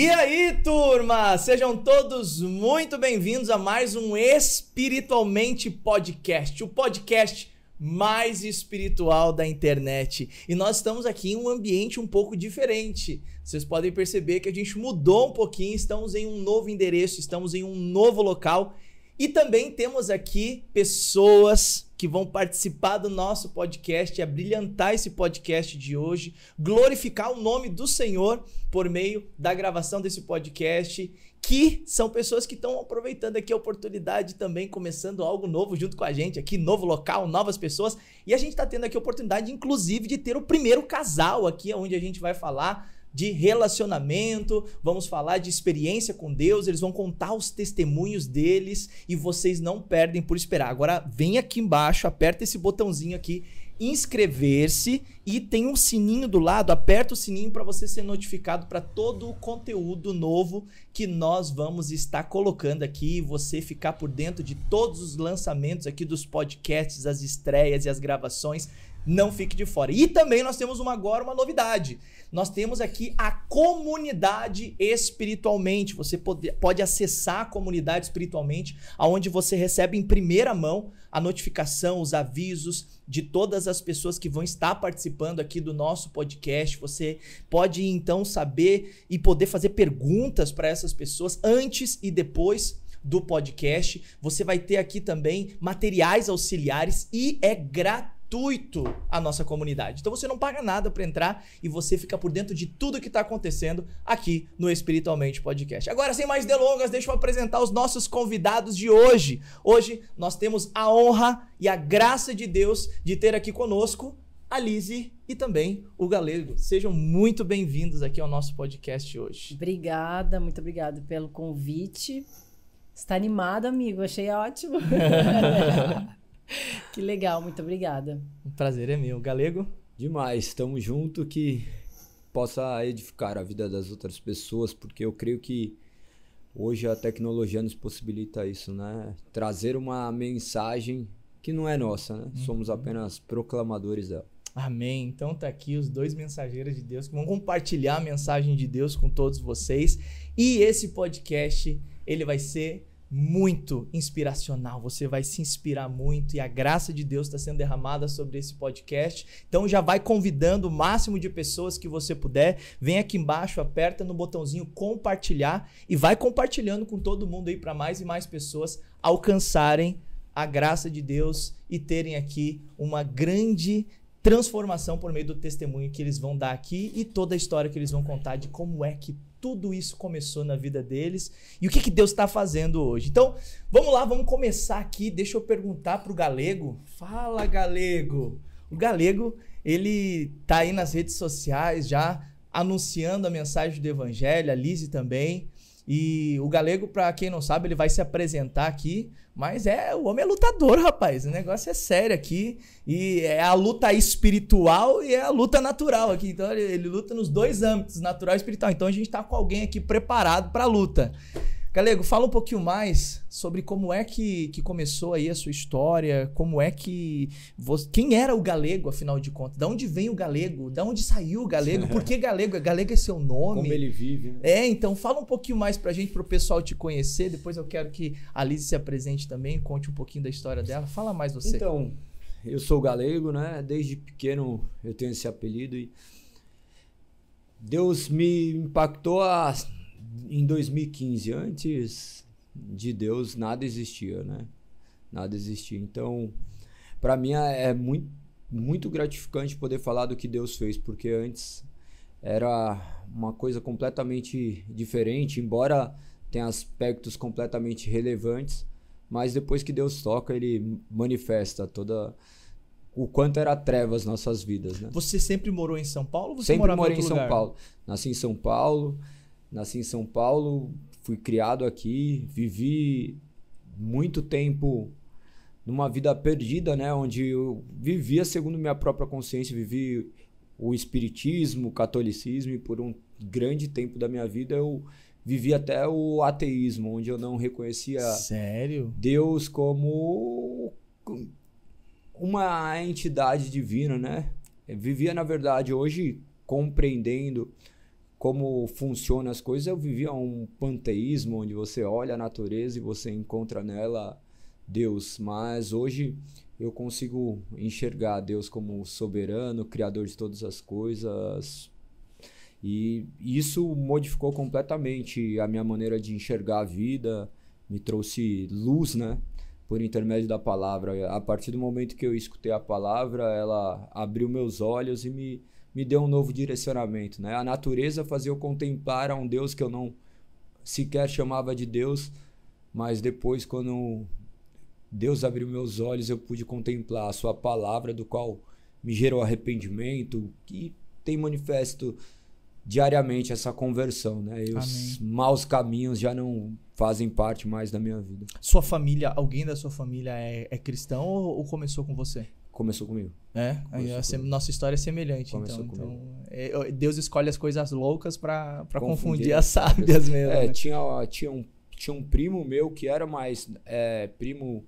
E aí, turma! Sejam todos muito bem-vindos a mais um Espiritualmente Podcast, o podcast mais espiritual da internet. E nós estamos aqui em um ambiente um pouco diferente. Vocês podem perceber que a gente mudou um pouquinho, estamos em um novo endereço, estamos em um novo local e também temos aqui pessoas que vão participar do nosso podcast, é brilhantar esse podcast de hoje, glorificar o nome do Senhor por meio da gravação desse podcast, que são pessoas que estão aproveitando aqui a oportunidade também, começando algo novo junto com a gente aqui, novo local, novas pessoas. E a gente está tendo aqui a oportunidade, inclusive, de ter o primeiro casal aqui, onde a gente vai falar de relacionamento, vamos falar de experiência com Deus, eles vão contar os testemunhos deles e vocês não perdem por esperar. Agora vem aqui embaixo, aperta esse botãozinho aqui inscrever-se e tem um sininho do lado, aperta o sininho para você ser notificado para todo o conteúdo novo que nós vamos estar colocando aqui, você ficar por dentro de todos os lançamentos aqui dos podcasts, as estreias e as gravações não fique de fora. E também nós temos uma, agora uma novidade. Nós temos aqui a comunidade espiritualmente. Você pode, pode acessar a comunidade espiritualmente, aonde você recebe em primeira mão a notificação, os avisos de todas as pessoas que vão estar participando aqui do nosso podcast. Você pode então saber e poder fazer perguntas para essas pessoas antes e depois do podcast. Você vai ter aqui também materiais auxiliares e é gratuito gratuito à nossa comunidade. Então você não paga nada para entrar e você fica por dentro de tudo que está acontecendo aqui no Espiritualmente Podcast. Agora, sem mais delongas, deixa eu apresentar os nossos convidados de hoje. Hoje nós temos a honra e a graça de Deus de ter aqui conosco a Lise e também o Galego. Sejam muito bem-vindos aqui ao nosso podcast hoje. Obrigada, muito obrigada pelo convite. Está animado, amigo. Achei ótimo. que legal, muito obrigada. O prazer é meu. Galego? Demais, tamo junto que possa edificar a vida das outras pessoas, porque eu creio que hoje a tecnologia nos possibilita isso, né? Trazer uma mensagem que não é nossa, né? Uhum. Somos apenas proclamadores dela. Amém. Então tá aqui os dois mensageiros de Deus que vão compartilhar a mensagem de Deus com todos vocês. E esse podcast, ele vai ser muito inspiracional. Você vai se inspirar muito e a graça de Deus está sendo derramada sobre esse podcast. Então já vai convidando o máximo de pessoas que você puder. Vem aqui embaixo, aperta no botãozinho compartilhar e vai compartilhando com todo mundo aí para mais e mais pessoas alcançarem a graça de Deus e terem aqui uma grande transformação por meio do testemunho que eles vão dar aqui e toda a história que eles vão contar de como é que tudo isso começou na vida deles e o que, que Deus está fazendo hoje. Então, vamos lá, vamos começar aqui. Deixa eu perguntar para o Galego. Fala, Galego! O Galego, ele tá aí nas redes sociais já anunciando a mensagem do Evangelho, a Lise também. E o Galego, para quem não sabe, ele vai se apresentar aqui, mas é o homem é lutador, rapaz. O negócio é sério aqui e é a luta espiritual e é a luta natural aqui. Então ele, ele luta nos dois âmbitos, natural e espiritual. Então a gente tá com alguém aqui preparado para luta. Galego, fala um pouquinho mais sobre como é que, que começou aí a sua história, como é que. Você, quem era o Galego, afinal de contas? Da onde vem o Galego? Da onde saiu o Galego? Por que Galego? É galego é seu nome? Como ele vive, né? É, então fala um pouquinho mais pra gente, pro pessoal te conhecer. Depois eu quero que a Liz se apresente também, conte um pouquinho da história dela. Fala mais você. Então, eu sou galego, né? Desde pequeno eu tenho esse apelido e. Deus me impactou a em 2015, antes de Deus, nada existia, né? Nada existia. Então, para mim é muito, muito gratificante poder falar do que Deus fez, porque antes era uma coisa completamente diferente, embora tenha aspectos completamente relevantes, mas depois que Deus toca, ele manifesta toda o quanto era trevas nossas vidas, né? Você sempre morou em São Paulo? Ou você sempre morava morei em, em São Paulo. Nasci em São Paulo, nasci em São Paulo, fui criado aqui, vivi muito tempo numa vida perdida, né, onde eu vivia segundo minha própria consciência, vivi o espiritismo, o catolicismo e por um grande tempo da minha vida eu vivi até o ateísmo, onde eu não reconhecia Sério? Deus como uma entidade divina, né? Eu vivia na verdade hoje compreendendo como funcionam as coisas, eu vivia um panteísmo onde você olha a natureza e você encontra nela Deus, mas hoje eu consigo enxergar Deus como soberano, criador de todas as coisas. E isso modificou completamente a minha maneira de enxergar a vida, me trouxe luz, né? Por intermédio da palavra. A partir do momento que eu escutei a palavra, ela abriu meus olhos e me me deu um novo direcionamento. Né? A natureza fazia eu contemplar a um Deus que eu não sequer chamava de Deus, mas depois, quando Deus abriu meus olhos, eu pude contemplar a Sua palavra, do qual me gerou arrependimento, que tem manifesto diariamente essa conversão, né? E os maus caminhos já não fazem parte mais da minha vida. Sua família, alguém da sua família é, é cristão ou, ou, começou com você? Começou comigo. É? Começou nossa história é semelhante. Então, começou então, Então, é, Deus escolhe as coisas loucas para confundir as sábias mesmo. É, né? tinha, tinha, um, tinha um primo meu que era mais é, primo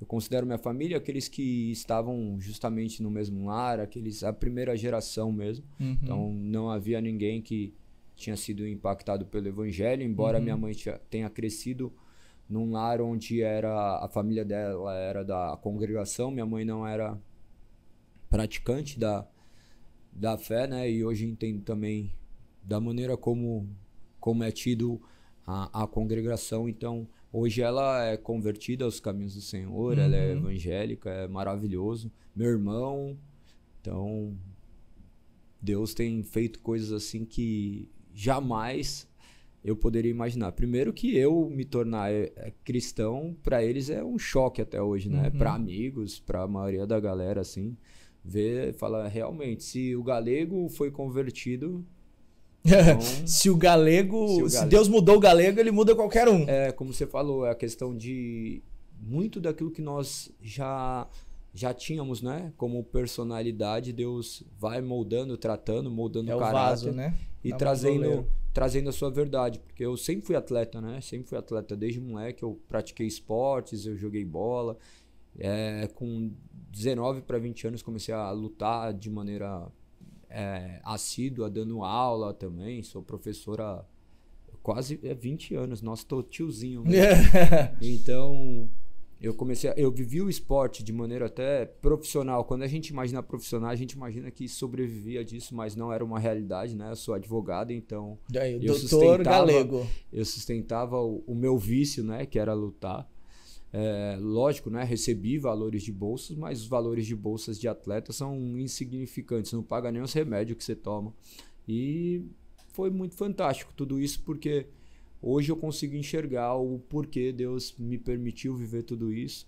eu considero minha família aqueles que estavam justamente no mesmo lar, aqueles a primeira geração mesmo. Uhum. Então não havia ninguém que tinha sido impactado pelo evangelho, embora uhum. minha mãe tenha crescido num lar onde era a família dela era da congregação, minha mãe não era praticante da, da fé, né? E hoje entendo também da maneira como, como é tido a, a congregação. Então, hoje ela é convertida aos caminhos do Senhor, uhum. ela é uhum. evangélica, é maravilhoso. Meu irmão, então, Deus tem feito coisas assim que jamais eu poderia imaginar. Primeiro que eu me tornar é, é cristão, para eles é um choque até hoje, né? Uhum. Para amigos, para a maioria da galera, assim ver, falar realmente, se o galego foi convertido. Então, se, o galego, se o galego. Se Deus mudou o galego, ele muda qualquer um. É, como você falou, é a questão de muito daquilo que nós já já tínhamos, né? Como personalidade, Deus vai moldando, tratando, moldando é o caráter vaso, né? e trazendo, trazendo a sua verdade, porque eu sempre fui atleta, né? Sempre fui atleta desde moleque, eu pratiquei esportes, eu joguei bola. É, com 19 para 20 anos comecei a lutar de maneira é, assídua, dando aula também. Sou professora quase 20 é, anos. Nossa, tô tiozinho. Né? então, eu comecei, a, eu vivi o esporte de maneira até profissional. Quando a gente imagina profissional, a gente imagina que sobrevivia disso, mas não era uma realidade, né? Eu sou advogado, então Daí, eu doutor sustentava, galego. Eu sustentava o, o meu vício, né, que era lutar. É, lógico, né? recebi valores de bolsas, mas os valores de bolsas de atleta são insignificantes, não paga nem os remédios que você toma. E foi muito fantástico tudo isso, porque hoje eu consigo enxergar o porquê Deus me permitiu viver tudo isso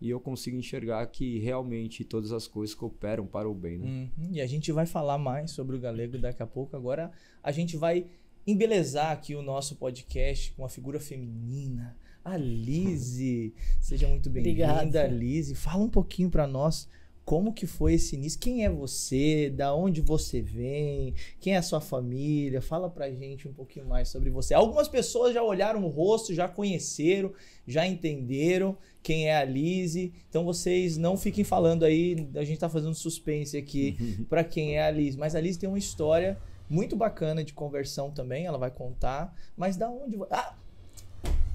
e eu consigo enxergar que realmente todas as coisas cooperam para o bem. Né? Uhum. E a gente vai falar mais sobre o galego daqui a pouco. Agora a gente vai embelezar aqui o nosso podcast com a figura feminina a Lise. Seja muito bem-vinda, Lise. Fala um pouquinho para nós como que foi esse início, quem é você, da onde você vem, quem é a sua família, fala pra gente um pouquinho mais sobre você. Algumas pessoas já olharam o rosto, já conheceram, já entenderam quem é a Lise, então vocês não fiquem falando aí, a gente tá fazendo suspense aqui para quem é a Lise, mas a Lise tem uma história muito bacana de conversão também, ela vai contar, mas da onde... Ah,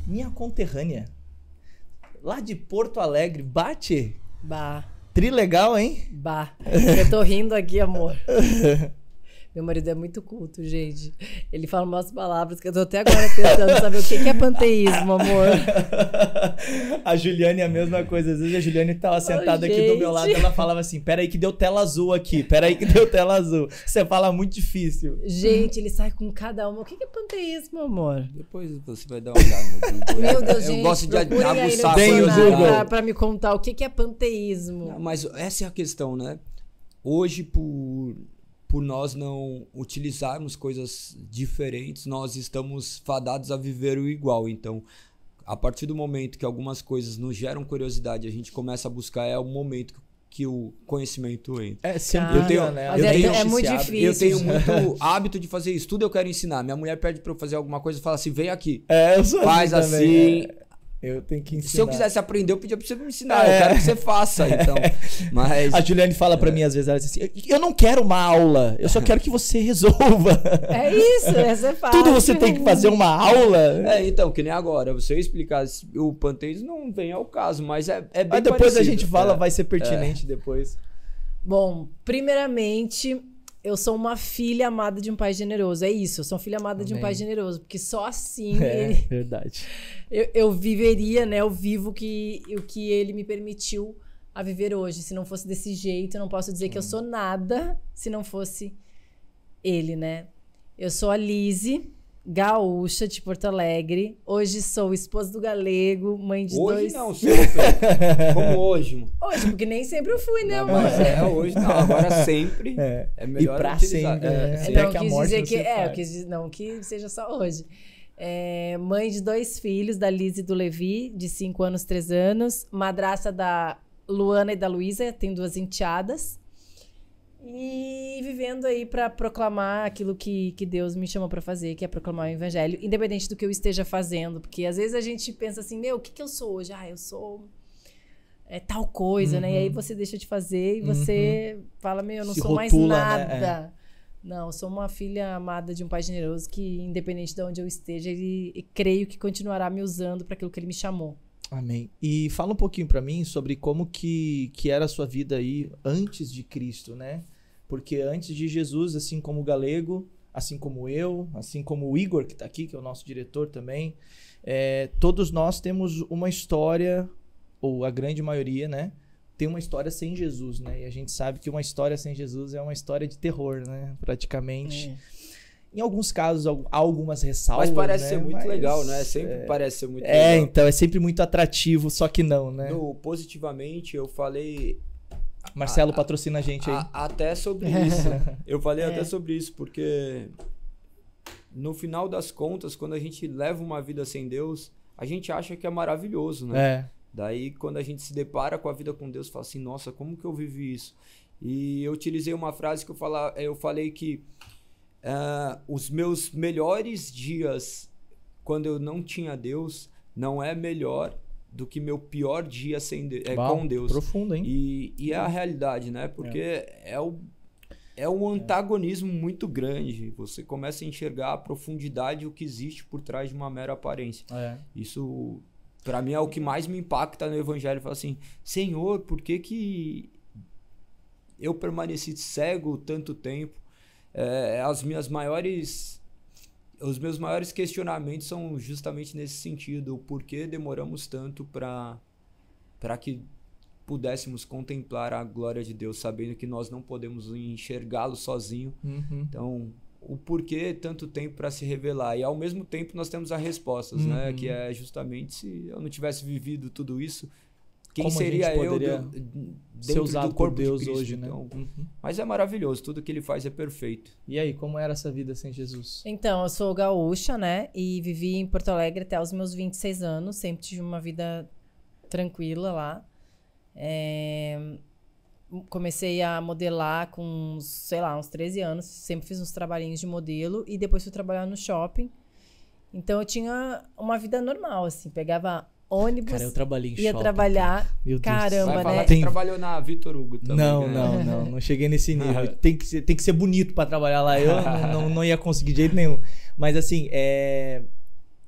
minha conterrânea. Lá de Porto Alegre, bate? Bah. Tri legal, hein? Bah. Eu tô rindo aqui, amor. Meu marido é muito culto, gente. Ele fala umas palavras que eu tô até agora pensando saber o que, que é panteísmo, amor. A Juliane é a mesma coisa. Às vezes a Juliane tava tá sentada oh, aqui do meu lado, ela falava assim: peraí que deu tela azul aqui, peraí que deu tela azul. Você fala muito difícil. Gente, ele sai com cada uma. O que, que é panteísmo, amor? Depois você vai dar uma olhada no Google. Meu é, Deus, é, eu gente. Eu gosto de aguçar pra, pra me contar o que, que é panteísmo. Não, mas essa é a questão, né? Hoje, por por nós não utilizarmos coisas diferentes, nós estamos fadados a viver o igual. Então, a partir do momento que algumas coisas nos geram curiosidade, a gente começa a buscar, é o momento que o conhecimento entra. É, sempre Cara, né? eu é tenho, né? eu tenho, é, é muito difícil. Eu tenho muito hábito de fazer isso. Tudo eu quero ensinar. Minha mulher pede para eu fazer alguma coisa e fala assim: vem aqui. É, eu sou Faz assim, assim. também, eu tenho que ensinar. Se eu quisesse aprender, eu pedia pra você me ensinar. Ah, é. Eu quero que você faça, então. Mas... A Juliane fala pra é. mim às vezes, ela diz assim, eu não quero uma aula, eu só quero que você resolva. É isso, é, você faz. Tudo você tem que fazer uma aula. É, então, que nem agora. Você explicar o Panteis não vem ao caso, mas é, é bem Mas depois parecido. a gente fala, é. vai ser pertinente é. depois. Bom, primeiramente, eu sou uma filha amada de um pai generoso. É isso, eu sou filha amada Amém. de um pai generoso, porque só assim. É, ele... verdade. Eu, eu, viveria, né? Eu vivo que, o que ele me permitiu a viver hoje. Se não fosse desse jeito, eu não posso dizer hum. que eu sou nada se não fosse ele, né? Eu sou a Lise, gaúcha de Porto Alegre. Hoje sou esposa do galego, mãe de hoje dois. Hoje não, sempre. Como hoje, Hoje, porque nem sempre eu fui, né, não, É, hoje não. Agora sempre. É, é melhor e pra utilizar. sempre. É, é, sempre. Não, que a dizer que, é, eu quis dizer, não que seja só hoje. É, mãe de dois filhos, da Liz e do Levi, de 5 anos, 3 anos. Madraça da Luana e da Luísa, tem duas enteadas e vivendo aí para proclamar aquilo que, que Deus me chamou para fazer, que é proclamar o evangelho, independente do que eu esteja fazendo, porque às vezes a gente pensa assim, meu, o que, que eu sou hoje? Ah, eu sou é tal coisa, uhum. né? E aí uhum. você deixa de fazer e você uhum. fala, meu, eu não Se sou rotula, mais nada. Né? É. Não, eu sou uma filha amada de um pai generoso que, independente de onde eu esteja, ele creio que continuará me usando para aquilo que ele me chamou. Amém. E fala um pouquinho para mim sobre como que, que era a sua vida aí antes de Cristo, né? Porque antes de Jesus, assim como o galego, assim como eu, assim como o Igor, que está aqui, que é o nosso diretor também, é, todos nós temos uma história, ou a grande maioria, né? Tem uma história sem Jesus, né? E a gente sabe que uma história sem Jesus é uma história de terror, né? Praticamente. É. Em alguns casos, algumas ressalvas. Mas parece né? ser muito Mas, legal, né? É sempre é... parece ser muito é, legal. É, então, é sempre muito atrativo, só que não, né? No, positivamente, eu falei Marcelo a, patrocina a gente aí. A, até sobre isso. Eu falei é. até sobre isso, porque no final das contas, quando a gente leva uma vida sem Deus, a gente acha que é maravilhoso, né? É. Daí, quando a gente se depara com a vida com Deus, fala assim: nossa, como que eu vivi isso? E eu utilizei uma frase que eu, fala, eu falei que uh, os meus melhores dias, quando eu não tinha Deus, não é melhor do que meu pior dia sem de é, Uau, com Deus. Profundo, hein? E, e é a realidade, né? Porque é, é o é um antagonismo é. muito grande. Você começa a enxergar a profundidade o que existe por trás de uma mera aparência. É. Isso para mim é o que mais me impacta no evangelho, fala assim: "Senhor, por que que eu permaneci cego tanto tempo?" É, as minhas maiores os meus maiores questionamentos são justamente nesse sentido, o porquê demoramos tanto para para que pudéssemos contemplar a glória de Deus, sabendo que nós não podemos enxergá-lo sozinho. Uhum. Então, o porquê tanto tempo para se revelar. E ao mesmo tempo nós temos as respostas, uhum. né? Que é justamente se eu não tivesse vivido tudo isso, quem Como seria eu do, ser usado do corpo por Deus de Cristo, hoje, né? Então, uhum. Mas é maravilhoso, tudo que ele faz é perfeito. E aí, como era essa vida sem Jesus? Então, eu sou gaúcha, né? E vivi em Porto Alegre até os meus 26 anos, sempre tive uma vida tranquila lá. É... Comecei a modelar com, sei lá, uns 13 anos, sempre fiz uns trabalhinhos de modelo e depois fui trabalhar no shopping. Então eu tinha uma vida normal, assim, pegava ônibus. Cara, eu trabalhei em ia shopping. trabalhar. Meu Deus. Caramba, Vai falar né? Tem... trabalhou na Vitor Hugo também. Não, né? não, não. Não cheguei nesse nível. tem, que ser, tem que ser bonito para trabalhar lá. Eu não, não, não, ia conseguir de jeito nenhum. Mas assim, é.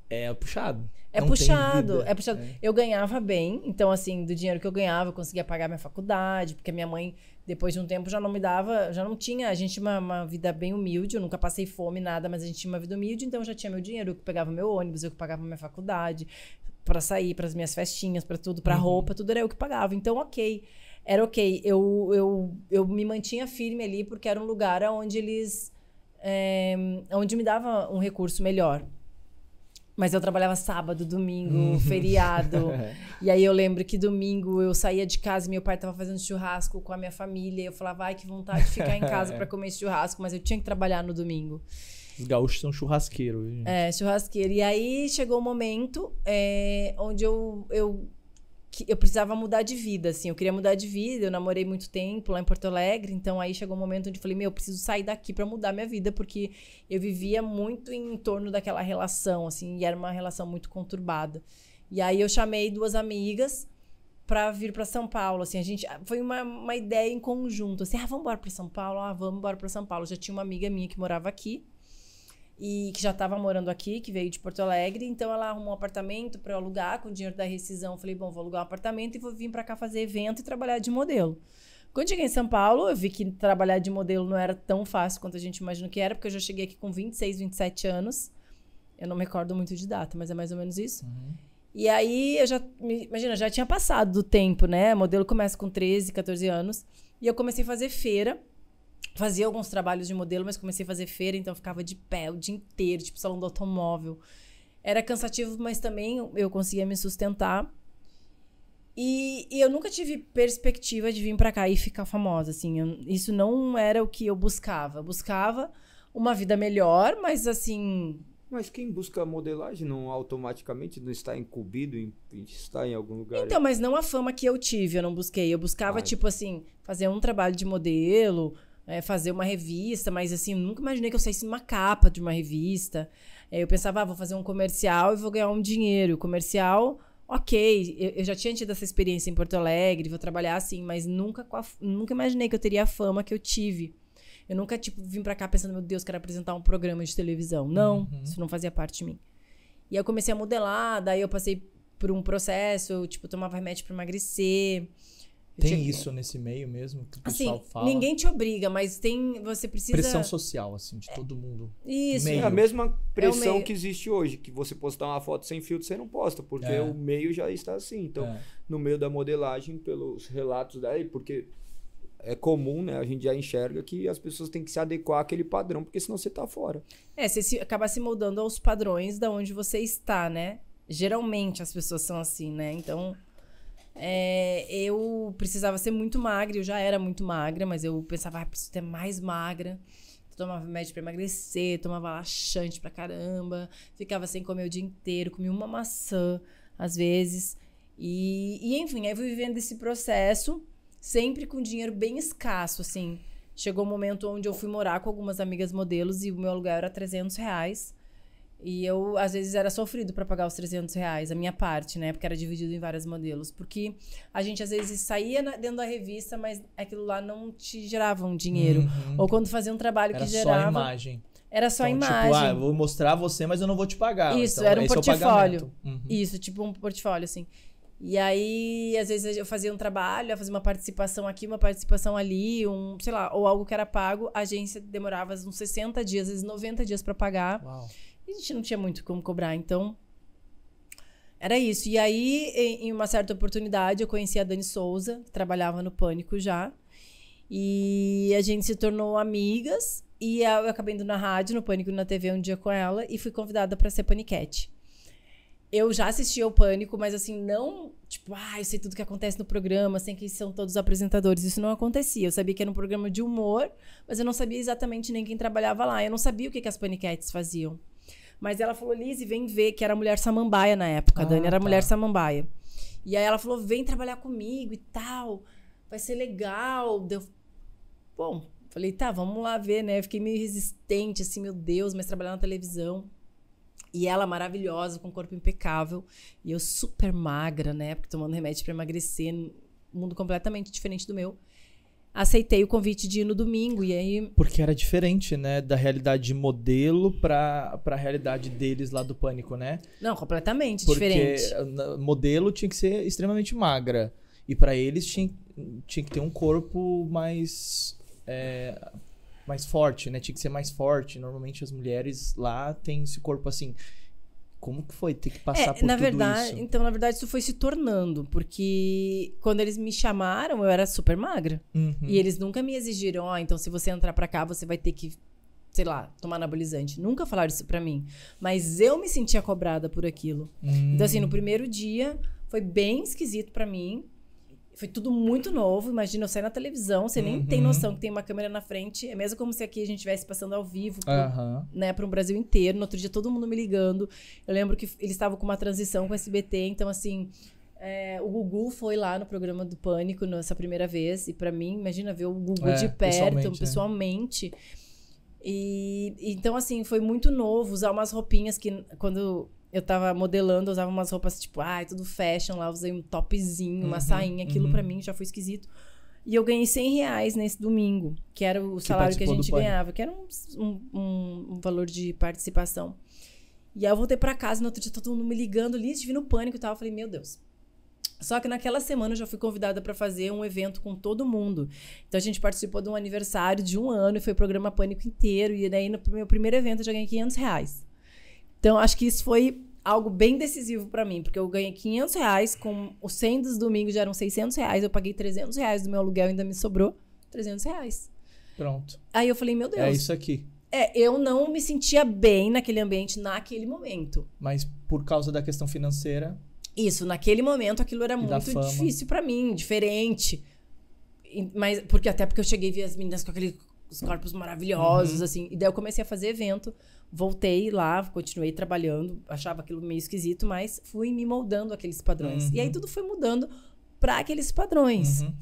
É puxado. É não puxado, é puxado. É. Eu ganhava bem, então, assim, do dinheiro que eu ganhava, eu conseguia pagar minha faculdade, porque minha mãe, depois de um tempo, já não me dava, já não tinha. A gente tinha uma, uma vida bem humilde, eu nunca passei fome, nada, mas a gente tinha uma vida humilde, então eu já tinha meu dinheiro, eu que pagava meu ônibus, eu que pagava minha faculdade, para sair, para as minhas festinhas, para tudo, para uhum. roupa, tudo era eu que pagava. Então, ok. Era ok. Eu, eu, eu me mantinha firme ali porque era um lugar onde eles. É, eh, onde me dava um recurso melhor. Mas eu trabalhava sábado, domingo, uhum. feriado. e aí eu lembro que domingo eu saía de casa e meu pai estava fazendo churrasco com a minha família. eu falava, ai, que vontade de ficar em casa para comer esse churrasco, mas eu tinha que trabalhar no domingo. Os gaúchos são churrasqueiros. Gente. É, churrasqueiro. E aí chegou o um momento é, onde eu, eu, eu precisava mudar de vida, assim. Eu queria mudar de vida, eu namorei muito tempo lá em Porto Alegre. Então aí chegou o um momento onde eu falei, meu, eu preciso sair daqui para mudar minha vida. Porque eu vivia muito em torno daquela relação, assim. E era uma relação muito conturbada. E aí eu chamei duas amigas para vir para São Paulo, assim, a gente ah, foi uma, uma ideia em conjunto, assim, ah, vamos embora para São Paulo, ah, vamos embora para São Paulo. Já tinha uma amiga minha que morava aqui, e que já estava morando aqui, que veio de Porto Alegre. Então ela arrumou um apartamento para eu alugar com o dinheiro da rescisão. Eu falei, bom, vou alugar um apartamento e vou vir para cá fazer evento e trabalhar de modelo. Quando cheguei em São Paulo, eu vi que trabalhar de modelo não era tão fácil quanto a gente imagina que era, porque eu já cheguei aqui com 26, 27 anos. Eu não me recordo muito de data, mas é mais ou menos isso. Uhum. E aí eu já, imagina, já tinha passado do tempo, né? modelo começa com 13, 14 anos. E eu comecei a fazer feira Fazia alguns trabalhos de modelo, mas comecei a fazer feira, então ficava de pé o dia inteiro, tipo salão do automóvel. Era cansativo, mas também eu conseguia me sustentar. E, e eu nunca tive perspectiva de vir para cá e ficar famosa, assim. Eu, isso não era o que eu buscava. Eu buscava uma vida melhor, mas assim, mas quem busca modelagem não automaticamente não está incumbido em, em estar em algum lugar? Então, mas não a fama que eu tive, eu não busquei. Eu buscava, Ai. Ah, tipo assim, fazer um trabalho de modelo, é, fazer uma revista, mas assim, eu nunca imaginei que eu saísse numa capa de uma revista. É, eu pensava, ah, vou fazer um comercial e vou ganhar um dinheiro. Comercial, ok, eu, eu, já tinha tido essa experiência em Porto Alegre, vou trabalhar assim, mas nunca, nunca imaginei que eu teria a fama que eu tive. Eu nunca, tipo, vim pra cá pensando, meu Deus, quero apresentar um programa de televisão. Não, uhum. isso não fazia parte de mim. E aí eu comecei a modelar, daí eu passei por um processo, eu, tipo, tomava remédio para emagrecer. Tem tipo, isso nesse meio mesmo que o assim, pessoal assim, fala. Ninguém te obriga, mas tem. Você precisa. Pressão social, assim, de todo mundo. Isso. Meio. É a mesma é pressão é que existe hoje, que você postar uma foto sem filtro, você não posta, porque é. o meio já está assim. Então, é. no meio da modelagem, pelos relatos daí, porque é comum, né? A gente já enxerga que as pessoas têm que se adequar àquele padrão, porque senão você tá fora. É, você se, acaba se moldando aos padrões da onde você está, né? Geralmente as pessoas são assim, né? Então. É, eu precisava ser muito magra, eu já era muito magra, mas eu pensava, ah, preciso ter mais magra. tomava remédio para emagrecer, tomava laxante pra caramba, ficava sem comer o dia inteiro, comia uma maçã às vezes. E, e enfim, aí fui vivendo esse processo, sempre com dinheiro bem escasso, assim. Chegou um momento onde eu fui morar com algumas amigas modelos e o meu aluguel era 300 reais. E eu, às vezes, era sofrido para pagar os 300 reais, a minha parte, né? Porque era dividido em vários modelos. Porque a gente, às vezes, saía na, dentro da revista, mas aquilo lá não te gerava um dinheiro. Uhum. Ou quando fazia um trabalho era que gerava... Era só imagem. Era só então, imagem. Tipo, ah, eu vou mostrar você, mas eu não vou te pagar. Isso, então, era um é portfólio. É uhum. Isso, tipo um portfólio, assim. E aí, às vezes eu fazia um trabalho, eu fazia uma participação aqui, uma participação ali, um, sei lá, ou algo que era pago, a agência demorava uns 60 dias, às vezes 90 dias para pagar. Uau a gente não tinha muito como cobrar, então era isso. E aí, em uma certa oportunidade, eu conheci a Dani Souza, que trabalhava no Pânico já. E a gente se tornou amigas. E eu acabei indo na rádio, no Pânico na TV um dia com ela. E fui convidada para ser paniquete. Eu já assistia o Pânico, mas assim, não tipo, ah, eu sei tudo que acontece no programa, sem que são todos os apresentadores. Isso não acontecia. Eu sabia que era um programa de humor, mas eu não sabia exatamente nem quem trabalhava lá. Eu não sabia o que, que as paniquetes faziam. Mas ela falou, Lise, vem ver, que era mulher samambaia na época. Ah, a Dani era tá. mulher samambaia. E aí ela falou, vem trabalhar comigo e tal. Vai ser legal. Deu... Bom, falei, tá, vamos lá ver, né? Fiquei meio resistente, assim, meu Deus, mas trabalhar na televisão. E ela maravilhosa, com um corpo impecável. E eu super magra, né? Porque tomando remédio para emagrecer, mundo completamente diferente do meu aceitei o convite de ir no domingo e aí porque era diferente né da realidade de modelo para a realidade deles lá do pânico né não completamente porque diferente modelo tinha que ser extremamente magra e para eles tinha, tinha que ter um corpo mais é, mais forte né tinha que ser mais forte normalmente as mulheres lá têm esse corpo assim como que foi ter que passar é, por na tudo verdade, isso? Então, na verdade, isso foi se tornando, porque quando eles me chamaram, eu era super magra. Uhum. E eles nunca me exigiram, ó, oh, ah, então se você entrar pra cá, você vai ter que, sei lá, tomar anabolizante. Nunca falaram isso pra mim. Mas eu me sentia cobrada por aquilo. Uhum. Então, assim, no hum. primeiro dia, foi bem esquisito para mim, foi tudo muito novo. Imagina, eu saio na televisão, você uhum. nem tem uhum. noção que tem uma câmera na frente. É mesmo como se aqui a gente estivesse passando ao vivo pro, uhum. né, para o Brasil inteiro. No outro dia, todo mundo me ligando. Eu lembro que eles estavam com uma transição com o SBT, então assim. É, o Gugu foi lá no programa do Pânico nessa primeira vez. E para mim, imagina ver o Gugu é, de perto, pessoalmente. É. pessoalmente. É. E então, assim, foi muito novo usar umas roupinhas que quando eu tava modelando, usava umas roupas tipo, ai, ah, é tudo fashion lá, usei um topzinho, uma uhum, sainha, aquilo uhum. para mim já foi esquisito. E eu ganhei 100 reais nesse domingo, que era o que salário que a gente ganhava, que era um, um, um, valor de participação. E aí eu voltei para casa, no outro dia todo mundo me ligando ali, estive no pânico e tal. Eu falei, meu Deus, só que naquela semana eu já fui convidada para fazer um evento com todo mundo. Então a gente participou de um aniversário de um ano e foi o programa Pânico inteiro. E daí no meu primeiro evento eu já ganhei 500 reais. Então, acho que isso foi algo bem decisivo para mim, porque eu ganhei 500 reais, com os 100 dos domingos já eram 600 reais, eu paguei 300 reais do meu aluguel, ainda me sobrou 300 reais. Pronto. Aí eu falei, meu é Deus. É isso aqui. É, eu não me sentia bem naquele ambiente, naquele momento. Mas por causa da questão financeira? Isso, naquele momento aquilo era muito difícil para mim, diferente. Mas, porque até porque eu cheguei e vi as meninas com aqueles corpos maravilhosos, uhum. assim. E daí eu comecei a fazer evento voltei lá, continuei trabalhando, achava aquilo meio esquisito, mas fui me moldando aqueles padrões. Uhum. E aí uhum. tudo foi mudando para aqueles padrões. Uhum.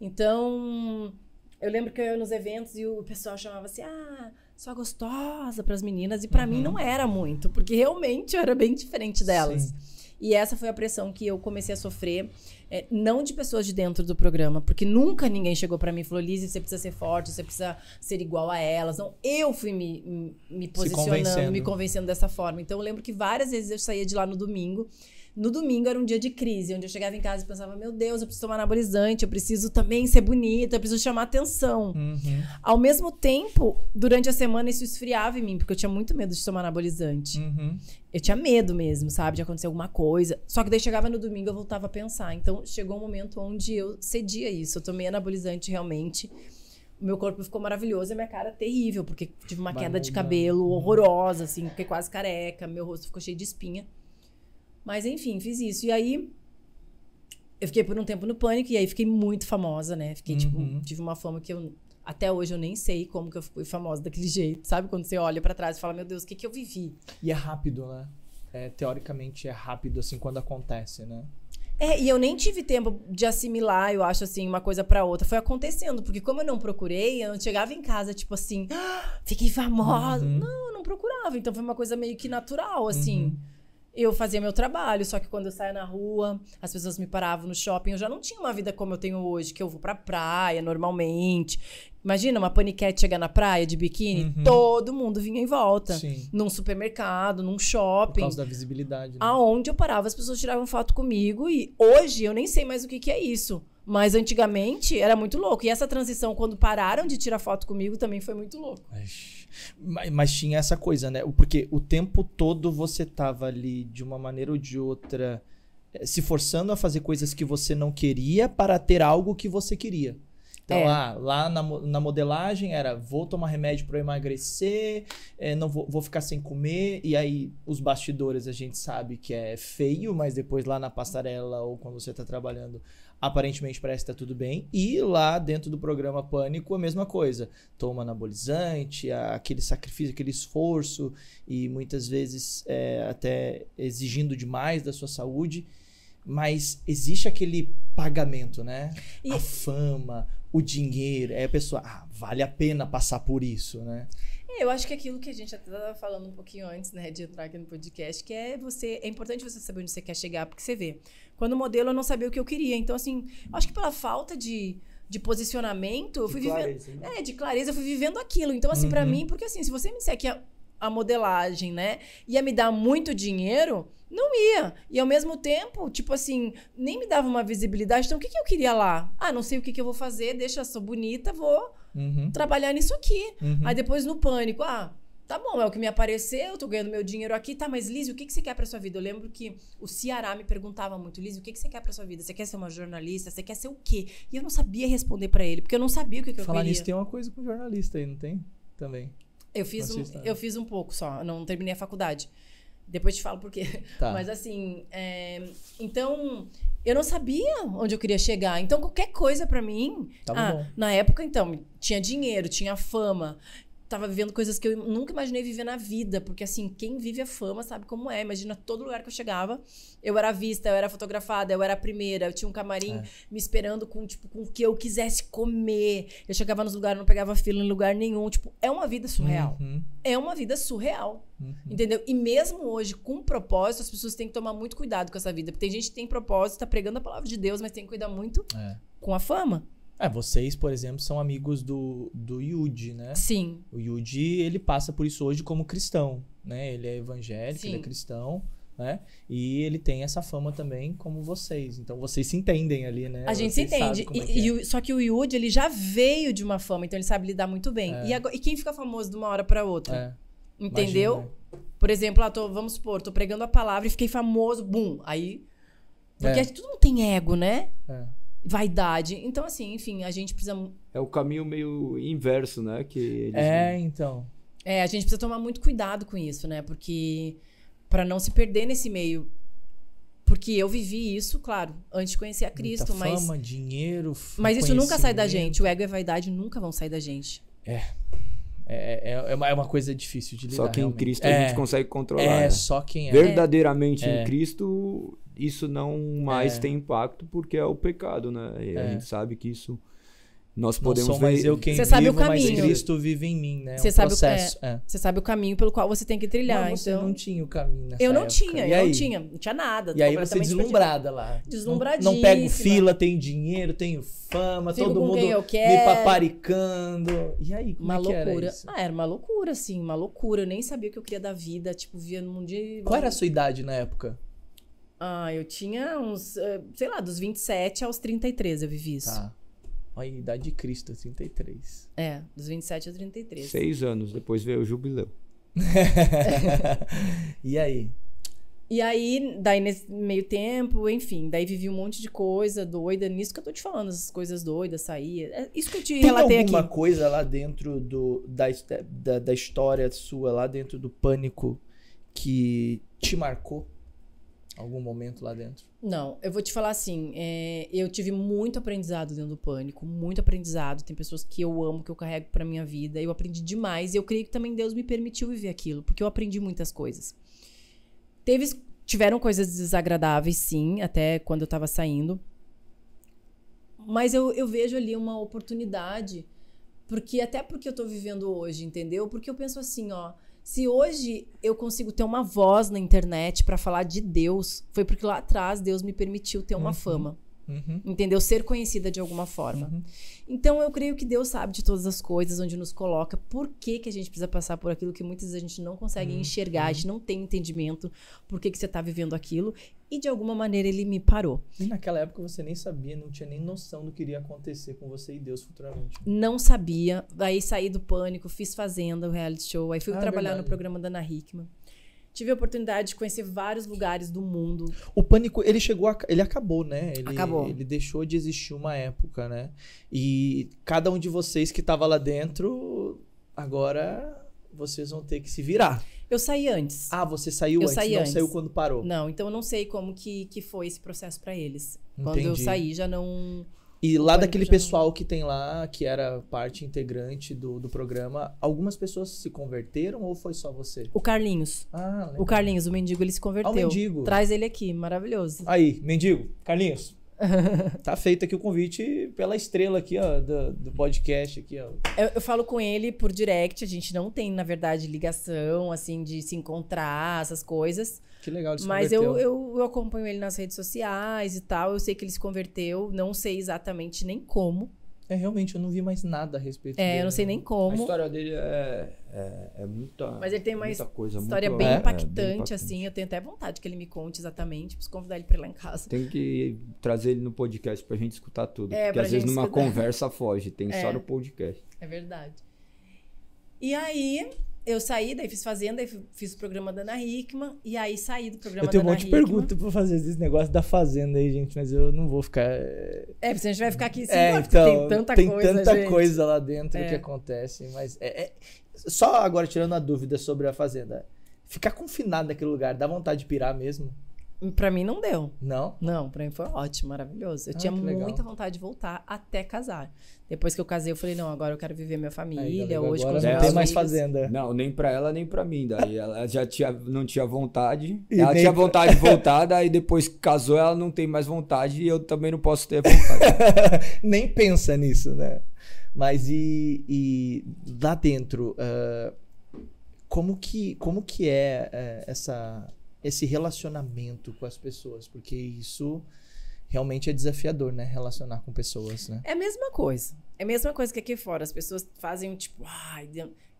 Então, eu lembro que eu ia nos eventos e o pessoal chamava assim: "Ah, só gostosa para as meninas" e para uhum. mim não era muito, porque realmente eu era bem diferente delas. Sim. E essa foi a pressão que eu comecei a sofrer, é, não de pessoas de dentro do programa, porque nunca ninguém chegou para mim e falou: Lise, você precisa ser forte, você precisa ser igual a elas. Não, eu fui me, me posicionando, convencendo. me convencendo dessa forma. Então eu lembro que várias vezes eu saía de lá no domingo. No domingo era um dia de crise, onde eu chegava em casa e pensava: meu Deus, eu preciso tomar anabolizante, eu preciso também ser bonita, eu preciso chamar atenção. Uhum. Ao mesmo tempo, durante a semana isso esfriava em mim, porque eu tinha muito medo de tomar anabolizante. Uhum. Eu tinha medo mesmo, sabe, de acontecer alguma coisa. Só que daí chegava no domingo eu voltava a pensar. Então chegou um momento onde eu cedia isso. Eu tomei anabolizante realmente meu corpo ficou maravilhoso e minha cara terrível, porque tive uma queda de cabelo uhum. horrorosa, assim, fiquei quase careca, meu rosto ficou cheio de espinha. Mas enfim, fiz isso. E aí eu fiquei por um tempo no pânico e aí fiquei muito famosa, né? Fiquei, tipo, uhum. tipo, tive uma fama que eu até hoje eu nem sei como que eu fui famosa daquele jeito, sabe? Quando você olha para trás e fala, meu Deus, o que que eu vivi? E é rápido, né? É, teoricamente é rápido, assim, quando acontece, né? É, e eu nem tive tempo de assimilar, eu acho, assim, uma coisa para outra. Foi acontecendo, porque como eu não procurei, eu não chegava em casa, tipo assim, ah, fiquei famosa. Uhum. Não, eu não procurava. Então foi uma coisa meio que natural, assim. Uhum eu fazia meu trabalho, só que quando eu saía na rua, as pessoas me paravam no shopping, eu já não tinha uma vida como eu tenho hoje, que eu vou pra praia normalmente. Imagina uma paniquete chegar na praia de biquíni, uhum. todo mundo vinha em volta. Sim. Num supermercado, num shopping. Por causa da visibilidade. Né? Aonde eu parava, as pessoas tiravam foto comigo e hoje eu nem sei mais o que, que é isso. Mas antigamente era muito louco. E essa transição, quando pararam de tirar foto comigo, também foi muito louco. Ixi. Mas, mas, tinha essa coisa, né? Porque o tempo todo você tava ali, de uma maneira ou de outra, eh, se forçando a fazer coisas que você não queria para ter algo que você queria. Então, é. ah, lá na, na, modelagem era vou tomar remédio para emagrecer, é, não vou, vou, ficar sem comer. E aí, os bastidores a gente sabe que é feio, mas depois lá na passarela ou quando você está trabalhando, aparentemente parece que tá tudo bem. E lá dentro do programa Pânico, a mesma coisa. Toma anabolizante, aquele sacrifício, aquele esforço, e muitas vezes é, até exigindo demais da sua saúde. Mas existe aquele pagamento, né? E... A fama, o dinheiro. É a pessoa, ah, vale a pena passar por isso, né? É, eu acho que aquilo que a gente até estava falando um pouquinho antes, né, de entrar aqui no podcast, que é você. É importante você saber onde você quer chegar, porque você vê. Quando modelo, eu não sabia o que eu queria. Então, assim, acho que pela falta de, de posicionamento, eu fui de clareza, vivendo. Né? É, de clareza, eu fui vivendo aquilo. Então, assim, uhum. para mim, porque assim, se você me disser que a, a modelagem, né, ia me dar muito dinheiro, não ia. E ao mesmo tempo, tipo assim, nem me dava uma visibilidade. Então, o que, que eu queria lá? Ah, não sei o que, que eu vou fazer, deixa, sou bonita, vou uhum. trabalhar nisso aqui. Uhum. Aí depois no pânico, ah, Tá bom, é o que me apareceu, tô ganhando meu dinheiro aqui. Tá, mas Liz, o que, que você quer pra sua vida? Eu lembro que o Ceará me perguntava muito, Liz, o que, que você quer pra sua vida? Você quer ser uma jornalista? Você quer ser o quê? E eu não sabia responder para ele, porque eu não sabia o que, que eu queria. Falar nisso tem uma coisa com jornalista aí, não tem? Também. Eu fiz, um, eu fiz um pouco só, não terminei a faculdade. Depois te falo por quê. Tá. Mas assim, é, então eu não sabia onde eu queria chegar. Então qualquer coisa para mim, ah, na época então tinha dinheiro, tinha fama, tava vivendo coisas que eu nunca imaginei viver na vida, porque assim, quem vive a fama sabe como é. Imagina todo lugar que eu chegava, eu era vista, eu era fotografada, eu era a primeira, eu tinha um camarim é. me esperando com tipo com o que eu quisesse comer. Eu chegava nos lugares, não pegava fila em lugar nenhum, tipo, é uma vida surreal. Uhum. É uma vida surreal. Uhum. Entendeu? E mesmo hoje com propósito, as pessoas têm que tomar muito cuidado com essa vida, porque tem gente que tem propósito, tá pregando a palavra de Deus, mas tem que cuidar muito é. com a fama. É, vocês, por exemplo, são amigos do, do Yudi, né? Sim. O Yudi, ele passa por isso hoje como cristão, né? Ele é evangélico, Sim. ele é cristão, né? E ele tem essa fama também como vocês. Então, vocês se entendem ali, né? A gente se entende. É e, é é. só que o Yudi, ele já veio de uma fama, então ele sabe lidar muito bem. É. E, agora, e, quem fica famoso de uma hora para outra? É. Entendeu? Imagina. Né? Por exemplo, lá ah, tô, vamos supor, tô pregando a palavra e fiquei famoso, bum. Aí... Porque é. todo mundo tem ego, né? É vaidade. Então, assim, enfim, a gente precisa. É o caminho meio inverso, né? Que É, então. É, a gente precisa tomar muito cuidado com isso, né? Porque. para não se perder nesse meio. Porque eu vivi isso, claro, antes de conhecer a Cristo, Muita mas. Fama, dinheiro, Mas isso nunca sai da gente. O ego e a vaidade nunca vão sair da gente. É. É, é, é, é uma, é uma coisa difícil de lidar. Só que em realmente. Cristo é, a gente consegue controlar. É, né? só quem é. Verdadeiramente é. em Cristo isso não mais é. tem impacto porque é o pecado, né? E é. a gente sabe que isso nós podemos não sou mais ver. eu quem você vivo, sabe o caminho. mas Cristo vive em mim, né? Você um sabe processo. o é. é, Você sabe o caminho pelo qual você tem que trilhar. Mas você então... não tinha o caminho nessa Eu não época. tinha, e eu aí? não tinha, não tinha nada. E aí você deslumbrada lá. Deslumbradíssima. Não, não pego fila, tenho dinheiro, tenho fama, Fico todo mundo me paparicando. E aí, como uma é que loucura. Era isso? Ah, era uma loucura, assim, uma loucura. Eu nem sabia o que eu queria da vida, tipo, via no mundo de Qual era a sua idade na época? Ah, eu tinha uns, eh, sei lá, dos 27 aos 33 eu vivi isso. Tá. Olha a idade de Cristo, 33. É, dos 27 aos 33. Seis anos, depois veio o jubileu. e aí? E aí, daí nesse meio tempo, enfim, daí vivi um monte de coisa doida. Nisso que eu tô te falando, essas coisas doidas, saía. É isso que eu te Tem relatei aqui. Tem alguma coisa lá dentro do, da, da, da história sua, lá dentro do pânico, que te marcou? algum momento lá dentro? Não, eu vou te falar assim, é, eu tive muito aprendizado dentro do pânico, muito aprendizado. Tem pessoas que eu amo, que eu carrego para minha vida. Eu aprendi demais e eu creio que também Deus me permitiu viver aquilo, porque eu aprendi muitas coisas. Teve, tiveram coisas desagradáveis, sim, até quando eu tava saindo. Mas eu, eu vejo ali uma oportunidade, porque até porque eu tô vivendo hoje, entendeu? Porque eu penso assim, ó, se hoje eu consigo ter uma voz na internet para falar de Deus, foi porque lá atrás Deus me permitiu ter uma uhum. fama. Uhum. Entendeu? Ser conhecida de alguma forma. Uhum. Então, eu creio que Deus sabe de todas as coisas, onde nos coloca, por que, que a gente precisa passar por aquilo que muitas vezes a gente não consegue uhum. enxergar, a gente uhum. não tem entendimento por que, que você está vivendo aquilo. E de alguma maneira ele me parou. E naquela época você nem sabia, não tinha nem noção do que iria acontecer com você e Deus futuramente. Não sabia. Aí saí do pânico, fiz Fazenda, o reality show. Aí fui ah, é trabalhar verdade. no programa da Ana Hickman. Tive a oportunidade de conhecer vários lugares do mundo. O pânico, ele chegou, a, ele acabou, né? Ele, acabou. Ele deixou de existir uma época, né? E cada um de vocês que estava lá dentro, agora vocês vão ter que se virar. Eu saí antes. Ah, você saiu eu antes, saí não antes. saiu quando parou. Não, então eu não sei como que, que foi esse processo para eles. Entendi. Quando eu saí, já não e lá Pode daquele pessoal que tem lá, que era parte integrante do, do programa, algumas pessoas se converteram ou foi só você? O Carlinhos. Ah, legal. O Carlinhos, o mendigo, ele se converteu. Ah, o mendigo. Traz ele aqui, maravilhoso. Aí, mendigo, Carlinhos, tá feito aqui o convite pela estrela aqui, ó, do, do podcast aqui, ó. Eu, eu, falo com ele por direct, a gente não tem, na verdade, ligação, assim, de se encontrar, essas coisas. Que legal, ele se Mas eu, né? eu, eu acompanho ele nas redes sociais e tal, eu sei que ele se converteu, não sei exatamente nem como, é, realmente, eu não vi mais nada a respeito é, dele. É, eu não sei né? nem como. A história dele é, é, é muita Mas ele tem uma coisa, história é, muito, é, bem, impactante, bem, impactante, assim. Eu tenho até vontade que ele me conte exatamente. Preciso convidar ele pra ir lá em casa. Tem que trazer ele no podcast pra gente escutar tudo. É, porque às vezes escutar. numa conversa foge. Tem só é. no podcast. É verdade. E aí, eu saí, daí fiz Fazenda, daí fiz o programa da Ana Hickman, e aí saí do programa da Ana Eu tenho um monte de pergunta pra fazer desse negócio da Fazenda aí, gente, mas eu não vou ficar... É, porque a gente vai ficar aqui sim, é, então, tem tanta tem coisa, Tem tanta gente. coisa lá dentro é. que acontece, mas... É, é... Só agora, tirando a dúvida sobre a Fazenda, ficar confinado naquele lugar, dá vontade de pirar mesmo? Pra mim não deu. Não? Não, pra mim foi ótimo, maravilhoso. Eu ah, tinha muita vontade de voltar até casar. Depois que eu casei, eu falei, não, agora eu quero viver minha família, Ainda hoje com os não meus tem mais fazenda. Não, nem pra ela, nem pra mim. Daí ela já tinha, não tinha vontade. E ela tinha vontade de voltar, daí depois que casou, ela não tem mais vontade e eu também não posso ter vontade. nem pensa nisso, né? Mas e, e lá dentro, uh, como, que, como que é uh, essa, esse relacionamento com as pessoas? Porque isso realmente é desafiador, né? Relacionar com pessoas, né? É a mesma coisa. É a mesma coisa que aqui fora. As pessoas fazem tipo, ai,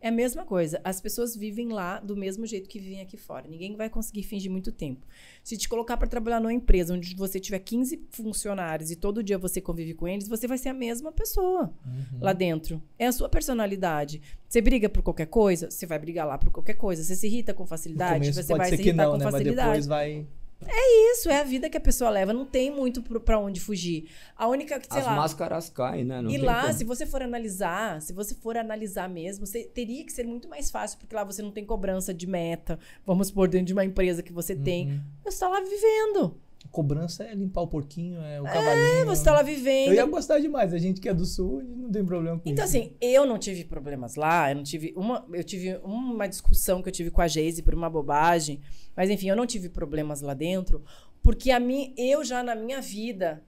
é a mesma coisa. As pessoas vivem lá do mesmo jeito que vivem aqui fora. Ninguém vai conseguir fingir muito tempo. Se te colocar para trabalhar numa empresa onde você tiver 15 funcionários e todo dia você convive com eles, você vai ser a mesma pessoa uhum. lá dentro. É a sua personalidade. Você briga por qualquer coisa, você vai brigar lá por qualquer coisa. Você se irrita com facilidade, você vai se irritar não, com né? facilidade. Mas depois vai é isso, é a vida que a pessoa leva, não tem muito para onde fugir. A única, sei As lá, máscaras caem, né? Não e lá, como. se você for analisar, se você for analisar mesmo, você, teria que ser muito mais fácil, porque lá você não tem cobrança de meta, vamos por dentro de uma empresa que você uhum. tem. Você está lá vivendo cobrança é limpar o porquinho, é o é, cavalinho. É, você tá lá vivendo. Eu ia gostar demais. A gente que é do sul não tem problema com então, isso. Então, assim, eu não tive problemas lá. Eu não tive uma. Eu tive uma discussão que eu tive com a Geise por uma bobagem. Mas, enfim, eu não tive problemas lá dentro. Porque a mim, eu já na minha vida.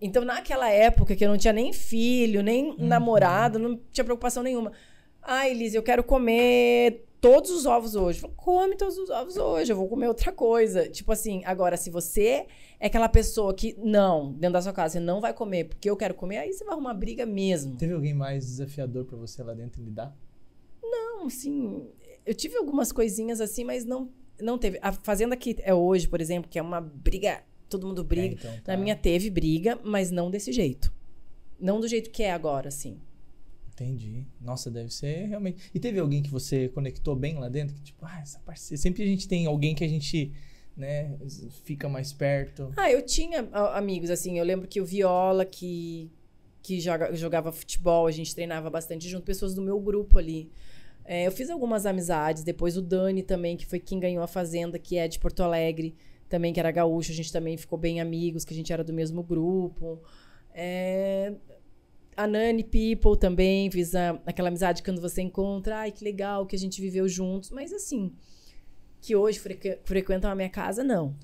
Então, naquela época que eu não tinha nem filho, nem uhum. namorado, não tinha preocupação nenhuma. Ai, ah, Liz, eu quero comer todos os ovos hoje. Falo, come todos os ovos hoje, eu vou comer outra coisa. Tipo assim, agora, se você é aquela pessoa que, não, dentro da sua casa, você não vai comer porque eu quero comer, aí você vai arrumar briga mesmo. Teve alguém mais desafiador para você lá dentro lidar? Não, assim, eu tive algumas coisinhas assim, mas não, não teve. A fazenda que é hoje, por exemplo, que é uma briga, todo mundo é, briga. É, então, tá. Na minha teve briga, mas não desse jeito. Não do jeito que é agora, assim. Entendi. Nossa, deve ser realmente. E teve alguém que você conectou bem lá dentro? Que, tipo, ah, essa parceira. Sempre a gente tem alguém que a gente. Né? Fica mais perto. Ah, eu tinha ah, amigos, assim. Eu lembro que o Viola, que, que joga, jogava futebol, a gente treinava bastante junto, pessoas do meu grupo ali. É, eu fiz algumas amizades, depois o Dani também, que foi quem ganhou a Fazenda, que é de Porto Alegre, também, que era gaúcho, a gente também ficou bem amigos, que a gente era do mesmo grupo. É, a Nani People também, visa aquela amizade quando você encontra, ai, que legal que a gente viveu juntos, mas assim, que hoje frequ frequentam a minha casa, não.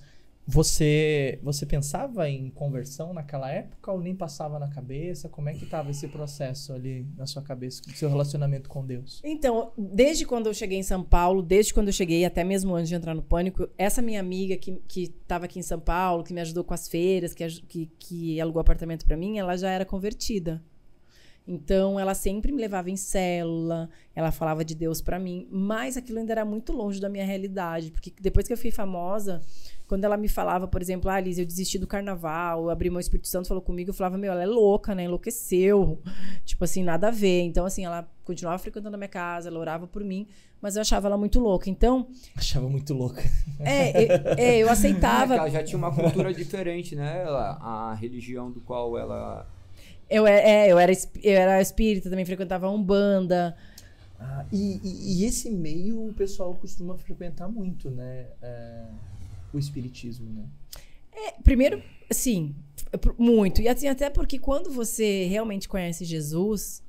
Você, você pensava em conversão naquela época ou nem passava na cabeça? Como é que estava esse processo ali na sua cabeça, seu relacionamento com Deus? Então, desde quando eu cheguei em São Paulo, desde quando eu cheguei, até mesmo antes de entrar no Pânico, essa minha amiga que estava aqui em São Paulo, que me ajudou com as feiras, que, que, que alugou apartamento para mim, ela já era convertida. Então, ela sempre me levava em célula, ela falava de Deus para mim, mas aquilo ainda era muito longe da minha realidade, porque depois que eu fui famosa, quando ela me falava, por exemplo, ah, Liz, eu desisti do carnaval, eu abri mão, Espírito Santo falou comigo, eu falava, meu, ela é louca, né? Enlouqueceu. Tipo assim, nada a ver. Então, assim, ela continuava frequentando a minha casa, ela orava por mim, mas eu achava ela muito louca. Então. Achava muito louca. É, é, é eu aceitava. É, ela já tinha uma cultura diferente, né? Ela, a religião do qual ela eu, é, é, eu, era, eu era espírita, também frequentava Umbanda. Ah, e, e, e, esse meio o pessoal costuma frequentar muito, né? É, o espiritismo, né? É, primeiro, sim, muito. E assim, até porque quando você realmente conhece Jesus,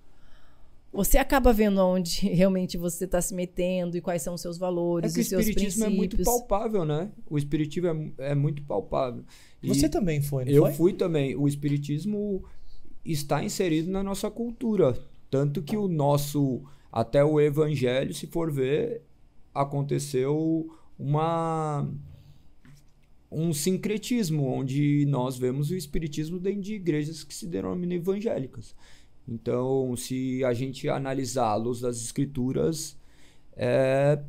você acaba vendo onde realmente você está se metendo e quais são os seus valores, é os seus princípios. O espiritismo é muito palpável, né? O espiritismo é, é muito palpável. E você também foi, não eu foi? Eu fui também. O espiritismo está inserido na nossa cultura. Tanto que o nosso, até o evangelho, se for ver, aconteceu uma um sincretismo onde nós vemos o espiritismo dentro de igrejas que se denominam evangélicas. Então, se a gente analisar a luz das escrituras, é,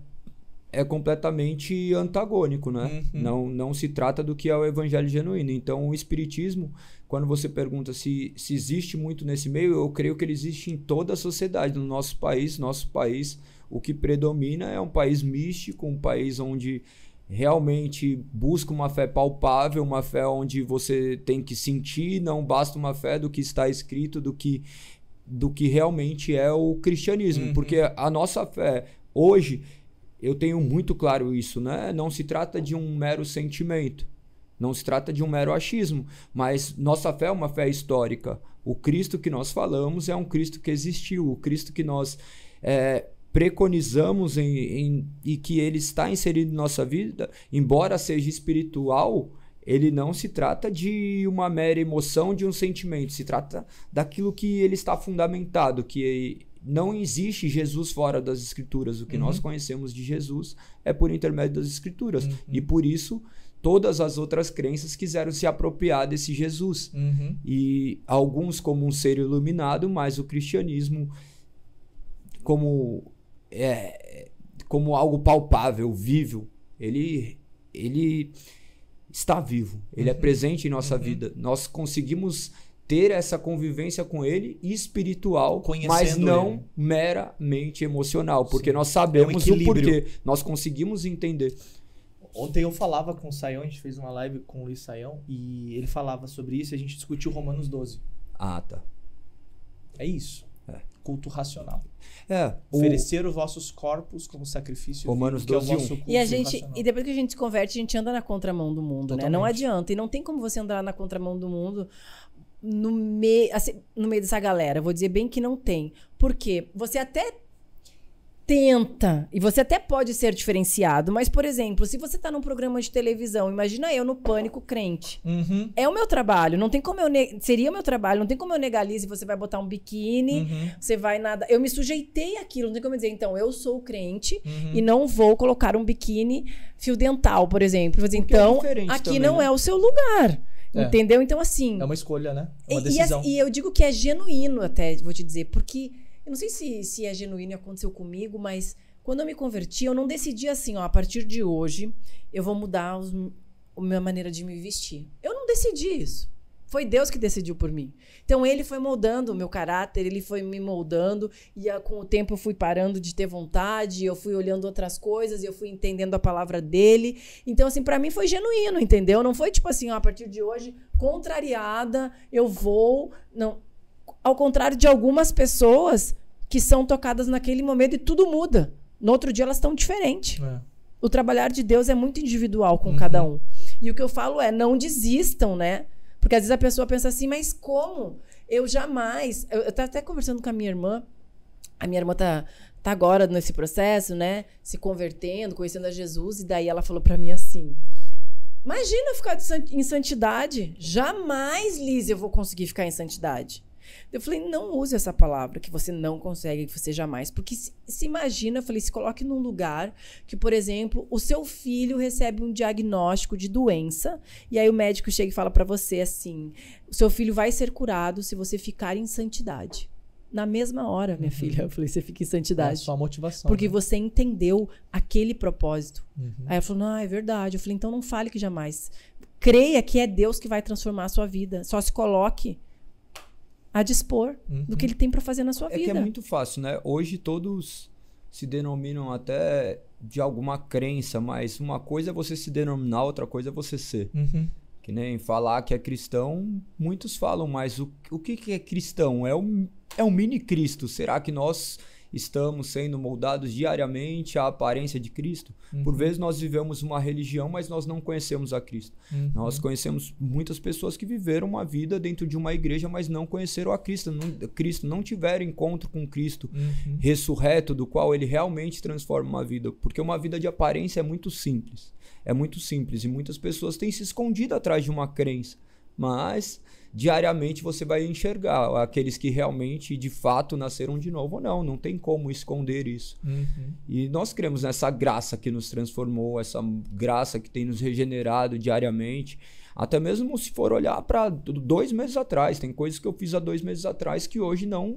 é completamente antagônico, né? Uhum. Não, não se trata do que é o evangelho genuíno. Então, o espiritismo, quando você pergunta se, se existe muito nesse meio, eu creio que ele existe em toda a sociedade. No nosso país, nosso país, o que predomina é um país místico, um país onde realmente busca uma fé palpável, uma fé onde você tem que sentir, não basta uma fé do que está escrito, do que do que realmente é o cristianismo, uhum. porque a nossa fé hoje eu tenho muito claro isso, né? Não se trata de um mero sentimento, não se trata de um mero achismo, mas nossa fé é uma fé histórica. O Cristo que nós falamos é um Cristo que existiu, o Cristo que nós é, preconizamos em, em, e que ele está inserido em nossa vida, embora seja espiritual, ele não se trata de uma mera emoção, de um sentimento, se trata daquilo que ele está fundamentado, que não existe Jesus fora das Escrituras. O que uhum. nós conhecemos de Jesus é por intermédio das Escrituras. Uhum. E por isso, todas as outras crenças quiseram se apropriar desse Jesus. Uhum. E alguns, como um ser iluminado, mas o cristianismo, como, é, como algo palpável, vivo, ele. ele está vivo, ele é uhum. presente em nossa uhum. vida. Nós conseguimos ter essa convivência com ele espiritual, Conhecendo mas não ele. meramente emocional, porque Sim. nós sabemos é um o porquê, nós conseguimos entender. Ontem eu falava com o Saião, a gente fez uma live com o Luiz Saião e ele falava sobre isso, a gente discutiu Romanos 12. Ah, tá. É isso. É. Culto racional. É, o... Oferecer os vossos corpos como sacrifício. Romanos vivo, 12, é o e a gente E depois que a gente se converte, a gente anda na contramão do mundo, Totalmente. né? Não adianta. E não tem como você andar na contramão do mundo no, me, assim, no meio dessa galera. Vou dizer bem que não tem. Porque você até tenta e você até pode ser diferenciado, mas, por exemplo, se você tá num programa de televisão, imagina eu no Pânico Crente. Uhum. É o meu trabalho, não tem como eu. Seria o meu trabalho, não tem como eu negalize. Você vai botar um biquíni, uhum. você vai nada. Eu me sujeitei àquilo, não tem como eu dizer, então, eu sou crente uhum. e não vou colocar um biquíni fio dental, por exemplo. É então, é aqui também, não né? é o seu lugar. É. Entendeu? Então, assim. É uma escolha, né? decisão. E, assim, e, eu digo que é genuíno, até, vou te dizer, porque. Eu não sei se, se é genuíno e aconteceu comigo, mas quando eu me converti, eu não decidi assim, ó, a partir de hoje eu vou mudar os, a minha maneira de me vestir. Eu não decidi isso. Foi Deus que decidiu por mim. Então ele foi moldando o meu caráter, ele foi me moldando e com o tempo eu fui parando de ter vontade, eu fui olhando outras coisas, eu fui entendendo a palavra dele. Então assim, para mim foi genuíno, entendeu? Não foi tipo assim, ó, a partir de hoje, contrariada, eu vou, não. Ao contrário de algumas pessoas que são tocadas naquele momento e tudo muda. No outro dia elas estão diferentes. É. O trabalhar de Deus é muito individual com uhum. cada um. E o que eu falo é, não desistam, né? Porque às vezes a pessoa pensa assim, mas como? Eu jamais. Eu, eu até conversando com a minha irmã. A minha irmã tá, tá agora nesse processo, né? Se convertendo, conhecendo a Jesus. E daí ela falou para mim assim: Imagina ficar em santidade. Jamais, Liz, eu vou conseguir ficar em santidade. Eu falei, não use essa palavra que você não consegue, que você jamais. Porque se, se imagina, eu falei, se coloque num lugar que, por exemplo, o seu filho recebe um diagnóstico de doença e aí o médico chega e fala para você assim: o seu filho vai ser curado se você ficar em santidade na mesma hora, minha uhum. filha. Eu falei, você fica em santidade. É só motivação. Porque né? você entendeu aquele propósito. Uhum. Aí ela falou, não, é verdade. Eu falei, então não fale que jamais. Creia que é Deus que vai transformar a sua vida. Só se coloque a dispor uhum. do que uhum. ele tem para fazer na sua é vida. É que é muito fácil, né? Hoje todos se denominam até de alguma crença, mas uma coisa é você se denominar, outra coisa é você ser. Uhum. Que nem falar que é cristão, muitos falam, mas o, o que, que é cristão? É um, é um mini Cristo. Será que nós estamos sendo moldados diariamente à aparência de Cristo. Uhum. Por vezes nós vivemos uma religião, mas nós não conhecemos a Cristo. Uhum. Nós conhecemos muitas pessoas que viveram uma vida dentro de uma igreja, mas não conheceram a Cristo, não, Cristo, não tiveram encontro com Cristo uhum. ressurreto, do qual ele realmente transforma uma vida, porque uma vida de aparência é muito simples. É muito simples e muitas pessoas têm se escondido atrás de uma crença. Mas diariamente você vai enxergar aqueles que realmente, de fato, nasceram de novo ou não. Não tem como esconder isso. Uhum. E nós cremos nessa graça que nos transformou, essa graça que tem nos regenerado diariamente. Até mesmo se for olhar para dois meses atrás, tem coisas que eu fiz há dois meses atrás que hoje não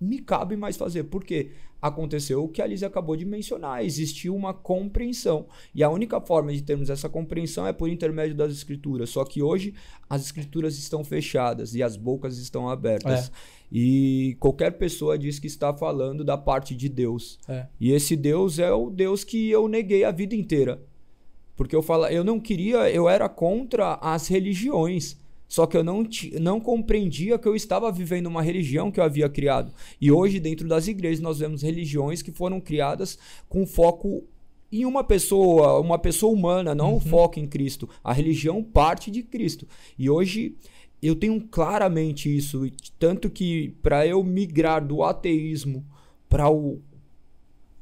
me cabe mais fazer. porque Aconteceu o que a Liz acabou de mencionar, existiu uma compreensão. E a única forma de termos essa compreensão é por intermédio das escrituras. Só que hoje as escrituras estão fechadas e as bocas estão abertas. É. E qualquer pessoa diz que está falando da parte de Deus. É. E esse Deus é o Deus que eu neguei a vida inteira. Porque eu falo, eu não queria, eu era contra as religiões. Só que eu não, não compreendia que eu estava vivendo uma religião que eu havia criado. E hoje, dentro das igrejas, nós vemos religiões que foram criadas com foco em uma pessoa, uma pessoa humana, não uhum. foco em Cristo. A religião parte de Cristo. E hoje eu tenho claramente isso, tanto que para eu migrar do ateísmo para o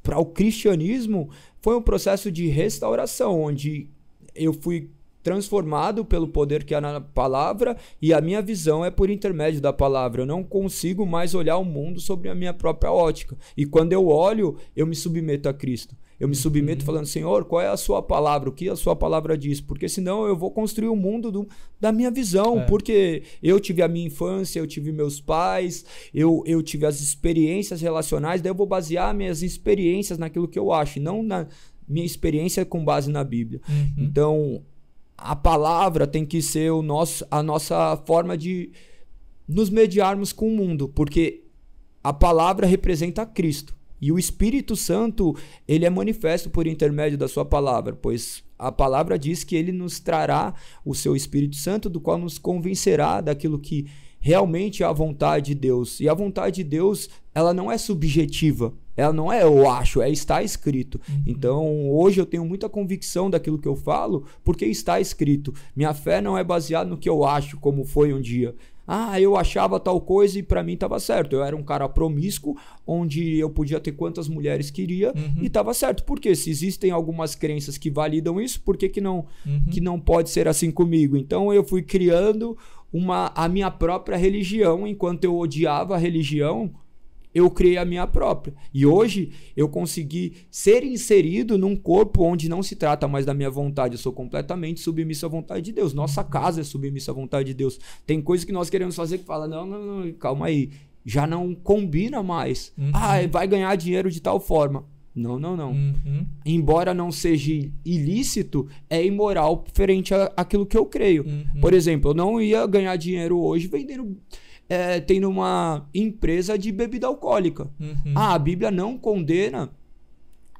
para o cristianismo foi um processo de restauração onde eu fui transformado pelo poder que há na palavra e a minha visão é por intermédio da palavra. Eu não consigo mais olhar o mundo sobre a minha própria ótica. E quando eu olho, eu me submeto a Cristo. Eu me submeto uhum. falando, Senhor, qual é a sua palavra? O que a sua palavra diz? Porque senão eu vou construir o um mundo do, da minha visão. É. Porque eu tive a minha infância, eu tive meus pais, eu, eu tive as experiências relacionais, daí eu vou basear minhas experiências naquilo que eu acho, não na minha experiência com base na Bíblia. Uhum. Então, a palavra tem que ser o nosso, a nossa forma de nos mediarmos com o mundo, porque a palavra representa Cristo. E o Espírito Santo, ele é manifesto por intermédio da sua palavra, pois a palavra diz que ele nos trará o seu Espírito Santo, do qual nos convencerá daquilo que realmente é a vontade de Deus. E a vontade de Deus, ela não é subjetiva. Ela não é eu acho, é está escrito. Uhum. Então, hoje eu tenho muita convicção daquilo que eu falo, porque está escrito. Minha fé não é baseada no que eu acho, como foi um dia. Ah, eu achava tal coisa e para mim estava certo. Eu era um cara promíscuo, onde eu podia ter quantas mulheres queria uhum. e estava certo. Porque se existem algumas crenças que validam isso, por que, que não uhum. que não pode ser assim comigo? Então eu fui criando uma a minha própria religião, enquanto eu odiava a religião, eu criei a minha própria. E hoje eu consegui ser inserido num corpo onde não se trata mais da minha vontade, eu sou completamente submisso à vontade de Deus. Nossa casa é submissa à vontade de Deus. Tem coisas que nós queremos fazer que fala: não, não, não calma aí, já não combina mais. Uhum. Ah, vai ganhar dinheiro de tal forma. Não, não, não. Uhum. Embora não seja ilícito, é imoral frente àquilo que eu creio. Uhum. Por exemplo, eu não ia ganhar dinheiro hoje vendendo é, tendo uma empresa de bebida alcoólica. Uhum. Ah, a Bíblia não condena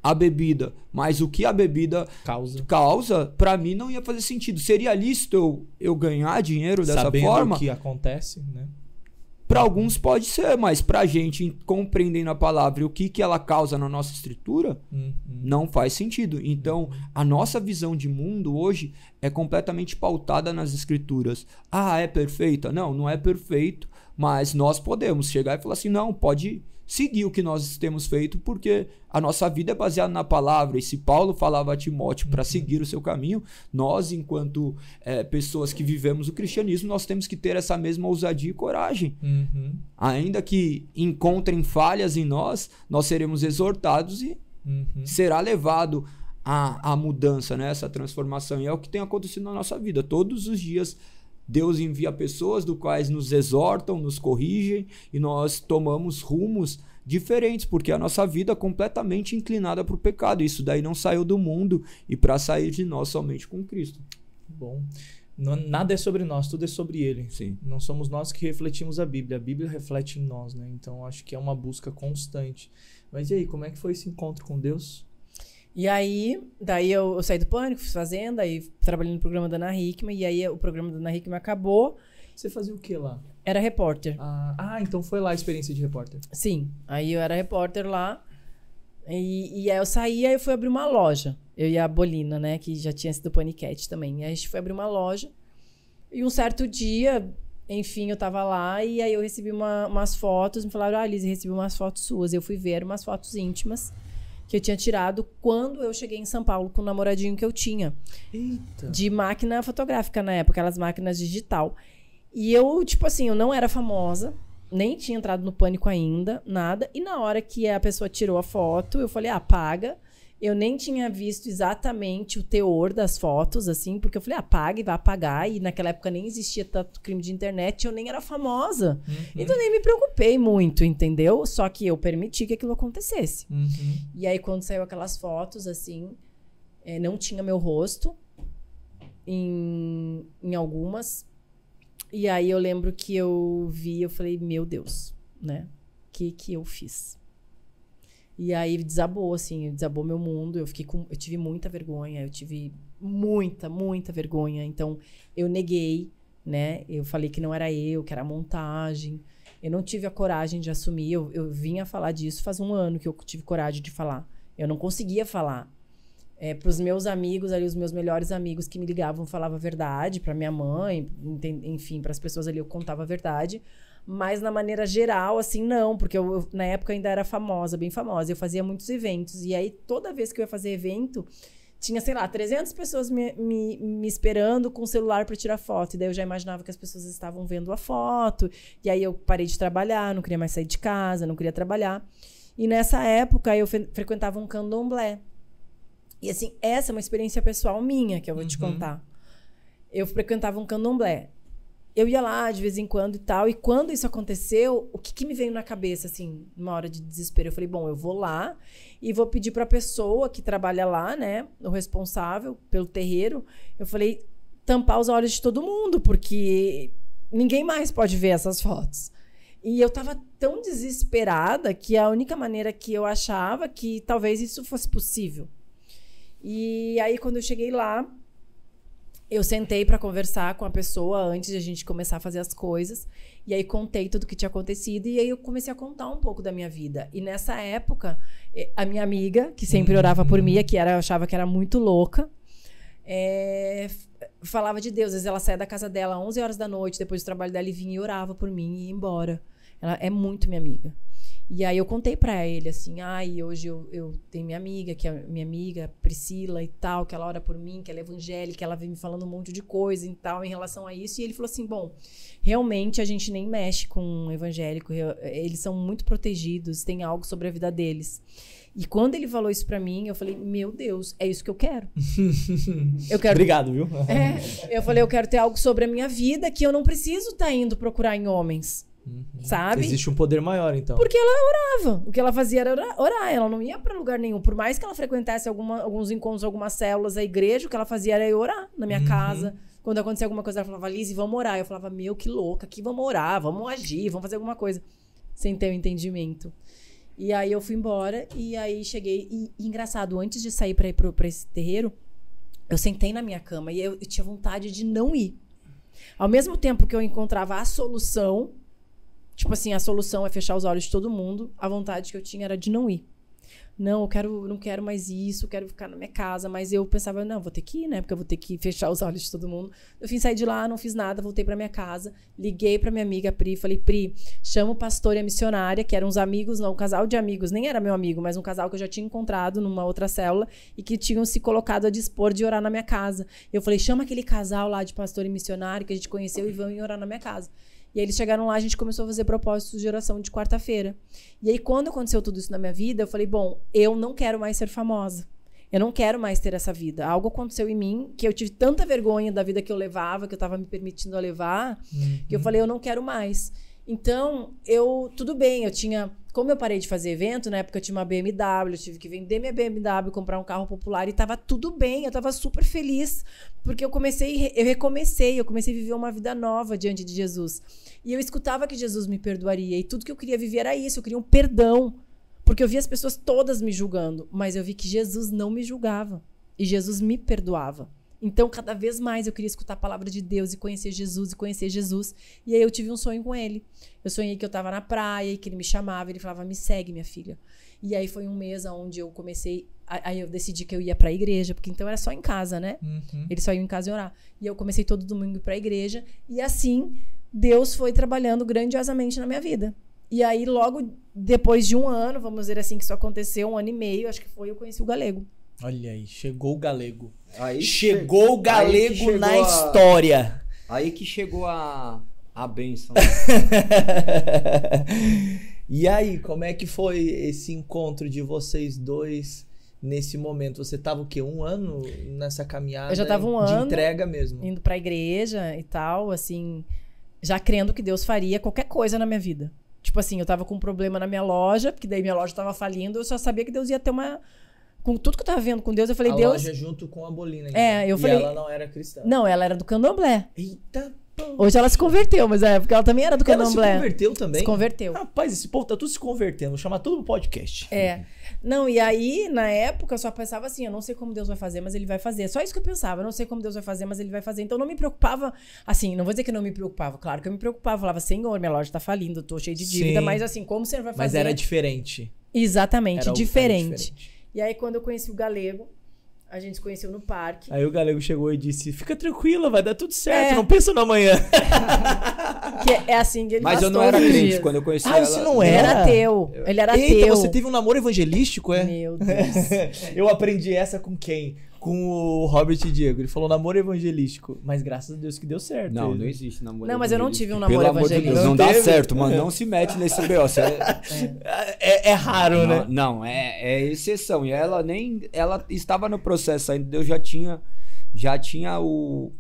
a bebida, mas o que a bebida causa, causa para mim não ia fazer sentido. Seria lícito eu, eu ganhar dinheiro dessa Sabendo forma? O que acontece, né? Para alguns pode ser, mas para a gente compreendendo a palavra o que, que ela causa na nossa estrutura, uhum. não faz sentido. Então, a nossa visão de mundo hoje é completamente pautada nas escrituras. Ah, é perfeita? Não, não é perfeito, mas nós podemos chegar e falar assim: não, pode seguir o que nós temos feito, porque a nossa vida é baseada na palavra. E se Paulo falava a Timóteo para uhum. seguir o seu caminho, nós, enquanto é, pessoas que vivemos o cristianismo, nós temos que ter essa mesma ousadia e coragem. Uhum. Ainda que encontrem falhas em nós, nós seremos exortados e uhum. será levado a, a mudança, né? essa transformação. E é o que tem acontecido na nossa vida. Todos os dias Deus envia pessoas do quais nos exortam, nos corrigem e nós tomamos rumos diferentes, porque a nossa vida é completamente inclinada para o pecado. Isso daí não saiu do mundo e para sair de nós somente com Cristo. Bom. Não, nada é sobre nós, tudo é sobre ele. Sim. Não somos nós que refletimos a Bíblia, a Bíblia reflete em nós, né? Então acho que é uma busca constante. Mas e aí, como é que foi esse encontro com Deus? E aí, daí eu, eu saí do pânico, fiz fazenda, aí trabalhei no programa da Ana Hickman, e aí o programa da Ana Hickman acabou. Você fazia o que lá? Era repórter. Ah, ah, então foi lá a experiência de repórter. Sim, aí eu era repórter lá. E, e aí eu saí, aí eu fui abrir uma loja. Eu e a Bolina, né, que já tinha sido paniquete também. E aí a gente foi abrir uma loja. E um certo dia, enfim, eu tava lá e aí eu recebi uma, umas fotos, me falaram, ah, Liz, recebi umas fotos suas. Eu fui ver, umas fotos íntimas que eu tinha tirado quando eu cheguei em São Paulo com o namoradinho que eu tinha. Eita. De máquina fotográfica na época, aquelas máquinas digital. E eu, tipo assim, eu não era famosa, nem tinha entrado no pânico ainda, nada. E na hora que a pessoa tirou a foto, eu falei, ah, paga. Eu nem tinha visto exatamente o teor das fotos, assim, porque eu falei, apague, e vai apagar. E naquela época nem existia tanto crime de internet, eu nem era famosa. Uhum. Então nem me preocupei muito, entendeu? Só que eu permiti que aquilo acontecesse. Uhum. E aí, quando saiu aquelas fotos, assim, é, não tinha meu rosto em, em algumas. E aí eu lembro que eu vi, eu falei, meu Deus, né? O que que eu fiz? E aí desabou, assim, desabou meu mundo. Eu fiquei com, eu tive muita vergonha, eu tive muita, muita vergonha. Então eu neguei, né? Eu falei que não era eu, que era montagem. Eu não tive a coragem de assumir. Eu, eu vinha falar disso faz um ano que eu tive coragem de falar. Eu não conseguia falar. É, para os meus amigos ali, os meus melhores amigos que me ligavam, falava a verdade. Para minha mãe, enfim, para as pessoas ali, eu contava a verdade. Mas na maneira geral, assim, não, porque eu, na época ainda era famosa, bem famosa. Eu fazia muitos eventos. E aí, toda vez que eu ia fazer evento, tinha, sei lá, 300 pessoas me, me, me esperando com o celular para tirar foto. E daí eu já imaginava que as pessoas estavam vendo a foto. E aí eu parei de trabalhar, não queria mais sair de casa, não queria trabalhar. E nessa época eu frequentava um candomblé. E assim, essa é uma experiência pessoal minha que eu vou uhum. te contar. Eu frequentava um candomblé eu ia lá de vez em quando e tal. E quando isso aconteceu, o que, que, me veio na cabeça, assim, numa hora de desespero? Eu falei, bom, eu vou lá e vou pedir para a pessoa que trabalha lá, né, o responsável pelo terreiro, eu falei, tampar os olhos de todo mundo, porque ninguém mais pode ver essas fotos. E eu estava tão desesperada que a única maneira que eu achava que talvez isso fosse possível. E aí, quando eu cheguei lá, eu sentei para conversar com a pessoa antes de a gente começar a fazer as coisas. E aí contei tudo o que tinha acontecido e aí eu comecei a contar um pouco da minha vida. E nessa época, eh, a minha amiga, que sempre orava por mim, uhum. que era, achava que era muito louca, é, falava de Deus. Às vezes ela saía da casa dela às 11 horas da noite, depois do trabalho dela, e vinha e orava por mim e ia embora. Ela é muito minha amiga. E aí eu contei para ele assim: ai, ah, hoje eu, eu tenho minha amiga, que é minha amiga Priscila e tal, que ela ora por mim, que ela é evangélica, ela vem me falando um monte de coisa e tal em relação a isso. E ele falou assim: bom, realmente a gente nem mexe com um evangélico, eles são muito protegidos, tem algo sobre a vida deles. E quando ele falou isso para mim, eu falei: Meu Deus, é isso que eu quero. eu quero. Obrigado, viu? é, eu falei: Eu quero ter algo sobre a minha vida que eu não preciso estar tá indo procurar em homens. Uhum. Sabe? Existe um poder maior, então. Porque ela orava. O que ela fazia era orar. Ela não ia para lugar nenhum. Por mais que ela frequentasse alguma, alguns encontros, algumas células, a igreja, o que ela fazia era orar na minha uhum. casa. Quando acontecia alguma coisa, ela falava, Liz, vamos orar. Eu falava, meu, que louca, aqui vamos orar, vamos agir, vamos fazer alguma coisa. Sem ter o um entendimento. E aí eu fui embora, e aí cheguei. E, e engraçado, antes de sair pra ir pro, pra esse terreiro, eu sentei na minha cama e eu, eu tinha vontade de não ir. Ao mesmo tempo que eu encontrava a solução Tipo assim, a solução é fechar os olhos de todo mundo. A vontade que eu tinha era de não ir. Não, eu quero, não quero mais isso, quero ficar na minha casa. Mas eu pensava, não, vou ter que ir, né? Porque eu vou ter que fechar os olhos de todo mundo. No fim, saí de lá, não fiz nada, voltei para minha casa. Liguei para minha amiga Pri, falei, Pri, chama o pastor e a missionária, que eram uns amigos, não, um casal de amigos. Nem era meu amigo, mas um casal que eu já tinha encontrado numa outra célula e que tinham se colocado a dispor de orar na minha casa. Eu falei, chama aquele casal lá de pastor e missionário que a gente conheceu e vão orar na minha casa. E aí eles chegaram lá, a gente começou a fazer propósitos de oração de quarta-feira. E aí, quando aconteceu tudo isso na minha vida, eu falei: bom, eu não quero mais ser famosa. Eu não quero mais ter essa vida. Algo aconteceu em mim que eu tive tanta vergonha da vida que eu levava, que eu estava me permitindo a levar, uhum. que eu falei: eu não quero mais. Então, eu, tudo bem, eu tinha como eu parei de fazer evento, na época eu tinha uma BMW, eu tive que vender minha BMW, comprar um carro popular e tava tudo bem, eu tava super feliz, porque eu comecei, eu recomecei, eu comecei a viver uma vida nova diante de Jesus. E eu escutava que Jesus me perdoaria e tudo que eu queria viver era isso, eu queria um perdão, porque eu via as pessoas todas me julgando, mas eu vi que Jesus não me julgava e Jesus me perdoava. Então, cada vez mais eu queria escutar a palavra de Deus e conhecer Jesus e conhecer Jesus. E aí eu tive um sonho com ele. Eu sonhei que eu estava na praia e que ele me chamava, ele falava: "Me segue, minha filha". E aí foi um mês onde eu comecei, aí eu decidi que eu ia para a igreja, porque então era só em casa, né? Uhum. Ele só ia em casa e orar. E eu comecei todo domingo para a igreja e assim Deus foi trabalhando grandiosamente na minha vida. E aí logo depois de um ano, vamos dizer assim, que isso aconteceu, um ano e meio, acho que foi, eu conheci o galego. Olha aí, chegou o galego. Aí chegou o galego chegou na a... história. Aí que chegou a, a benção. e aí, como é que foi esse encontro de vocês dois? nesse momento? Você tava o quê? Um ano nessa caminhada? Eu já tava um de ano. De entrega mesmo. Indo pra igreja e tal, assim, já crendo que Deus faria qualquer coisa na minha vida. Tipo assim, eu tava com um problema na minha loja, porque daí minha loja tava falindo, eu só sabia que Deus ia ter uma, com tudo que eu tava vendo com Deus, eu falei, a Deus. Loja junto com a Bolina. Ainda. É, eu e falei. ela não era cristã. Não, ela era do candomblé. Eita Hoje ela se converteu, mas é porque ela também era do ela candomblé. Ela se converteu também? Se converteu. Rapaz, esse povo tá tudo se convertendo. Vou chamar todo o podcast. É. Não, e aí, na época, eu só pensava assim, eu não sei como Deus vai fazer, mas ele vai fazer. Só isso que eu pensava. Eu não sei como Deus vai fazer, mas ele vai fazer. Então, não me preocupava, assim, não vou dizer que eu não me preocupava. Claro que eu me preocupava. Eu falava, Senhor, minha loja tá falindo, eu tô cheio de dívida. Sim. Mas assim, como o Senhor vai fazer? Mas era diferente. Exatamente, era diferente. diferente. E aí, quando eu conheci o Galego, a gente se conheceu no parque. Aí o galego chegou e disse: Fica tranquila, vai dar tudo certo, é. não pensa no amanhã. que é assim que ele Mas eu não era crente dias. quando eu conheci ah, ela. Ah, você não era? Ele era teu. Ele era Eita, teu. você teve um namoro evangelístico, é? Meu Deus. eu aprendi essa com quem? com o Robert e Diego. Ele falou namoro evangelístico. Mas graças a Deus que deu certo. Não, ele. não existe namoro Não, mas eu não tive um namoro Pelo evangelístico. Deus, não, não dá teve. certo, mano. Não se mete nesse B.O. É-, é, é, é, raro, não, né? Não, é, é exceção. E ela nem. Ela estava no processo ainda. Deus já tinha. Já tinha o.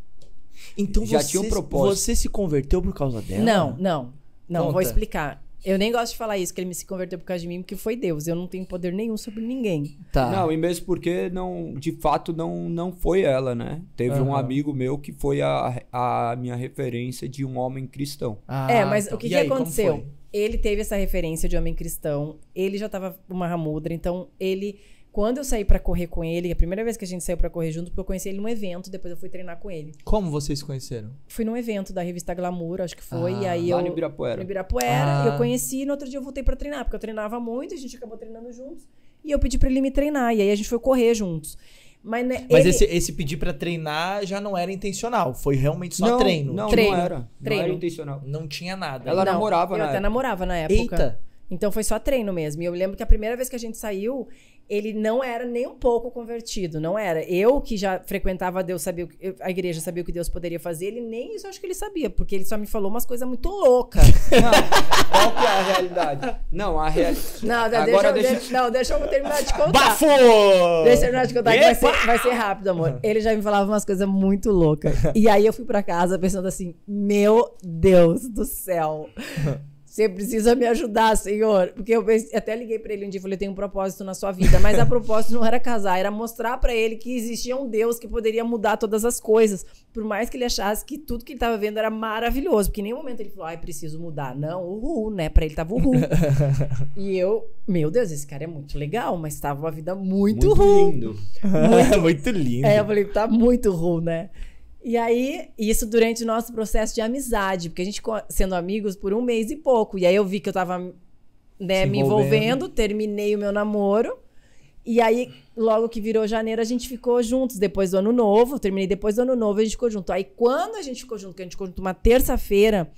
Então já você, tinha um propósito. você se converteu por causa dela? Não, não. Não, Conta. vou explicar. Eu nem gosto de falar isso, que ele me se converteu por causa de mim, porque foi Deus. Eu não tenho poder nenhum sobre ninguém. Tá. Não, e mesmo porque não, de fato não, não foi ela, né? Teve uhum. um amigo meu que foi a, a minha referência de um homem cristão. Ah, é, mas então. o que, que aí, aconteceu? Ele teve essa referência de homem cristão, ele já tava uma ramudra, então ele quando eu saí para correr com ele, a primeira vez que a gente saiu para correr junto, porque eu conheci ele num evento, depois eu fui treinar com ele. Como vocês se conheceram? Fui num evento da revista Glamour, acho que foi, ah, e aí lá eu no Ibirapuera. No Ibirapuera, ah. eu conheci e no outro dia eu voltei para treinar, porque eu treinava muito, a gente acabou treinando juntos, e eu pedi para ele me treinar, e aí a gente foi correr juntos. Mas, né, Mas ele... esse, esse pedir para treinar já não era intencional, foi realmente só não, treino. Não, treino. não era. Treino. Não era intencional. Não tinha nada. Ela não, namorava, né? Na até namorava na época. Eita! Então foi só treino mesmo. E eu lembro que a primeira vez que a gente saiu, ele não era nem um pouco convertido, não era. Eu que já frequentava Deus, sabia que, a igreja, sabia o que Deus poderia fazer, ele nem isso acho que ele sabia, porque ele só me falou umas coisas muito loucas. Não, qual que é a realidade? Não, a realidade. Não, Agora deixa, eu, deixa... não, deixa eu terminar de contar. Bafo! Deixa eu terminar de contar, que vai ser, vai ser rápido, amor. Uhum. Ele já me falava umas coisas muito loucas. E aí eu fui para casa pensando assim: meu Deus do céu. Uhum você precisa me ajudar, Senhor. Porque eu pensei, até liguei para ele um dia e falei: tem um propósito na sua vida. Mas a propósito não era casar, era mostrar para ele que existia um Deus que poderia mudar todas as coisas. Por mais que ele achasse que tudo que ele estava vendo era maravilhoso. Porque em nenhum momento ele falou: ai, preciso mudar. Não, uhul, né? Para ele tava uhul. e eu, meu Deus, esse cara é muito legal, mas tava uma vida muito, muito ruim. Lindo. Muito, muito lindo. É, eu falei: tá muito ruim, né? E aí, isso durante o nosso processo de amizade, porque a gente sendo amigos por um mês e pouco. E aí eu vi que eu tava né, me envolvendo, terminei o meu namoro. E aí, logo que virou janeiro, a gente ficou juntos. Depois do ano novo, terminei depois do ano novo, a gente ficou junto. Aí, quando a gente ficou junto, que a gente ficou junto uma terça-feira,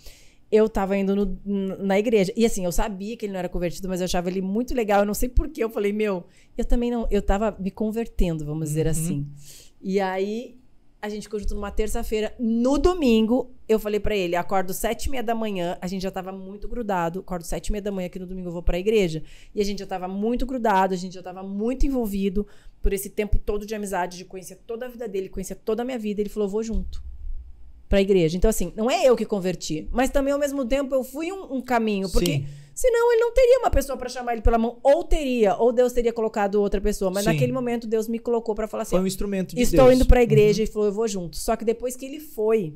eu tava indo no, na igreja. E assim, eu sabia que ele não era convertido, mas eu achava ele muito legal. Eu não sei porquê. Eu falei, meu, eu também não. Eu tava me convertendo, vamos dizer uhum. assim. E aí, a gente ficou junto numa terça-feira. No domingo, eu falei para ele: acordo sete e meia da manhã. A gente já tava muito grudado. Acordo sete e meia da manhã, que no domingo eu vou pra igreja. E a gente já tava muito grudado, a gente já tava muito envolvido por esse tempo todo de amizade, de conhecer toda a vida dele, conhecer toda a minha vida. Ele falou: vou junto pra igreja. Então, assim, não é eu que converti, mas também ao mesmo tempo eu fui um, um caminho, porque. Sim Senão ele não teria uma pessoa para chamar ele pela mão. Ou teria, ou Deus teria colocado outra pessoa. Mas Sim. naquele momento Deus me colocou para falar assim: Foi um instrumento de Estou Deus. indo para a igreja uhum. e falou: Eu vou junto. Só que depois que ele foi,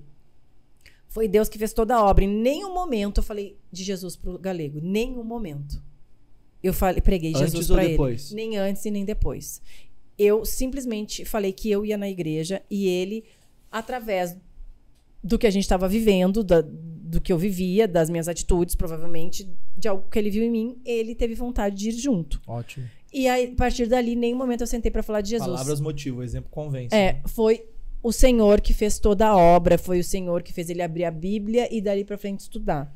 foi Deus que fez toda a obra. Em nenhum momento eu falei de Jesus pro galego. Nenhum momento. Eu falei, preguei antes Jesus para ele. Nem antes e nem depois. Eu simplesmente falei que eu ia na igreja e ele, através do que a gente estava vivendo, da, do que eu vivia, das minhas atitudes, provavelmente de algo que ele viu em mim, ele teve vontade de ir junto. Ótimo. E aí, a partir dali, nenhum momento eu sentei para falar de Jesus. Palavras motivo, exemplo convence. É, né? foi o Senhor que fez toda a obra, foi o Senhor que fez ele abrir a Bíblia e dali para frente estudar.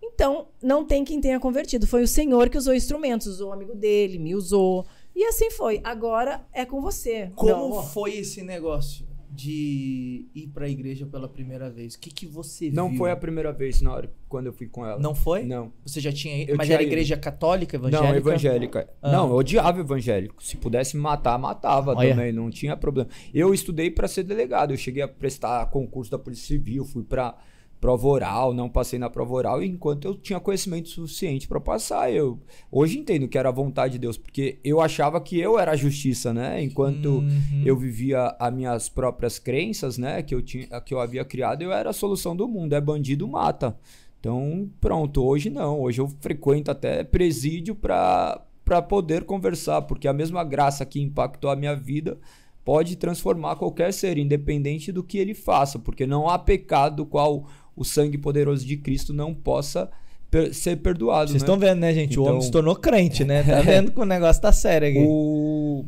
Então, não tem quem tenha convertido, foi o Senhor que usou instrumentos, usou o amigo dele, me usou. E assim foi. Agora é com você. Como foi esse negócio? de ir para a igreja pela primeira vez? O que, que você não viu? Não foi a primeira vez na hora quando eu fui com ela. Não foi? Não. Você já tinha ido? Mas tinha era ido. igreja católica, evangélica? Não, evangélica. Ah. Não, eu odiava evangélico. Se pudesse matar, matava Olha. também, não tinha problema. Eu estudei para ser delegado, eu cheguei a prestar concurso da Polícia Civil, fui para prova oral, não passei na prova oral, enquanto eu tinha conhecimento suficiente para passar. Eu hoje entendo que era a vontade de Deus, porque eu achava que eu era a justiça, né? Enquanto uhum. eu vivia as minhas próprias crenças, né, que eu tinha, que eu havia criado, eu era a solução do mundo, é bandido mata. Então, pronto, hoje não, hoje eu frequento até presídio para para poder conversar, porque a mesma graça que impactou a minha vida pode transformar qualquer ser, independente do que ele faça, porque não há pecado qual o sangue poderoso de Cristo não possa per ser perdoado. Vocês estão né? vendo, né, gente? Então, o homem então se tornou crente, né? Tá é. vendo que o negócio tá sério aqui. O,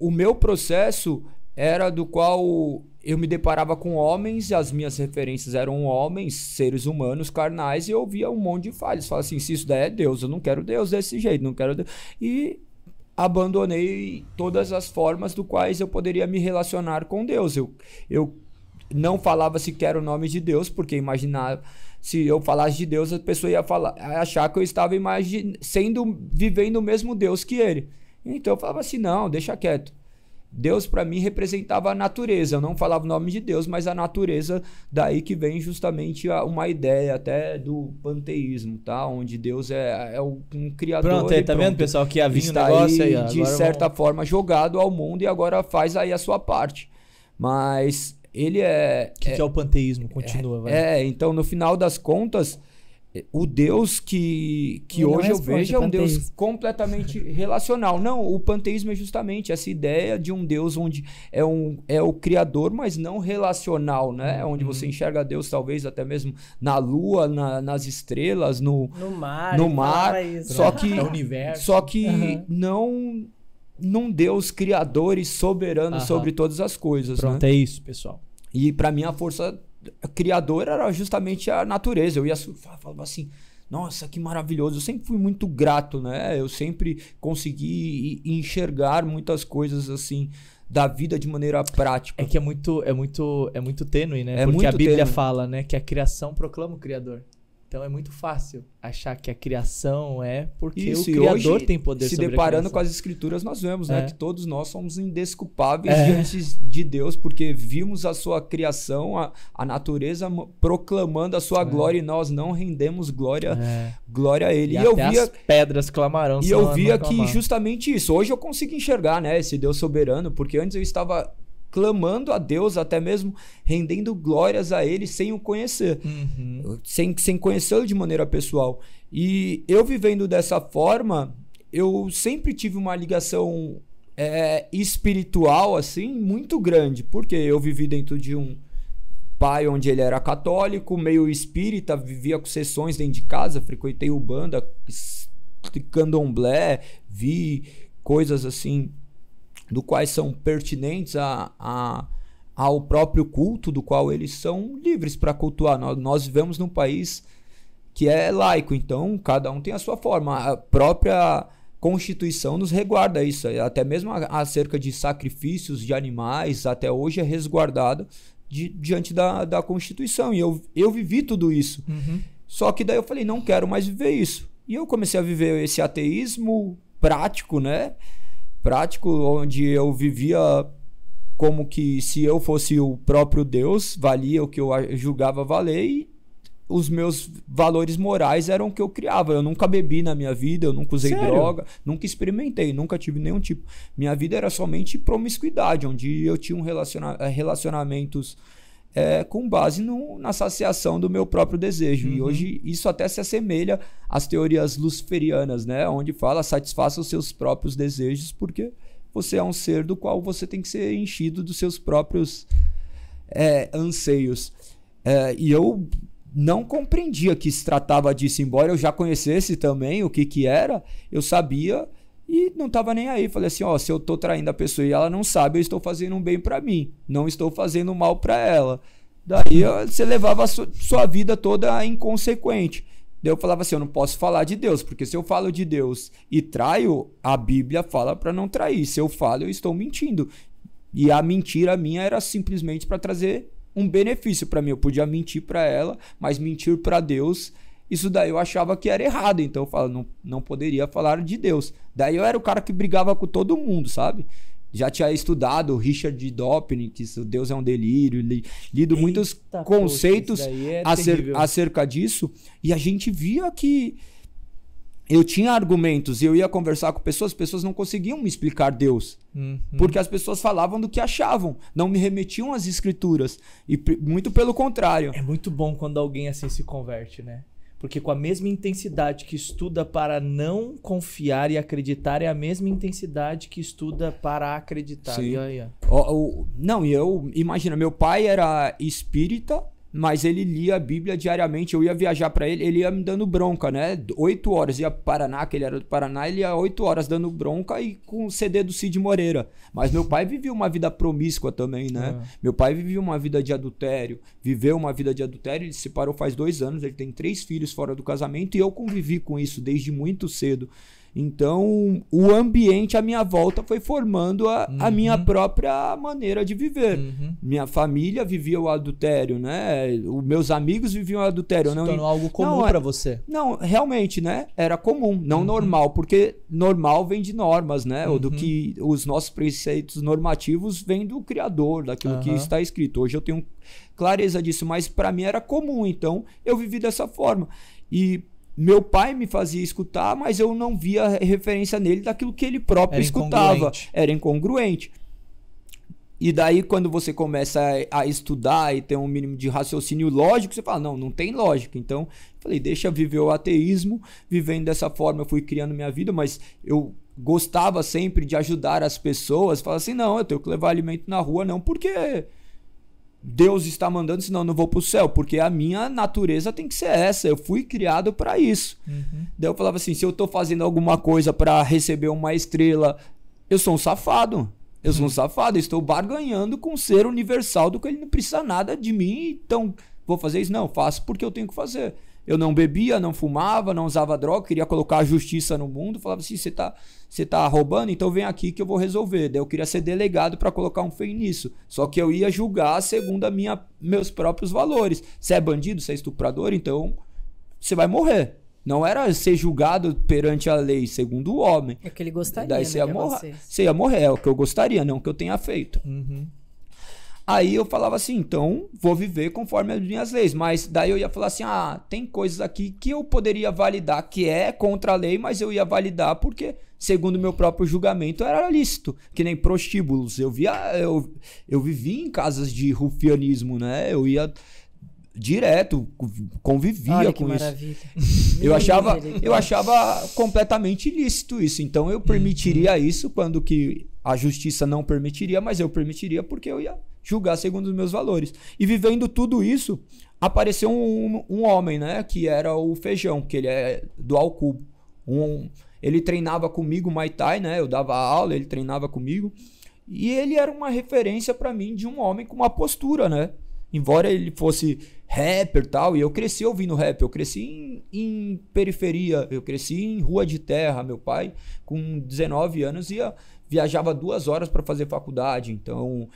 o meu processo era do qual eu me deparava com homens, as minhas referências eram homens, seres humanos, carnais, e eu via um monte de falhas. Falava assim: se isso daí é Deus, eu não quero Deus desse jeito, não quero Deus. E abandonei todas as formas do quais eu poderia me relacionar com Deus. Eu, eu não falava sequer o nome de Deus, porque imaginava se eu falasse de Deus, a pessoa ia falar, achar que eu estava imagine, sendo vivendo o mesmo Deus que ele. Então eu falava assim: "Não, deixa quieto". Deus para mim representava a natureza. Eu não falava o nome de Deus, mas a natureza daí que vem justamente uma ideia até do panteísmo, tá? Onde Deus é, é um criador. Pronto, aí, tá pronto, vendo, pessoal, que havia um negócio aí, aí de certa vamos... forma jogado ao mundo e agora faz aí a sua parte. Mas ele é. O que, é, que é o é, panteísmo? Continua, é, vai. É, então no final das contas, é, o Deus que, que hoje eu vejo é um Deus completamente relacional. Não, o panteísmo é justamente essa ideia de um Deus onde é, um, é o criador, mas não relacional, né? Uhum. Onde hum. você uhum. enxerga Deus, talvez até mesmo na lua, na, nas estrelas, no, no mar. No mar isso. Só que, no é universo. Só que uhum. não num Deus criador e soberano Aham. sobre todas as coisas. Pronto, né? é isso, pessoal. E para mim a força criadora era justamente a natureza. Eu ia falava assim, nossa, que maravilhoso. Eu sempre fui muito grato, né? Eu sempre consegui enxergar muitas coisas assim da vida de maneira prática. É que é muito é muito é muito tênue, né? É Porque a Bíblia tênue. fala, né, que a criação proclama o criador. Então é muito fácil achar que a criação é porque Isso, o criador hoje, tem poder se sobre Se deparando com as escrituras nós vemos, né, é. né, que todos nós somos indesculpáveis é. diante de Deus porque vimos a sua criação, a, a natureza proclamando a sua é. glória e nós não rendemos glória, é. glória a ele. E, e eu via as pedras clamarão. E eu via que justamente isso. Hoje eu consigo enxergar, né, esse Deus soberano, porque antes eu estava clamando a Deus, até mesmo rendendo glórias a Ele sem o conhecer, uhum. sem, sem conhecê-lo de maneira pessoal. E eu vivendo dessa forma, eu sempre tive uma ligação é, espiritual assim muito grande, porque eu vivi dentro de um pai onde ele era católico, meio espírita, vivia com sessões dentro de casa, frequentei o banda, candomblé, vi coisas assim do quais são pertinentes a, a, ao próprio culto do qual eles são livres para cultuar. Nós, nós vivemos num país que é laico, então cada um tem a sua forma. A própria Constituição nos resguarda isso, até mesmo acerca de sacrifícios de animais, até hoje é resguardado diante da, da Constituição. E eu, eu vivi tudo isso. Uhum. Só que daí eu falei, não quero mais viver isso. E eu comecei a viver esse ateísmo prático, né? prático, onde eu vivia como que se eu fosse o próprio Deus, valia o que eu julgava valer e os meus valores morais eram o que eu criava. Eu nunca bebi na minha vida, eu nunca usei Sério? droga, nunca experimentei, nunca tive nenhum tipo. Minha vida era somente promiscuidade, onde eu tinha um relaciona eh, relacionamentos é, com base no, na saciação do meu próprio desejo. Uhum. E hoje isso até se assemelha às teorias luciferianas, né? Onde fala satisfaça os seus próprios desejos, porque você é um ser do qual você tem que ser enchido dos seus próprios é, anseios. É, e eu não compreendia que se tratava disso, embora eu já conhecesse também o que, que era, eu sabia e não tava nem aí. Falei assim: ó, se eu tô traindo a pessoa e ela não sabe, eu estou fazendo um bem para mim. Não estou fazendo mal para ela. Daí você levava a sua vida toda inconsequente. Daí eu falava assim: eu não posso falar de Deus, porque se eu falo de Deus e traio, a Bíblia fala para não trair. Se eu falo, eu estou mentindo. E a mentira minha era simplesmente para trazer um benefício para mim. Eu podia mentir para ela, mas mentir para Deus isso daí eu achava que era errado, então eu falo, não, não poderia falar de Deus. Daí eu era o cara que brigava com todo mundo, sabe? Já tinha estudado Richard Dawkins, que Deus é um delírio, li, lido Eita, muitos conceitos é acer, acerca disso, e a gente via que eu tinha argumentos e eu ia conversar com pessoas, as pessoas não conseguiam me explicar Deus. Uhum. Porque as pessoas falavam do que achavam, não me remetiam às escrituras. E muito pelo contrário. É muito bom quando alguém assim se converte, né? Porque com a mesma intensidade que estuda para não confiar e acreditar, é a mesma intensidade que estuda para acreditar. Sim. Yeah, yeah. não, e eu imagino, meu pai era espírita mas ele lia a Bíblia diariamente. Eu ia viajar para ele, ele ia me dando bronca, né? Oito horas, ia para Paraná, que ele era do Paraná, ele ia oito horas dando bronca e com o CD do Cid Moreira. Mas meu pai vivia uma vida promíscua também, né? É. Meu pai vivia uma vida de adultério, viveu uma vida de adultério, ele se separou faz dois anos, ele tem três filhos fora do casamento e eu convivi com isso desde muito cedo. Então, o ambiente à minha volta foi formando a, uhum. a minha uhum. própria maneira de viver. Uhum. Minha família vivia o adultério, né? Os meus amigos viviam o adultério. Se não, algo comum é para você. Não, realmente, né? Era comum, não uhum. normal, porque normal vem de normas, né? Ou do uhum. que os nossos preceitos normativos vêm do Criador, daquilo que está escrito. Hoje eu tenho clareza disso, mas para mim era comum, então eu vivi dessa forma. E meu pai me fazia escutar, mas eu não via referência nele daquilo que ele próprio Era escutava. Era incongruente. E daí, quando você começa a, a, estudar e ter um mínimo de raciocínio lógico, você fala: não, não tem lógica. Então, falei: deixa viver o ateísmo. Vivendo dessa forma, eu fui criando minha vida, mas eu gostava sempre de ajudar as pessoas. Fala assim: não, eu tenho que levar alimento na rua, não, porque Deus está mandando, senão eu não vou para o céu, porque a minha natureza tem que ser essa, eu fui criado para isso. Uhum. Daí eu falava assim: se eu estou fazendo alguma coisa para receber uma estrela, eu sou um safado. Eu sou um uhum. safado, estou barganhando com o um ser universal do que ele não precisa nada de mim, então vou fazer isso? Não, faço porque eu tenho que fazer. Eu não bebia, não fumava, não usava droga, queria colocar a justiça no mundo. Falava assim: você tá, você tá roubando, então vem aqui que eu vou resolver. Daí eu queria ser delegado para colocar um fim nisso. Só que eu ia julgar segundo a minha, meus próprios valores. Você é bandido, você é estuprador, então você vai morrer. Não era ser julgado perante a lei, segundo o homem. É que ele gostaria. Daí você né, ia, morrer, você ia morrer, é o que eu gostaria, não o que eu tenha feito. Uhum. Aí eu falava assim, então vou viver conforme as minhas leis. Mas daí eu ia falar assim, ah, tem coisas aqui que eu poderia validar que é contra a lei, mas eu ia validar porque, segundo meu próprio julgamento, era lícito. Que nem prostíbulos. Eu via, eu, eu vivia em casas de rufianismo, né? Eu ia direto, convivia Olha que com maravilha. isso. eu achava, eu achava completamente ilícito isso. Então eu permitiria uhum. isso quando que a justiça não permitiria, mas eu permitiria porque eu ia julgar segundo os meus valores. E vivendo tudo isso, apareceu um, um homem, né? Que era o Feijão, que ele é do Al Um, ele treinava comigo Muay Thai, né? Eu dava aula, ele treinava comigo. E ele era uma referência para mim de um homem com uma postura, né? Embora ele fosse rapper tal, e eu cresci ouvindo rap, eu cresci em, em, periferia, eu cresci em rua de terra. Meu pai, com 19 anos, ia, viajava duas horas para fazer faculdade, então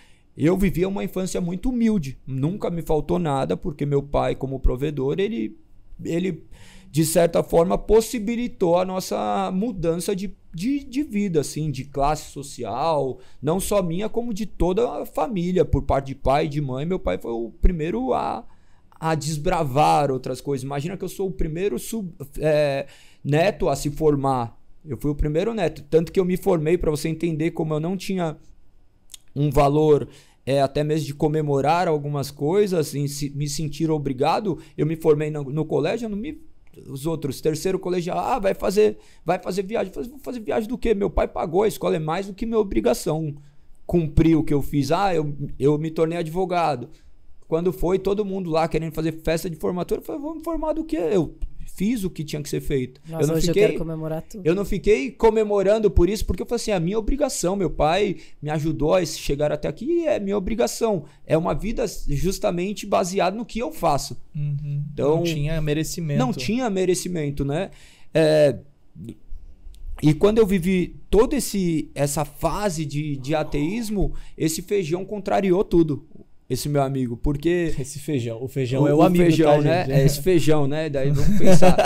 eu vivia uma infância muito humilde, nunca me faltou nada, porque meu pai, como provedor, ele, ele de certa forma, possibilitou a nossa mudança de, de, de vida, assim, de classe social, não só minha, como de toda a família, por parte de pai e de mãe. Meu pai foi o primeiro a, a desbravar outras coisas. Imagina que eu sou o primeiro sub, é, neto a se formar. Eu fui o primeiro neto. Tanto que eu me formei para você entender como eu não tinha um valor é, até mesmo de comemorar algumas coisas, se, me sentir obrigado. Eu me formei no, no colégio, não me os outros, terceiro colegial, ah, vai fazer, vai fazer viagem. Falei, vou fazer viagem do quê? Meu pai pagou, a escola é mais do que minha obrigação. Cumprir o que eu fiz. Ah, eu, eu me tornei advogado. Quando foi, todo mundo lá querendo fazer festa de formatura, eu falei, vou me formar do quê? Eu fiz o que tinha que ser feito. Nossa, eu não hoje fiquei, eu quero comemorar tudo. Eu não fiquei comemorando por isso, porque eu falei assim, é a minha obrigação. Meu pai me ajudou a chegar até aqui é minha obrigação. É uma vida justamente baseada no que eu faço. Uhum. Então, não tinha merecimento. Não tinha merecimento, né? É, e quando eu vivi toda esse, essa fase de, de ateísmo, esse feijão contrariou tudo esse meu amigo, porque. Esse feijão. O feijão o, é o, o amigo. Tá, feijão, tá, né? Gente? É. é esse feijão, né? Daí vamos pensar.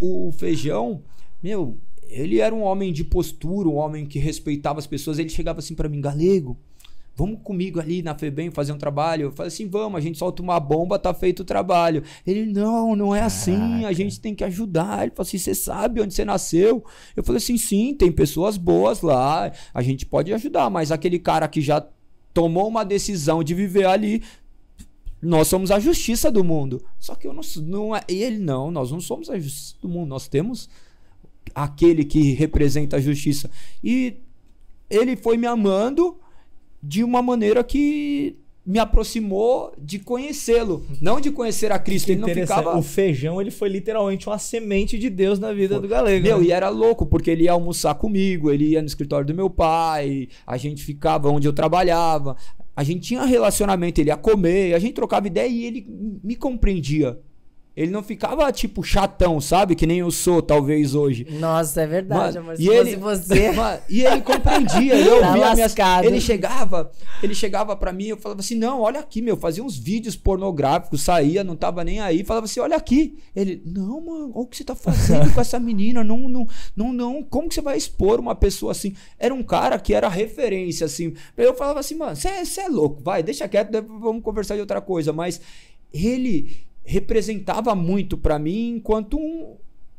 o, o feijão, meu, ele era um homem de postura, um homem que respeitava as pessoas. Ele chegava assim para mim, galego, vamos comigo ali na Febem fazer um trabalho? Eu falei assim, vamos, a gente solta uma bomba, tá feito o trabalho. Ele, não, não é Caraca. assim, a gente tem que ajudar. Ele falou assim, você sabe onde você nasceu? Eu falei assim, sim, tem pessoas boas lá, a gente pode ajudar, mas aquele cara que já tomou uma decisão de viver ali, nós somos a justiça do mundo. Só que eu não, não é, e ele não, nós não somos a justiça do mundo, nós temos aquele que representa a justiça. E ele foi me amando de uma maneira que me aproximou de conhecê-lo, não de conhecer a Cristo. Que ele não ficava. O feijão ele foi literalmente uma semente de Deus na vida foi. do galego. Meu, né? e era louco, porque ele ia almoçar comigo, ele ia no escritório do meu pai, a gente ficava onde eu trabalhava, a gente tinha relacionamento, ele ia comer, a gente trocava ideia e ele me compreendia ele não ficava, tipo, chatão, sabe? Que nem eu sou, talvez, hoje. Nossa, é verdade, mas, amor. E ele, você... Mas, e ele compreendia, eu tá via tá minhas... Ele chegava, ele chegava para mim, eu falava assim, não, olha aqui, meu. Fazia uns vídeos pornográficos, saía, não tava nem aí. Falava assim, olha aqui. Ele, não, mano, olha o que você tá fazendo com essa menina. Não, não, não, não. Como que você vai expor uma pessoa assim? Era um cara que era referência, assim. Eu falava assim, mano, você é louco, vai, deixa quieto, vamos conversar de outra coisa. Mas ele representava muito para mim enquanto um,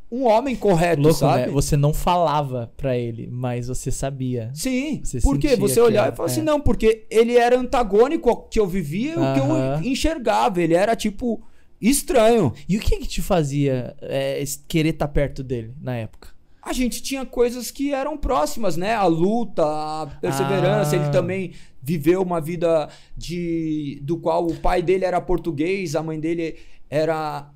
um homem correto, Louco, sabe? Né? Você não falava para ele, mas você sabia. Sim. Você porque você olhava e falava assim, é. assim, não, porque ele era antagônico ao que eu vivia, e o que eu enxergava. Ele era tipo estranho. E o que, que te fazia é, querer estar tá perto dele na época? A gente tinha coisas que eram próximas, né? A luta, a perseverança. Ah. Ele também viveu uma vida de do qual o pai dele era português, a mãe dele era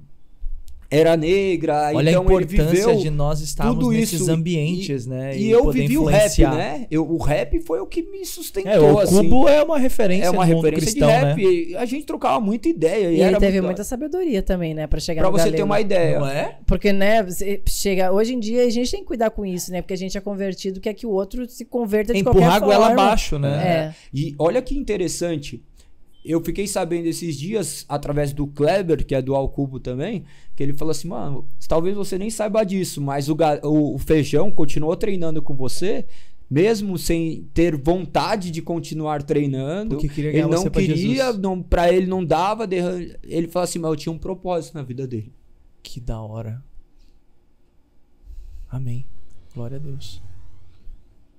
era negra. Olha então a importância de nós estarmos nesses isso. ambientes, e, né? E, e eu vivi influenciar. o rap, né? Eu, o rap foi o que me sustentou. É, o assim. Cubo é uma referência, é uma referência cristão, de rap. Né? A gente trocava muita ideia. E, e ele teve muito... muita sabedoria também, né? Pra chegar Pra você ter uma ideia. Não é? Porque, né, você chega. Hoje em dia a gente tem que cuidar com isso, né? Porque a gente é convertido, quer que o outro se converta de Empurrar qualquer forma. Empurrar a goela abaixo, né? É. E olha que interessante eu fiquei sabendo esses dias, através do Kleber, que é do Alcubo também, que ele falou assim: mano, talvez você nem saiba disso, mas o, o, o Feijão continuou treinando com você, mesmo sem ter vontade de continuar treinando. Porque queria ele não queria, pra, não, ele não dava. Ele falou assim: mas eu tinha um propósito na vida dele. Que da hora. Amém. Glória a Deus.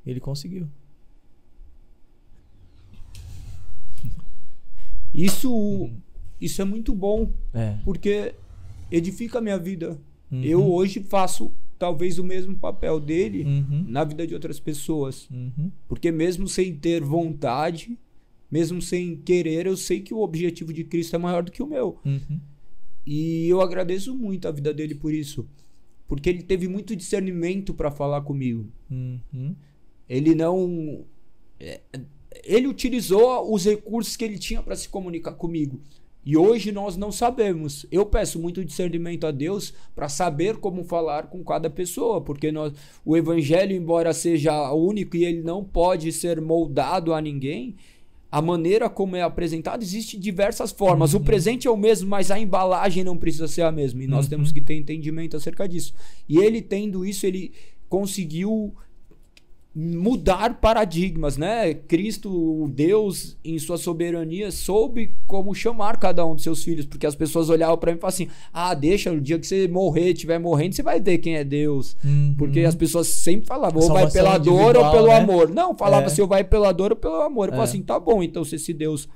Ele conseguiu. Isso, uhum. isso é muito bom, é. porque edifica a minha vida. Uhum. Eu hoje faço talvez o mesmo papel dele uhum. na vida de outras pessoas. Uhum. Porque mesmo sem ter vontade, mesmo sem querer, eu sei que o objetivo de Cristo é maior do que o meu. Uhum. E eu agradeço muito a vida dele por isso. Porque ele teve muito discernimento para falar comigo. Uhum. Ele não. É, ele utilizou os recursos que ele tinha para se comunicar comigo. E hoje nós não sabemos. Eu peço muito discernimento a Deus para saber como falar com cada pessoa, porque nós, o evangelho, embora seja único e ele não pode ser moldado a ninguém, a maneira como é apresentado existe diversas formas. Uhum. O presente é o mesmo, mas a embalagem não precisa ser a mesma. E nós uhum. temos que ter entendimento acerca disso. E ele tendo isso, ele conseguiu mudar paradigmas, né? Cristo, Deus, em sua soberania, soube como chamar cada um dos seus filhos, porque as pessoas olhavam para mim e falavam assim: "Ah, deixa no dia que você morrer, tiver morrendo, você vai ver quem é Deus". Uhum. Porque as pessoas sempre falavam: "Ou vai pela dor ou pelo né? amor". Não, falava é. assim: "Ou vai pela dor ou pelo amor". Eu é. falava assim: "Tá bom, então se esse Deus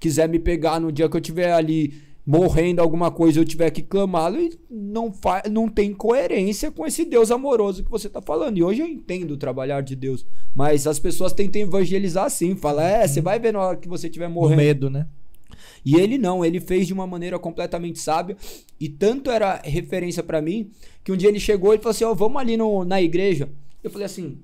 quiser me pegar no dia que eu estiver ali morrendo alguma coisa eu tiver que clamá-lo e não, faz, não tem coerência com esse Deus amoroso que você está falando. E hoje eu entendo o trabalhar de Deus, mas as pessoas tentam evangelizar assim, fala, é, você uhum. vai ver na hora que você estiver morrendo. Do medo, né? E ele não, ele fez de uma maneira completamente sábia e tanto era referência para mim que um dia ele chegou e falou assim: "Ó, oh, vamos ali no, na igreja". Eu falei assim: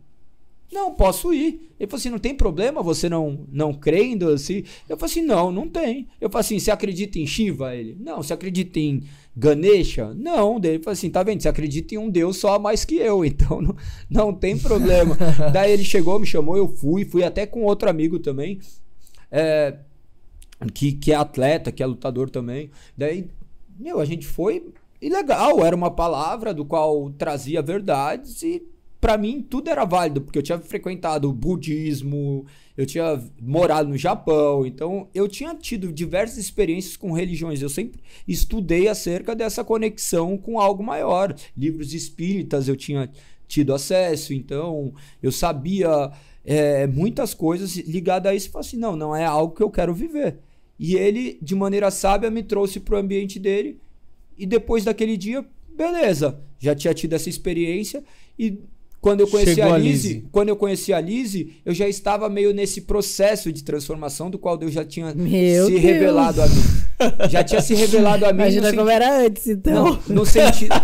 não, posso ir. Ele falou assim: não tem problema você não não crendo assim. Eu falei assim: não, não tem. Eu falei assim: você acredita em Shiva? Ele: não, você acredita em Ganesha? Não. Daí ele falou assim: tá vendo? Você acredita em um Deus só mais que eu, então não, não tem problema. Daí ele chegou, me chamou, eu fui, fui até com outro amigo também, é, que, que é atleta, que é lutador também. Daí, meu, a gente foi. E legal, era uma palavra do qual trazia verdades e para mim tudo era válido, porque eu tinha frequentado budismo, eu tinha morado no Japão, então eu tinha tido diversas experiências com religiões. Eu sempre estudei acerca dessa conexão com algo maior. Livros espíritas eu tinha tido acesso, então eu sabia é, muitas coisas ligadas a isso. Eu falei assim: não, não é algo que eu quero viver. E ele, de maneira sábia, me trouxe para o ambiente dele. E depois daquele dia, beleza, já tinha tido essa experiência. E quando eu conheci Chegou a Lise, quando eu conheci a Lise, eu já estava meio nesse processo de transformação do qual Deus já tinha Meu se Deus. revelado a mim. Já tinha se revelado a mim. Imagina como era antes, então. Não, no sentido.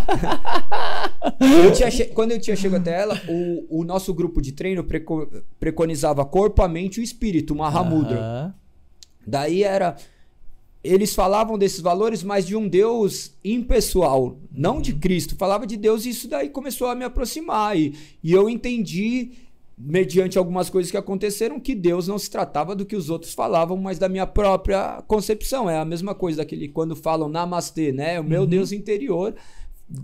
eu che... Quando eu tinha chegado até ela, o, o nosso grupo de treino preco... preconizava corpo, a mente e o espírito, uma ramudra. Uh -huh. Daí era eles falavam desses valores, mas de um Deus impessoal, não de uhum. Cristo. Falava de Deus e isso daí começou a me aproximar. E, e eu entendi, mediante algumas coisas que aconteceram, que Deus não se tratava do que os outros falavam, mas da minha própria concepção. É a mesma coisa daquele quando falam namastê, né? O meu uhum. Deus interior.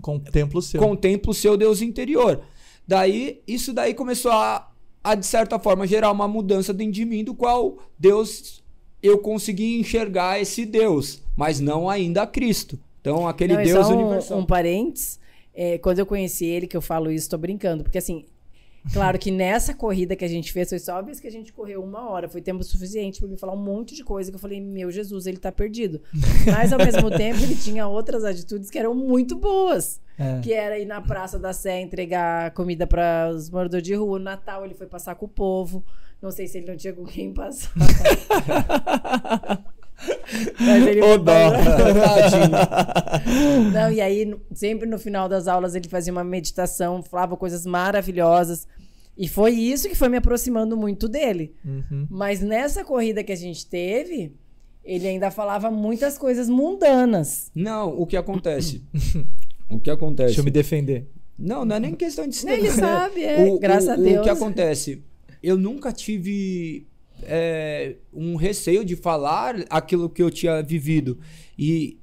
Contempla o seu. Contempla o seu Deus interior. Daí, isso daí começou a, a, de certa forma, gerar uma mudança dentro de mim, do qual Deus eu consegui enxergar esse Deus, mas não ainda Cristo. Então, aquele não, é Deus é um, universal. Um parênteses, é, quando eu conheci ele, que eu falo isso, estou brincando, porque assim, Claro que nessa corrida que a gente fez, foi só a vez que a gente correu uma hora. Foi tempo suficiente para me falar um monte de coisa que eu falei, meu Jesus, ele tá perdido. Mas ao mesmo tempo, ele tinha outras atitudes que eram muito boas. É. Que era ir na Praça da Sé entregar comida para os moradores de rua. No Natal, ele foi passar com o povo. Não sei se ele não tinha com quem passar. Mas ele o dó. Não, e aí, sempre no final das aulas, ele fazia uma meditação, falava coisas maravilhosas. E foi isso que foi me aproximando muito dele. Uhum. Mas nessa corrida que a gente teve, ele ainda falava muitas coisas mundanas. Não, o que acontece? o que acontece? Deixa eu me defender. Não, não é nem questão de se defender. Ele sabe, é. O, Graças o, a Deus. O que acontece? Eu nunca tive é, um receio de falar aquilo que eu tinha vivido. E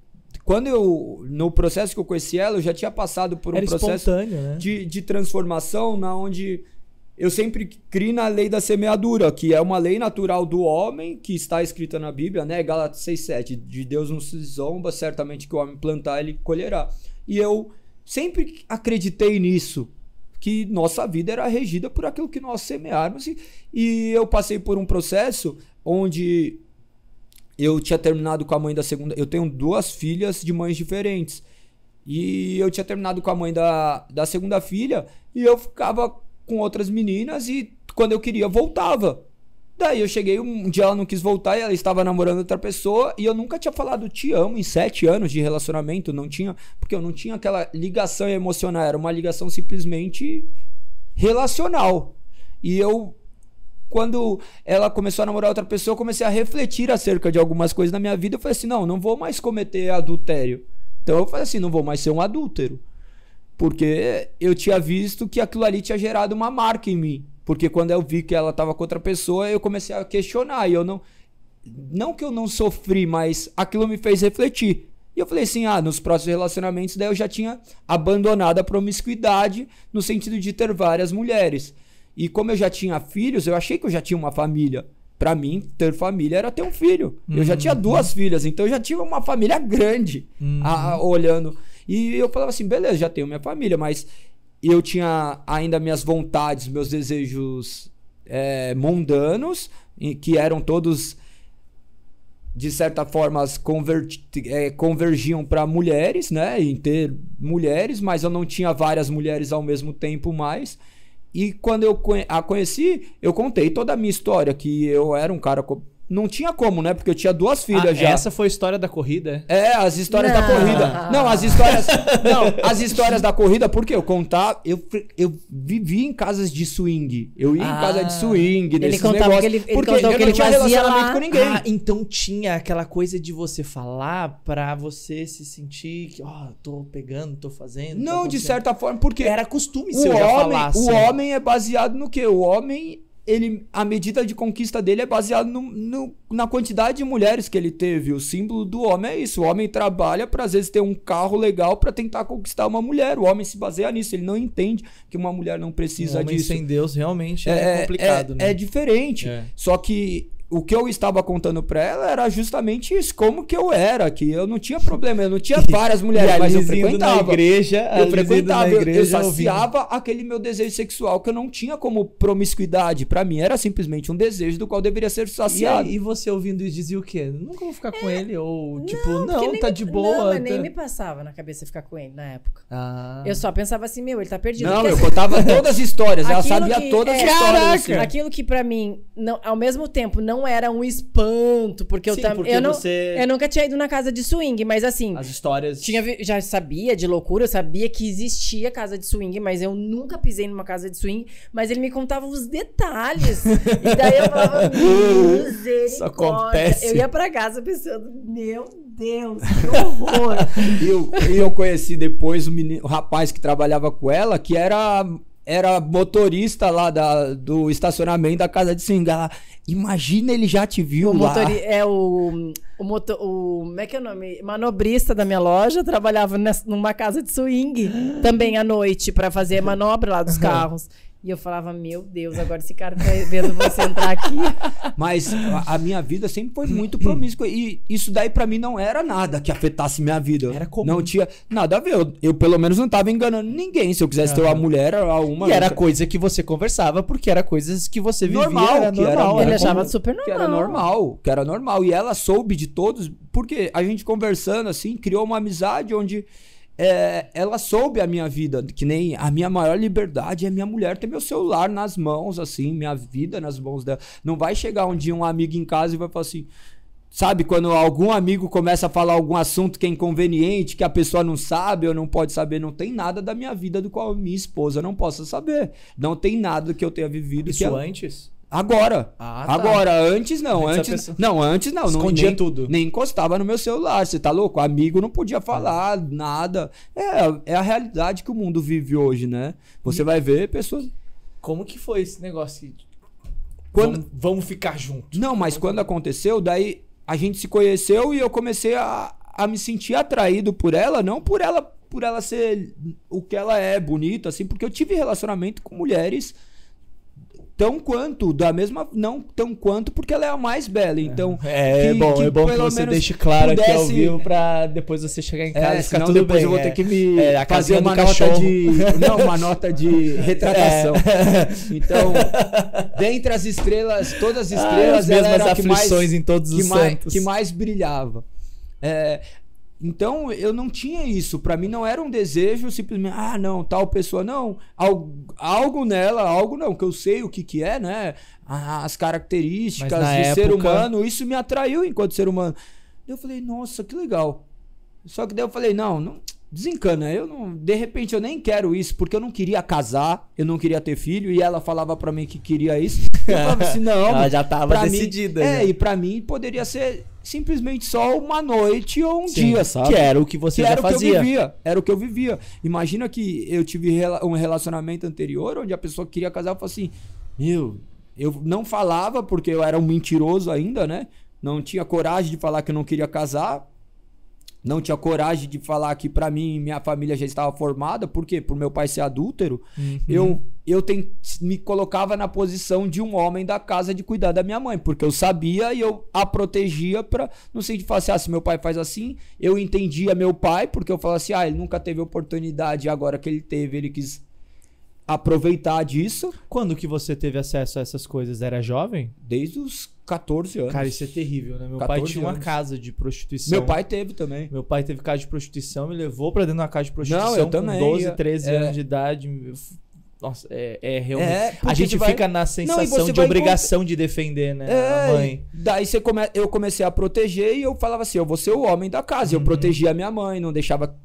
quando eu, no processo que eu conheci ela, eu já tinha passado por um Era processo né? de, de transformação, na onde eu sempre crio na lei da semeadura, que é uma lei natural do homem, que está escrita na Bíblia, né? Gálatas 6,7. De Deus não se zomba, certamente que o homem plantar, ele colherá. E eu sempre acreditei nisso que nossa vida era regida por aquilo que nós semearmos. E, e eu passei por um processo onde eu tinha terminado com a mãe da segunda. Eu tenho duas filhas de mães diferentes. E eu tinha terminado com a mãe da, da segunda filha e eu ficava com outras meninas e quando eu queria voltava. Daí eu cheguei, um dia ela não quis voltar e ela estava namorando outra pessoa e eu nunca tinha falado te amo em sete anos de relacionamento, não tinha, porque eu não tinha aquela ligação emocional, era uma ligação simplesmente relacional. E eu, quando ela começou a namorar outra pessoa, eu comecei a refletir acerca de algumas coisas na minha vida. Eu falei assim: não, não vou mais cometer adultério. Então eu falei assim: não vou mais ser um adúltero. Porque eu tinha visto que aquilo ali tinha gerado uma marca em mim. Porque quando eu vi que ela estava com outra pessoa, eu comecei a questionar. E eu não. Não que eu não sofri, mas aquilo me fez refletir. E eu falei assim: ah, nos próximos relacionamentos, daí eu já tinha abandonado a promiscuidade no sentido de ter várias mulheres. E como eu já tinha filhos, eu achei que eu já tinha uma família. Para mim, ter família era ter um filho. Uhum. Eu já hum. tinha duas filhas, então eu já tinha uma família grande uhum. a, a, hum. olhando. E eu falava assim: beleza, já tenho minha família, mas e eu tinha ainda minhas vontades, meus desejos é, mundanos, que eram todos, de certa forma, é, convergiam para mulheres, né? Em ter mulheres, mas eu não tinha várias mulheres ao mesmo tempo mais. E quando eu a conheci, eu contei toda a minha história, que eu era um cara não tinha como, né? Porque eu tinha duas filhas ah, já. Essa foi a história da corrida? É, é as histórias não. da corrida. Não, as histórias. não, as histórias da corrida, porque eu contar. Eu, eu vivi em casas de swing. Eu ia ah, em casa de swing, ele nesses contava negócios. Que ele, ele porque eu não ele tinha relacionamento lá. com ninguém. Ah, então tinha aquela coisa de você falar pra você se sentir que, ó, oh, tô pegando, tô fazendo. Não, tô de certa forma, porque. Era costume se o eu homem, já falasse. O assim. homem é baseado no quê? O homem ele, a medida de conquista dele é baseada no, no, na quantidade de mulheres que ele teve. O símbolo do homem é isso. O homem trabalha para, às vezes, ter um carro legal para tentar conquistar uma mulher. O homem se baseia nisso. Ele não entende que uma mulher não precisa um homem disso. sem Deus realmente é, é, é complicado. É, né? é diferente. É. Só que o que eu estava contando para ela era justamente isso, como que eu era, que eu não tinha problema, eu não tinha várias mulheres, mas eu frequentava. Na igreja, eu frequentava, igreja, eu, saciava ouvindo. aquele meu desejo sexual que eu não tinha como promiscuidade, para mim era simplesmente um desejo do qual deveria ser saciado. E, aí, e você ouvindo isso dizia o quê? Nunca vou ficar é, com ele ou tipo, não, tá me, de boa. Não, tá... nem me passava na cabeça ficar com ele na época. Ah. Eu só pensava assim, meu, ele tá perdido. Não, eu assim, contava todas as histórias, ela sabia que, todas é, as histórias. Caraca. Aquilo que para mim, não, ao mesmo tempo não não era um espanto, porque Sim, eu também. Eu, você... eu nunca tinha ido na casa de swing, mas assim. As histórias. Tinha, já sabia de loucura, eu sabia que existia casa de swing, mas eu nunca pisei numa casa de swing. Mas ele me contava os detalhes. e daí eu falava, Isso acontece. Eu ia pra casa pensando, meu Deus, que horror. e eu, eu conheci depois o, menino, o rapaz que trabalhava com ela, que era era motorista lá da, do estacionamento da casa de Singa. Imagina ele já te viu o lá. Motori, é o, o, moto o. Como é que é o nome? Manobrista da minha loja. Trabalhava nessa, numa casa de swing também à noite para fazer manobra lá dos uhum. carros. E eu falava, meu Deus, agora esse cara tá vendo você entrar aqui. Mas a, minha vida sempre foi muito promíscua. E isso daí para mim não era nada que afetasse minha vida. Era comum. Não tinha nada a ver. Eu, eu pelo menos não tava enganando ninguém. Se eu quisesse ter uma mulher, era uma. E era coisa que você conversava, porque era coisas que você vivia. Normal, era que normal. Era, Ele achava super normal. Que era normal, que era normal. E ela soube de todos, porque a gente conversando assim, criou uma amizade onde é, ela soube a minha vida, que nem a minha maior liberdade é minha mulher ter meu celular nas mãos, assim, minha vida nas mãos dela. Não vai chegar um dia um amigo em casa e vai falar assim. Sabe, quando algum amigo começa a falar algum assunto que é inconveniente, que a pessoa não sabe ou não pode saber, não tem nada da minha vida do qual minha esposa não possa saber. Não tem nada que eu tenha vivido. Isso que ela... antes? Agora. Ah, tá. Agora, antes não. Antes, não, antes não. Escondia não, nem, tudo. Nem encostava no meu celular. Você tá louco? Amigo não podia falar, ah. nada. É, é a realidade que o mundo vive hoje, né? Você e... vai ver pessoas. Como que foi esse negócio? Quando... Vamos, vamos ficar juntos. Não, mas quando aconteceu, daí a gente se conheceu e eu comecei a, a me sentir atraído por ela, não por ela por ela ser o que ela é, bonita, assim, porque eu tive relacionamento com mulheres tão quanto, da mesma. Não tão quanto, porque ela é a mais bela. Então. É, é que, é bom, que é bom que você deixe claro pudesse... aqui ao vivo pra depois você chegar em é, casa é, e ficar tudo depois bem. eu vou ter é, que me é, fazer uma nota de. Não, uma nota de retratação. Então, dentre as estrelas, todas as estrelas, ah, as mesmas era aflições que mais, em todos os que mais, que mais brilhava. É, então eu não tinha isso. Para mim não era um desejo simplesmente, ah, não, tal pessoa, não. Algo, algo nela, algo não, que eu sei o que, que é, né? As características de época... ser humano, isso me atraiu enquanto ser humano. Eu falei, nossa, que legal. Só que daí eu falei, não, não, desencana. Eu não, de repente eu nem quero isso porque eu não queria casar, eu não queria ter filho e ela falava para mim que queria isso. Eu falava assim, não. ela já tava decidida. Mim, É, e para mim poderia ser simplesmente só uma noite ou um Sim, dia, sabe? Que era o que você que já era fazia. O que eu vivia, era o que eu vivia. Imagina que eu tive um relacionamento anterior onde a pessoa queria casar eu falou assim: "Meu, eu não falava porque eu era um mentiroso ainda, né? Não tinha coragem de falar que eu não queria casar, não tinha coragem de falar que para mim minha família já estava formada, porque por meu pai ser adúltero, uhum. eu eu tem, me colocava na posição de um homem da casa de cuidar da minha mãe, porque eu sabia e eu a protegia para não sei de falar assim, ah, se meu pai faz assim, eu entendia meu pai, porque eu falava assim, ah, ele nunca teve oportunidade, agora que ele teve, ele quis aproveitar disso. Quando que você teve acesso a essas coisas? Era jovem? Desde os 14 anos. Cara, isso é terrível, né? Meu pai tinha anos. uma casa de prostituição. Meu pai teve também. Meu pai teve casa de prostituição, me levou para dentro de uma casa de prostituição Não, eu também, com 12, 13 é... anos de idade. Nossa, é, é realmente. É, a gente vai... fica na sensação Não, de obrigação de defender, né? É, a mãe. Daí você come... eu comecei a proteger e eu falava assim: eu vou ser o homem da casa. Uhum. Eu protegia a minha mãe, não deixava.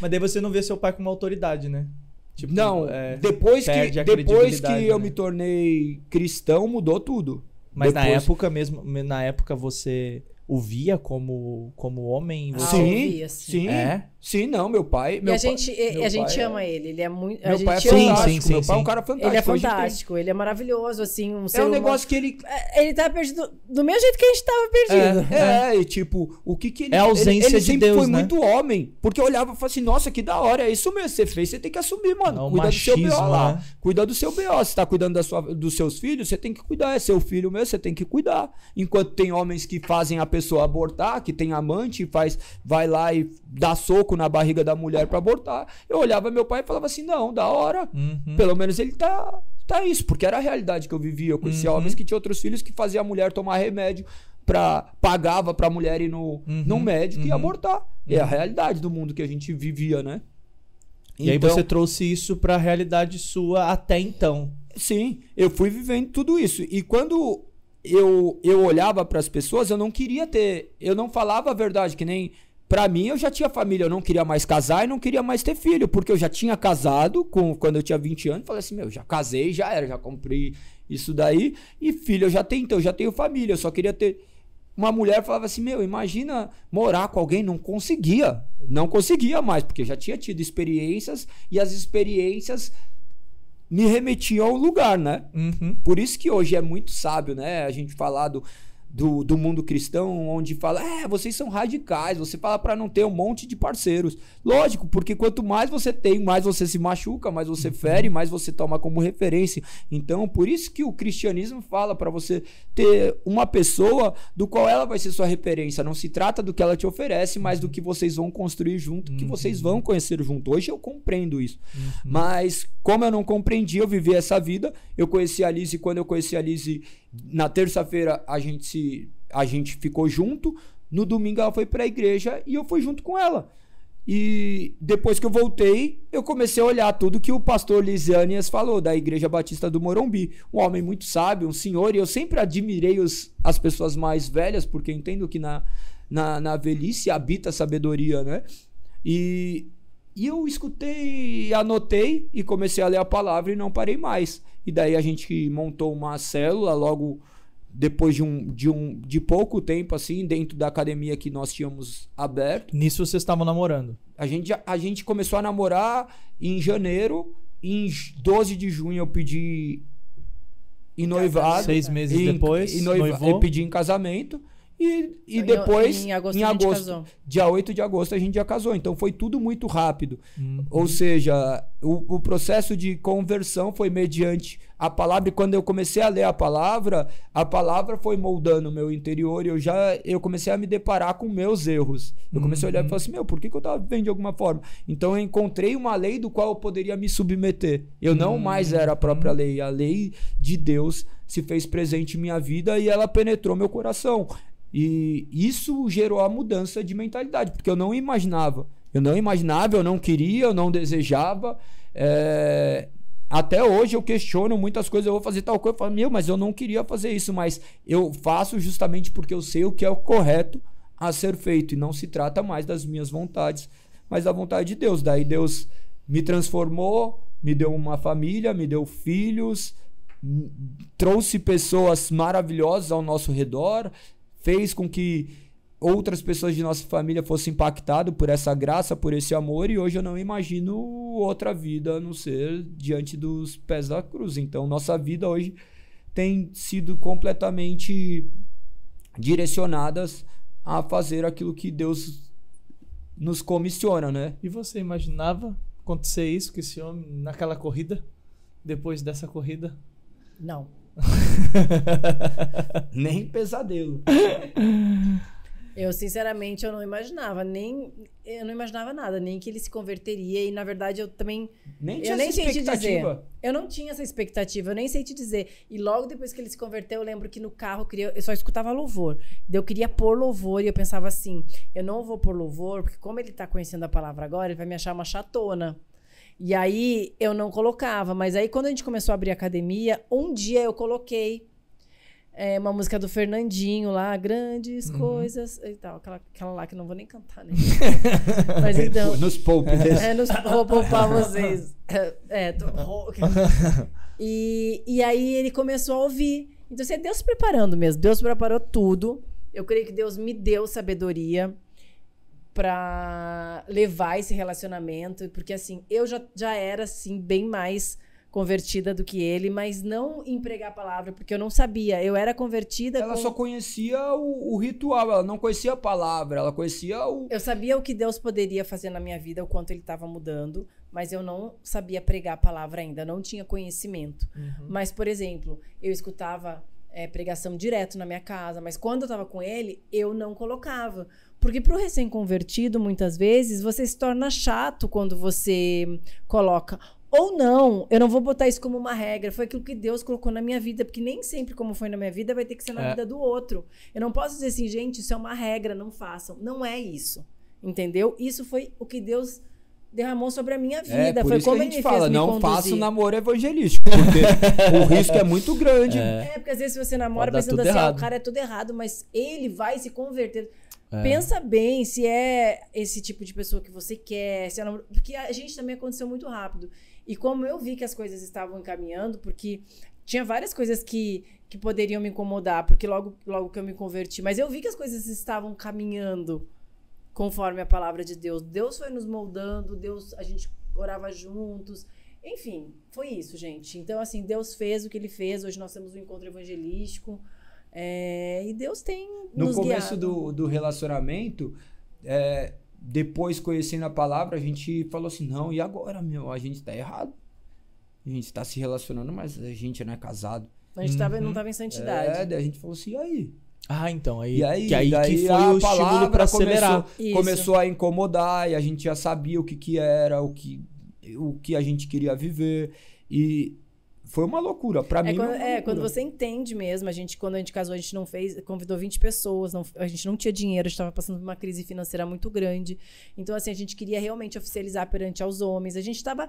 Mas daí você não vê seu pai como autoridade, né? Tipo, não, é, depois, que, depois que né? eu me tornei cristão, mudou tudo. Mas Depois... na época mesmo, na época você o via como, como homem? Ah, sim, via, sim. Sim, é? sim, não, meu pai. Meu e a gente, meu a gente é ama é... ele, ele é muito. Meu pai é fantástico, sim, sim, meu pai é um cara fantástico. Ele é fantástico, tem... ele é maravilhoso, assim, um É um negócio que ele. É, ele tá perdido do mesmo jeito que a gente tava perdido. É, é, é. e tipo, o que que ele. É a ausência ele, ele de Deus. Ele foi né? muito homem, porque eu olhava e falava assim, nossa, que da hora, é isso mesmo, você fez, você tem que assumir, mano. Não, cuida machismo, do seu BO lá. Né? Cuida do seu BO. Você tá cuidando da sua, dos seus filhos, você tem que cuidar. É seu filho mesmo, você tem que cuidar. Enquanto tem homens que fazem a pessoa pessoa abortar, que tem amante, faz, vai lá e dá soco na barriga da mulher para abortar. Eu olhava meu pai e falava assim: não, da hora. Uhum. Pelo menos ele tá. Tá isso, porque era a realidade que eu vivia. Eu conhecia uhum. homens que tinha outros filhos que fazia a mulher tomar remédio para pagava para a mulher ir no, uhum, no médico uhum, e abortar. Uhum. É a uhum. realidade do mundo que a gente vivia, né? E então, aí você então trouxe isso para a realidade sua até então. Sim, eu fui vivendo tudo isso. E quando eu, eu olhava para as pessoas, eu não queria ter. Eu não falava a verdade, que nem. Pra mim, eu já tinha família, eu não queria mais casar e não queria mais ter filho, porque eu já tinha casado com quando eu tinha 20 anos. Falei assim: meu, já casei, já era, já comprei isso daí. E filho, eu já tenho, então, eu já tenho família, eu só queria ter. Uma mulher falava assim: meu, imagina morar com alguém, não conseguia, não conseguia mais, porque eu já tinha tido experiências e as experiências me remetia ao lugar, né? Uhum. Por isso que hoje é muito sábio, né? A gente falar do do, do mundo cristão, onde fala, é, vocês são radicais, você fala para não ter um monte de parceiros. Lógico, porque quanto mais você tem, mais você se machuca, mais você uhum. fere, mais você toma como referência. Então, por isso que o cristianismo fala para você ter uma pessoa do qual ela vai ser sua referência. Não se trata do que ela te oferece, mas do uhum. que vocês vão construir junto, que vocês uhum. vão conhecer junto. Hoje eu compreendo isso. Mas, como eu não compreendi, eu vivi essa vida. Eu conheci a e quando eu conheci a Liz na terça-feira a gente se a gente ficou junto, no domingo ela foi para a igreja e eu fui junto com ela. E depois que eu voltei, eu comecei a olhar tudo que o pastor Lisianias falou da Igreja Batista do Morumbi. Um homem muito sábio, um senhor, e eu sempre admirei os, as pessoas mais velhas, porque entendo que na, na, na velhice habita a sabedoria, né? E, e eu escutei, anotei e comecei a ler a palavra e não parei mais. E daí a gente montou uma célula logo depois de um, de um de pouco tempo assim dentro da academia que nós tínhamos aberto. Nisso vocês estavam namorando? A gente a gente começou a namorar em janeiro, em 12 de junho eu pedi em noivado, seis meses em, depois, em noiva, eu pedi em casamento. E, e depois, em, em agosto, em agosto dia 8 de agosto, a gente já casou. Então foi tudo muito rápido. Uhum. Ou seja, o, o, processo de conversão foi mediante a palavra. E quando eu comecei a ler a palavra, a palavra foi moldando o meu interior. E eu já eu comecei a me deparar com meus erros. Eu comecei uhum. a olhar e uhum. falar assim: meu, por que, que eu estava vivendo de alguma forma? Então eu encontrei uma lei do qual eu poderia me submeter. Eu não uhum. mais era a própria lei. A lei de Deus se fez presente em minha vida e ela penetrou meu coração. E isso gerou a mudança de mentalidade, porque eu não imaginava. Eu não imaginava, eu não queria, eu não desejava. É... Até hoje eu questiono muitas coisas, eu vou fazer tal coisa, eu falo, meu, mas eu não queria fazer isso, mas eu faço justamente porque eu sei o que é o correto a ser feito. E não se trata mais das minhas vontades, mas da vontade de Deus. Daí Deus me transformou, me deu uma família, me deu filhos, hum, trouxe pessoas maravilhosas ao nosso redor, fez com que outras pessoas de nossa família fossem impactadas por essa graça, por esse amor, e hoje eu não imagino outra vida a não ser diante dos pés da cruz. Então, nossa vida hoje tem sido completamente direcionadas a fazer aquilo que Deus nos comissiona, né? E você imaginava acontecer isso que esse homem naquela corrida, depois dessa corrida? Não. nem pesadelo. Eu, sinceramente, eu não imaginava, nem. Eu não imaginava nada, nem que ele se converteria. E, na verdade, eu também. Nem tinha eu nem sei te dizer. Eu não tinha essa expectativa, eu nem sei te dizer. E logo depois que ele se converteu, eu lembro que no carro eu, queria, eu só escutava louvor. Eu queria pôr louvor e eu pensava assim: eu não vou pôr louvor, porque como ele tá conhecendo a palavra agora, ele vai me achar uma chatona. E aí eu não colocava, mas aí quando a gente começou a abrir academia, um dia eu coloquei é, uma música do Fernandinho lá, grandes uhum. coisas e tal, aquela, aquela lá que eu não vou nem cantar, né? mas então. Nos poupe, né? é, nos, vou poupar vocês. É, tô, e, e aí ele começou a ouvir. Então, assim, é Deus preparando mesmo. Deus preparou tudo. Eu creio que Deus me deu sabedoria para levar esse relacionamento, porque assim, eu já, já era assim bem mais convertida do que ele, mas não empregar a palavra, porque eu não sabia. Eu era convertida. Ela com... só conhecia o, o, ritual, ela não conhecia a palavra, ela conhecia o. Eu sabia o que Deus poderia fazer na minha vida, o quanto ele estava mudando, mas eu não sabia pregar a palavra ainda, não tinha conhecimento. Uhum. Mas, por exemplo, eu escutava é, pregação direto na minha casa, mas quando eu estava com ele, eu não colocava. Porque para o recém-convertido, muitas vezes, você se torna chato quando você coloca. Ou não, eu não vou botar isso como uma regra. Foi aquilo que Deus colocou na minha vida, porque nem sempre, como foi na minha vida, vai ter que ser na é. vida do outro. Eu não posso dizer assim, gente, isso é uma regra, não façam. Não é isso. Entendeu? Isso foi o que Deus derramou sobre a minha é, vida. É, foi como que a gente fala, não faça namoro evangelístico, porque o risco é muito grande. É. é, porque às vezes você namora Pode pensando assim, ah, o cara é tudo errado, mas ele vai se converter. É. Pensa bem se é esse tipo de pessoa que você quer, se é porque a gente também aconteceu muito rápido. E como eu vi que as coisas estavam encaminhando, porque tinha várias coisas que, que poderiam me incomodar, porque logo, logo que eu me converti, mas eu vi que as coisas estavam caminhando conforme a palavra de Deus. Deus foi nos moldando, Deus, a gente orava juntos. Enfim, foi isso, gente. Então, assim, Deus fez o que ele fez. Hoje nós temos um encontro evangelístico. É, e Deus tem. No começo do, do, relacionamento, é, depois conhecendo a palavra, a gente falou assim: não, e agora, meu? A gente tá errado. A gente tá se relacionando, mas a gente não é casado. A gente tá uhum. tava, tá não tava em santidade. É, daí a gente falou assim: e aí? Ah, então, aí, e aí, que, aí daí que foi o estímulo para acelerar. Começou, começou, a incomodar e a gente já sabia o que, que era, o que, o que a gente queria viver. E foi uma loucura. Para é mim, quando, é, é, quando você entende mesmo, a gente, quando a gente casou, a gente não fez, convidou 20 pessoas, não, a gente não tinha dinheiro, a gente estava passando por uma crise financeira muito grande. Então, assim, a gente queria realmente oficializar perante aos homens. A gente estava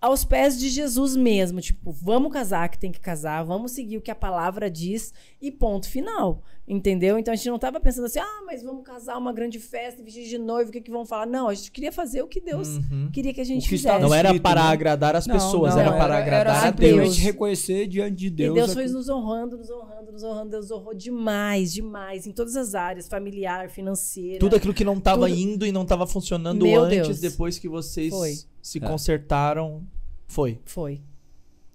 aos pés de Jesus mesmo. Tipo, vamos casar que tem que casar, vamos seguir o que a palavra diz e ponto final. Entendeu? Então a gente não estava pensando assim, ah, mas vamos casar uma grande festa, vestir de noivo, o que, que vão falar? Não, a gente queria fazer o que Deus uhum. queria que a gente que fizesse. Não era para né? agradar as pessoas, não, era, para agradar era a Deus. reconhecer diante de Deus. E Deus foi nos honrando, nos honrando, nos honrando. Deus honrou demais, demais, em todas as áreas, familiar, financeira. Tudo aquilo que não estava indo e não estava funcionando Meu antes, Deus. depois que vocês. Foi se é. consertaram, foi. Foi.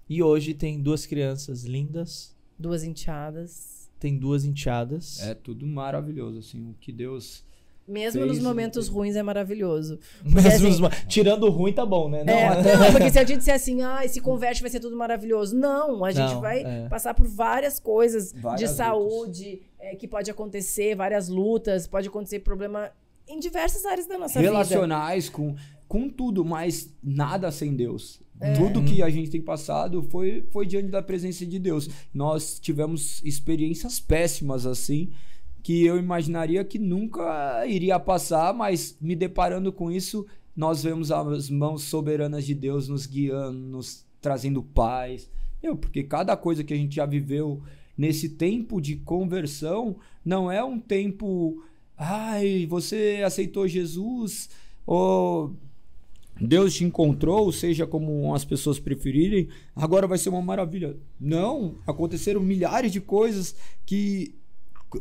E hoje tem duas crianças lindas. Duas enteadas. Tem duas enteadas. É tudo maravilhoso, assim, o que Deus. Mesmo fez, nos né? momentos ruins é maravilhoso. mesmo assim, Tirando o ruim, tá bom, né? Não, é, não, tá porque se a gente disser assim, ah, se converte vai ser tudo maravilhoso. Não, a gente não, vai é. passar por várias coisas várias de saúde é, que pode acontecer, várias lutas, pode acontecer problema em diversas áreas da nossa Relacionais vida. Relacionais com com tudo, mas nada sem Deus. É. Tudo que a gente tem passado foi, foi diante da presença de Deus. Nós tivemos experiências péssimas assim, que eu imaginaria que nunca iria passar, mas me deparando com isso, nós vemos as mãos soberanas de Deus nos guiando, nos trazendo paz. Meu, porque cada coisa que a gente já viveu nesse tempo de conversão não é um tempo. Ai, você aceitou Jesus, ou Deus te encontrou, seja como as pessoas preferirem, agora vai ser uma maravilha. Não, aconteceram milhares de coisas que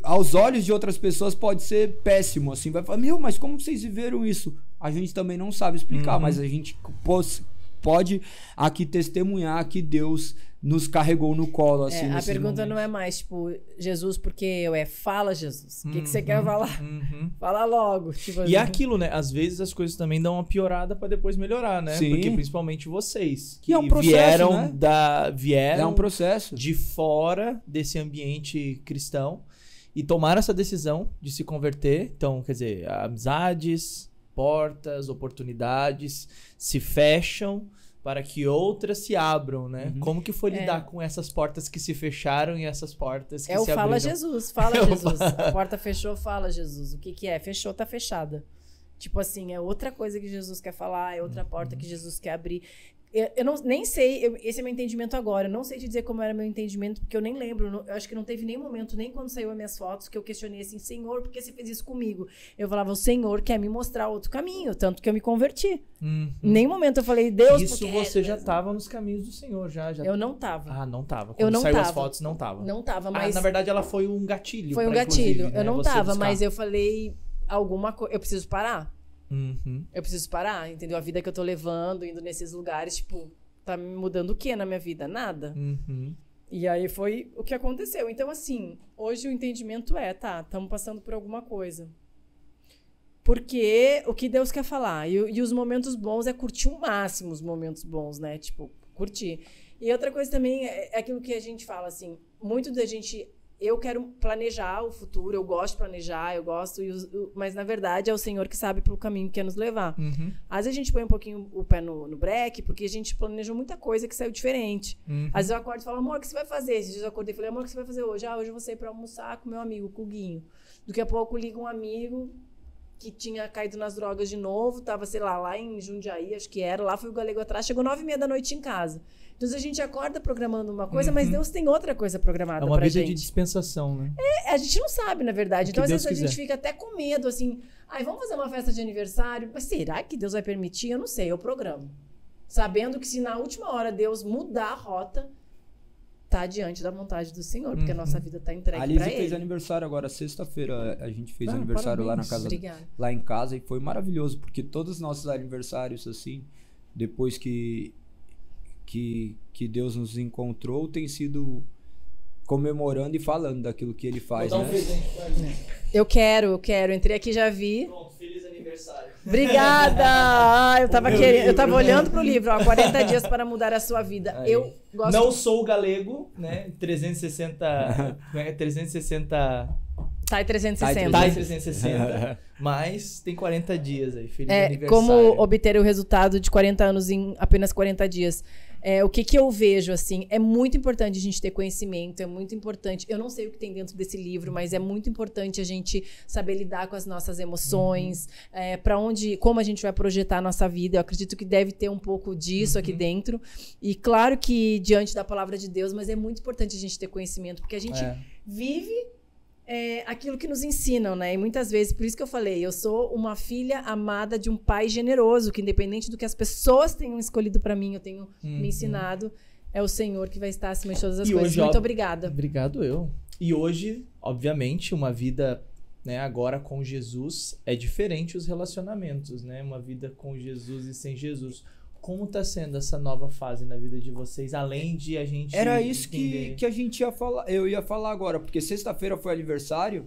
aos olhos de outras pessoas pode ser péssimo, assim, vai falar, meu, mas como vocês viveram isso? A gente também não sabe explicar, uhum. mas a gente pode aqui testemunhar que Deus nos carregou no colo, é, assim. É, a pergunta não é mais, tipo, Jesus, porque eu é, fala, Jesus. O uhum, que, que você quer uhum, falar? Uhum. Fala logo. Tipo, e é assim. aquilo, né? Às vezes as coisas também dão uma piorada para depois melhorar, né? Sim. Porque principalmente vocês. Que, que é um processo. Vieram né? da. Vieram é um processo. de fora desse ambiente cristão e tomaram essa decisão de se converter. Então, quer dizer, amizades, portas, oportunidades se fecham para que outras se abram, né? Uhum. Como que foi é. lidar é. com essas portas que se fecharam e essas portas que é se abriram? É o fala Jesus, fala Jesus. A porta fechou, fala Jesus. O que que é? Fechou, tá fechada. Tipo assim, é outra coisa que Jesus quer falar, é outra uhum. porta que Jesus quer abrir. Eu, eu não, nem sei, eu, esse é meu entendimento agora. Eu não sei te dizer como era meu entendimento, porque eu nem lembro. Não, eu acho que não teve nem momento, nem quando saiu as minhas fotos, que eu questionei assim, Senhor, por que você fez isso comigo? Eu falava, o Senhor quer me mostrar outro caminho, tanto que eu me converti. Uhum. Nem momento eu falei, Deus. Isso você já estava nos caminhos do Senhor, já, já. Eu não estava. Ah, não estava. Quando eu não saiu tava. as fotos, não estava. Não estava, ah, mas. Ah, na verdade, ela foi um gatilho. Foi um gatilho. Né, eu não estava, mas eu falei alguma coisa. Eu preciso parar. Uhum. Eu preciso parar, entendeu? A vida que eu tô levando, indo nesses lugares, tipo, tá me mudando o que na minha vida? Nada. Uhum. E aí foi o que aconteceu. Então, assim, hoje o entendimento é, tá, estamos passando por alguma coisa. Porque o que Deus quer falar. E, e, os momentos bons é curtir o máximo os momentos bons, né? Tipo, curtir. E outra coisa também é, é aquilo que a gente fala, assim, muito da gente eu quero planejar o futuro, eu gosto de planejar, eu gosto, mas na verdade é o Senhor que sabe pelo caminho que quer nos levar. Uhum. Às vezes a gente põe um pouquinho o pé no, no breque, porque a gente planejou muita coisa que saiu diferente. Uhum. Às vezes eu acordo e falo, amor, o que você vai fazer? Esses dias eu acordei e falei, amor, o que você vai fazer hoje? Ah, hoje eu vou sair pra almoçar com meu amigo, com o Guinho. Do que a pouco liga um amigo, que tinha caído nas drogas de novo, tava, sei lá, lá em Jundiaí, acho que era, lá foi o galego atrás, chegou nove e meia da noite em casa. Então a gente acorda programando uma coisa, uhum. mas Deus tem outra coisa programada pra gente. É uma vida gente. de dispensação, né? É, a gente não sabe, na verdade. Então às vezes quiser. a gente fica até com medo, assim, ai, vamos fazer uma festa de aniversário, mas será que Deus vai permitir? Eu não sei, eu programo. Sabendo que se na última hora Deus mudar a rota, está diante da vontade do Senhor, porque uhum. a nossa uhum. vida está entregue para Ele. A fez aniversário agora, sexta-feira. A gente fez ah, aniversário parabéns. lá na casa, Obrigada. lá em casa, e foi maravilhoso, porque todos os nossos aniversários, assim, depois que, que, que Deus nos encontrou, tem sido comemorando e falando daquilo que Ele faz. Vou dar um né? presente pra gente. Eu quero, eu quero. Entrei aqui já vi. Pronto, feliz aniversário. Obrigada! Ah, eu tava querendo, eu tava olhando pro livro, ó, 40 dias para mudar a sua vida. Aí. Eu gosto Não sou galego, né? 360, 360 é é? Tá é em 360. Tá em 360. mas tem 40 dias aí, feliz é, aniversário. Como obter o resultado de 40 anos em apenas 40 dias. É, o que, que eu vejo, assim, é muito importante a gente ter conhecimento, é muito importante. Eu não sei o que tem dentro desse livro, mas é muito importante a gente saber lidar com as nossas emoções, uhum. é, para onde, como a gente vai projetar a nossa vida. Eu acredito que deve ter um pouco disso uhum. aqui dentro. E claro que diante da palavra de Deus, mas é muito importante a gente ter conhecimento, porque a gente é. vive é, aquilo que nos ensinam, né? E muitas vezes, por isso que eu falei, eu sou uma filha amada de um pai generoso, que independente do que as pessoas tenham escolhido para mim, eu tenho uhum. me ensinado, é o Senhor que vai estar acima de todas as e coisas. Hoje, Muito ó... obrigada. Obrigado eu. E hoje, obviamente, uma vida né, agora com Jesus é diferente os relacionamentos, né? Uma vida com Jesus e sem Jesus como tá sendo essa nova fase na vida de vocês, além de a gente. Era isso que, que a gente ia falar. Eu ia falar agora, porque sexta-feira foi aniversário.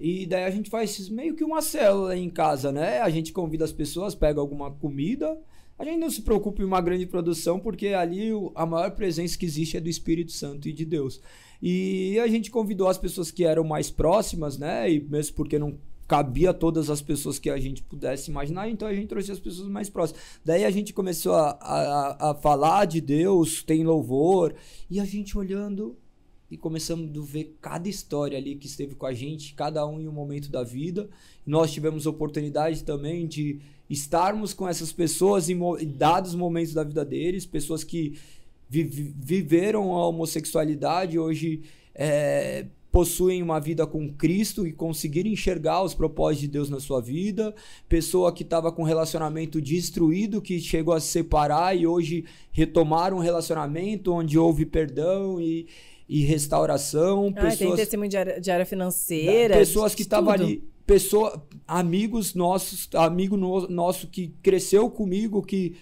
E daí a gente faz meio que uma célula em casa, né? A gente convida as pessoas, pega alguma comida. A gente não se preocupa em uma grande produção, porque ali a maior presença que existe é do Espírito Santo e de Deus. E a gente convidou as pessoas que eram mais próximas, né? E mesmo porque não cabia todas as pessoas que a gente pudesse imaginar, então a gente trouxe as pessoas mais próximas. Daí a gente começou a, a, a falar de Deus, tem louvor, e a gente olhando e começando a ver cada história ali que esteve com a gente, cada um em um momento da vida. Nós tivemos oportunidade também de estarmos com essas pessoas em dados momentos da vida deles, pessoas que viveram a homossexualidade hoje. É, possuem uma vida com Cristo e conseguiram enxergar os propósitos de Deus na sua vida, pessoa que estava com relacionamento destruído, que chegou a se separar e hoje retomaram um relacionamento onde houve perdão e, e restauração. Ah, pessoas, tem testemunho de área, de área financeira. Pessoas que estavam ali. Pessoa, amigos nossos, amigo no, nosso que cresceu comigo, que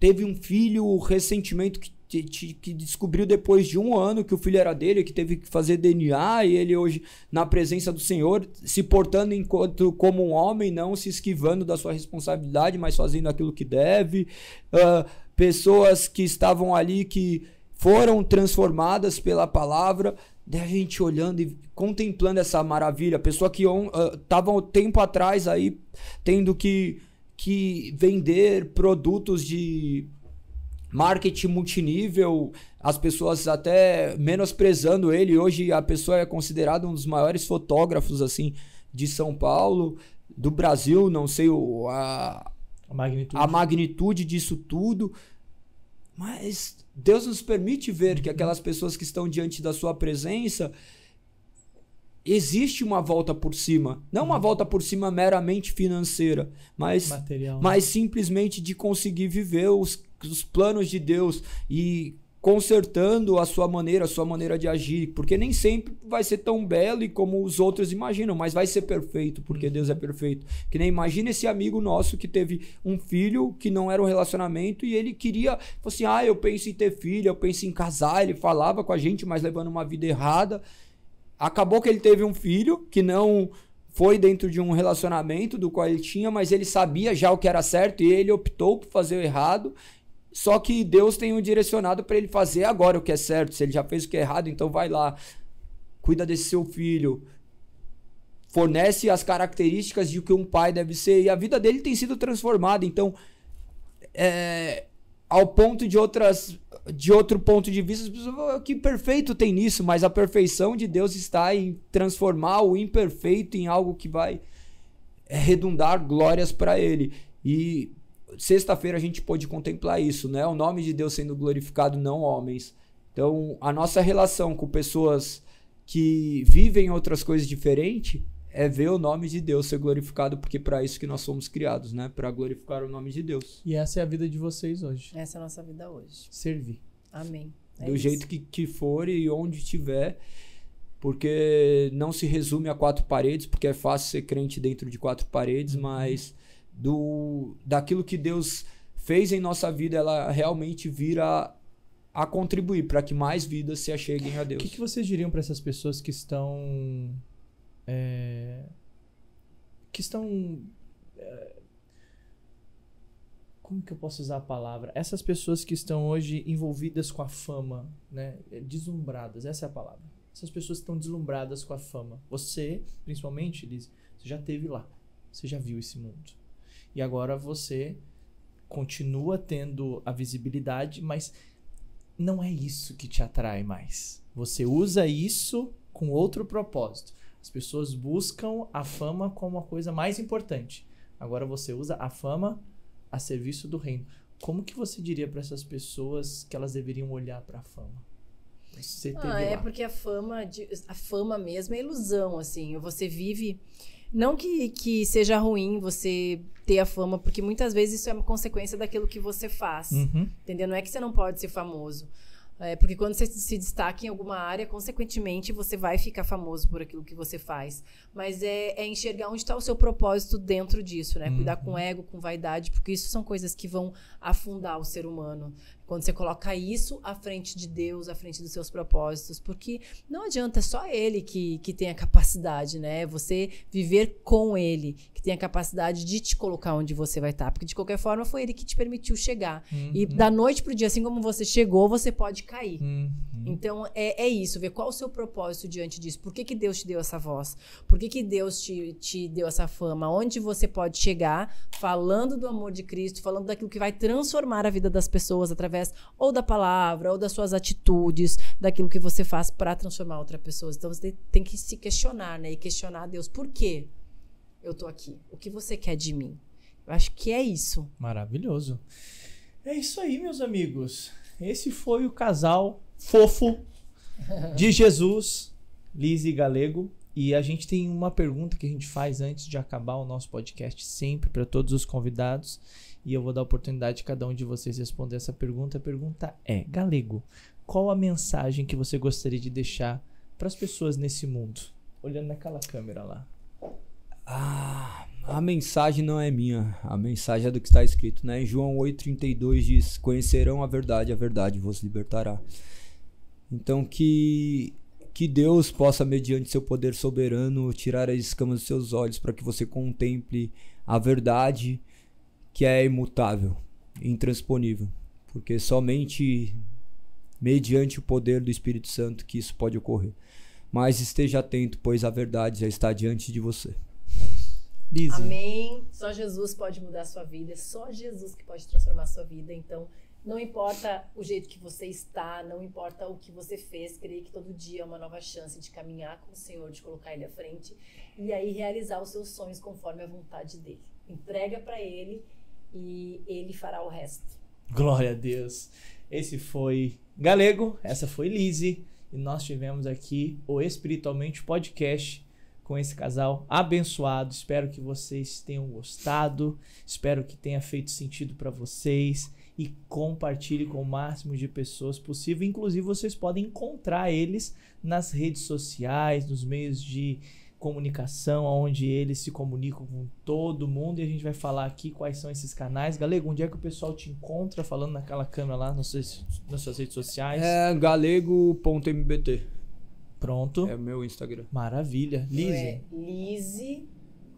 teve um filho recentemente que que descobriu depois de um ano que o filho era dele, que teve que fazer DNA e ele hoje na presença do Senhor, se portando enquanto como um homem, não se esquivando da sua responsabilidade, mas fazendo aquilo que deve. Uh, pessoas que estavam ali que foram transformadas pela palavra, da gente olhando e contemplando essa maravilha. Pessoa que estava ah, uh, um tempo atrás aí tendo que que vender produtos de marketing multinível, as pessoas até menosprezando ele. Hoje a pessoa é considerada um dos maiores fotógrafos assim de São Paulo, do Brasil, não sei o, a, a, magnitude. a magnitude disso tudo. Mas Deus nos permite ver que uhum. aquelas pessoas que estão diante da sua presença existe uma volta por cima. Não uma uhum. volta por cima meramente financeira, mas, Material, né? mas simplesmente de conseguir viver os, os planos de Deus e consertando a sua maneira, a sua maneira de agir, porque nem sempre vai ser tão belo e como os outros imaginam, mas vai ser perfeito, porque uhum. Deus é perfeito. Que nem imagina esse amigo nosso que teve um filho que não era um relacionamento e ele queria, assim, ah, eu penso em ter filho, eu penso em casar, ele falava com a gente, mas levando uma vida errada. Acabou que ele teve um filho que não foi dentro de um relacionamento do qual ele tinha, mas ele sabia já o que era certo e ele optou por fazer o errado só que Deus tem um direcionado para ele fazer agora o que é certo. Se ele já fez o que é errado, então vai lá. Cuida desse seu filho. Fornece as características de o que um pai deve ser. E a vida dele tem sido transformada. Então, é, ao ponto de outras. De outro ponto de vista, as pessoas oh, que perfeito tem nisso, mas a perfeição de Deus está em transformar o imperfeito em algo que vai é, redundar glórias para Ele. E sexta-feira a gente pôde contemplar isso, né? O nome de Deus sendo glorificado, não homens. Então, a nossa relação com pessoas que vivem outras coisas diferentes é ver o nome de Deus ser glorificado, porque para isso que nós somos criados, né? Para glorificar o nome de Deus. E essa é a vida de vocês hoje. Essa é a nossa vida hoje. Servir. Amém. É Do isso. jeito que, que for e onde tiver, porque não se resume a quatro paredes, porque é fácil ser crente dentro de quatro paredes, uhum. mas do daquilo que Deus fez em nossa vida, ela realmente vira a contribuir para que mais vidas se acheguem a Deus. O que, que, vocês diriam para essas pessoas que estão. É, que estão. É, como que eu posso usar a palavra? Essas pessoas que estão hoje envolvidas com a fama, né? É, deslumbradas, essa é a palavra. Essas pessoas estão deslumbradas com a fama. Você, principalmente, Liz, você já teve lá. Você já viu esse mundo. E agora você continua tendo a visibilidade, mas não é isso que te atrai mais. Você usa isso com outro propósito. As pessoas buscam a fama como a coisa mais importante. Agora você usa a fama a serviço do reino. Como que você diria para essas pessoas que elas deveriam olhar para a fama? Você ah, é lá. porque a fama, a fama mesmo é ilusão, assim. Você vive não que, que seja ruim você ter a fama, porque muitas vezes isso é uma consequência daquilo que você faz. Uhum. Entendeu? Não é que você não pode ser famoso. É, porque quando você se destaca em alguma área, consequentemente você vai ficar famoso por aquilo que você faz. Mas é, é enxergar onde está o seu propósito dentro disso, né? Uhum. Cuidar com uhum. ego, com vaidade, porque isso são coisas que vão afundar o ser humano. Quando você coloca isso à frente de Deus, à frente dos seus propósitos, porque não adianta só ele que, que tem a capacidade, né? Você viver com ele, que tem a capacidade de te colocar onde você vai estar. Porque de qualquer forma foi ele que te permitiu chegar. Uhum. E da noite pro dia, assim como você chegou, você pode cair. Uhum. Então é, é isso, ver qual o seu propósito diante disso. Por que, que Deus te deu essa voz? Por que, que Deus te, te deu essa fama? Onde você pode chegar falando do amor de Cristo, falando daquilo que vai transformar a vida das pessoas através através ou da palavra, ou das suas atitudes, daquilo que você faz para transformar outra pessoa. Então você tem que se questionar, né? E questionar a Deus, por que eu tô aqui? O que você quer de mim? Eu acho que é isso. Maravilhoso. É isso aí, meus amigos. Esse foi o casal fofo de Jesus, Liz e Galego. E a gente tem uma pergunta que a gente faz antes de acabar o nosso podcast sempre para todos os convidados e eu vou dar a oportunidade de cada um de vocês responder essa pergunta. A pergunta é: Galego, qual a mensagem que você gostaria de deixar para as pessoas nesse mundo? Olhando naquela câmera lá. Ah, a mensagem não é minha, a mensagem é do que está escrito, né? João 8:32 diz: "Conhecerão a verdade, a verdade vos libertará". Então que que Deus possa mediante seu poder soberano tirar as escamas dos seus olhos para que você contemple a verdade que é imutável, intransponível, porque somente mediante o poder do Espírito Santo que isso pode ocorrer. Mas esteja atento, pois a verdade já está diante de você. Busy. É Amém. Só Jesus pode mudar a sua vida, é só Jesus que pode transformar a sua vida. Então, não importa o jeito que você está, não importa o que você fez, creia que todo dia é uma nova chance de caminhar com o Senhor, de colocar Ele à frente e aí realizar os seus sonhos conforme a vontade dele. Entrega para Ele e ele fará o resto. Glória a Deus. Esse foi Galego, essa foi Lise e nós tivemos aqui o Espiritualmente Podcast com esse casal abençoado. Espero que vocês tenham gostado, espero que tenha feito sentido para vocês e compartilhe com o máximo de pessoas possível. Inclusive, vocês podem encontrar eles nas redes sociais, nos meios de comunicação, onde eles se comunicam com todo mundo. E a gente vai falar aqui quais são esses canais. Galego, onde é que o pessoal te encontra falando naquela câmera lá nas suas, nas suas redes sociais? É galego.mbt. Pronto. É o meu Instagram. Maravilha. Lise. É Lise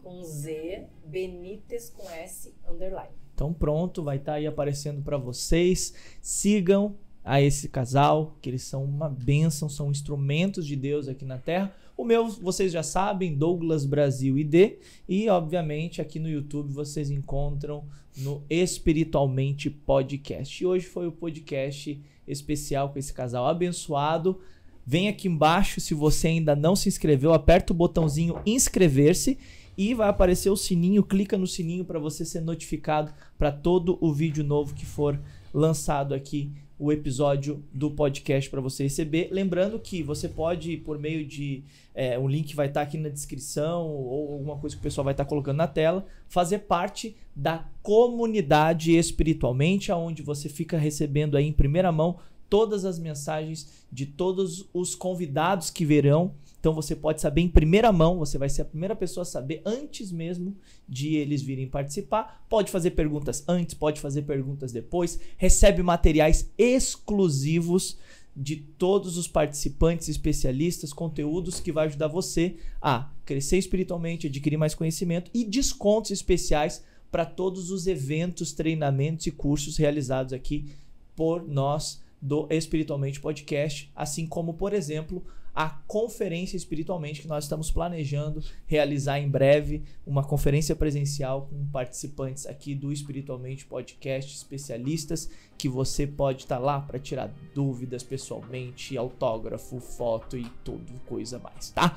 com Z, Benites com S, underline. Então pronto, vai estar tá aí aparecendo para vocês. Sigam a esse casal, que eles são uma bênção, são instrumentos de Deus aqui na Terra. O meu, vocês já sabem, Douglas Brasil ID. E, obviamente, aqui no YouTube vocês encontram no Espiritualmente Podcast. E hoje foi o podcast especial com esse casal abençoado. Vem aqui embaixo se você ainda não se inscreveu, aperta o botãozinho inscrever-se e vai aparecer o sininho, clica no sininho para você ser notificado para todo o vídeo novo que for lançado aqui o episódio do podcast para você receber. Lembrando que você pode, por meio de. É, o link vai estar tá aqui na descrição ou alguma coisa que o pessoal vai estar tá colocando na tela, fazer parte da comunidade espiritualmente, aonde você fica recebendo aí em primeira mão todas as mensagens de todos os convidados que verão então você pode saber em primeira mão, você vai ser a primeira pessoa a saber antes mesmo de eles virem participar. Pode fazer perguntas antes, pode fazer perguntas depois. Recebe materiais exclusivos de todos os participantes, especialistas, conteúdos que vai ajudar você a crescer espiritualmente, adquirir mais conhecimento e descontos especiais para todos os eventos, treinamentos e cursos realizados aqui por nós do Espiritualmente Podcast, assim como, por exemplo, a conferência espiritualmente que nós estamos planejando realizar em breve uma conferência presencial com participantes aqui do Espiritualmente Podcast, especialistas que você pode estar tá lá para tirar dúvidas pessoalmente, autógrafo, foto e tudo coisa mais, tá?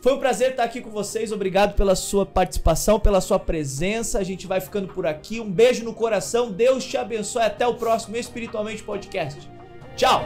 Foi um prazer estar tá aqui com vocês. Obrigado pela sua participação, pela sua presença. A gente vai ficando por aqui. Um beijo no coração. Deus te abençoe. Até o próximo Espiritualmente Podcast. Tchau!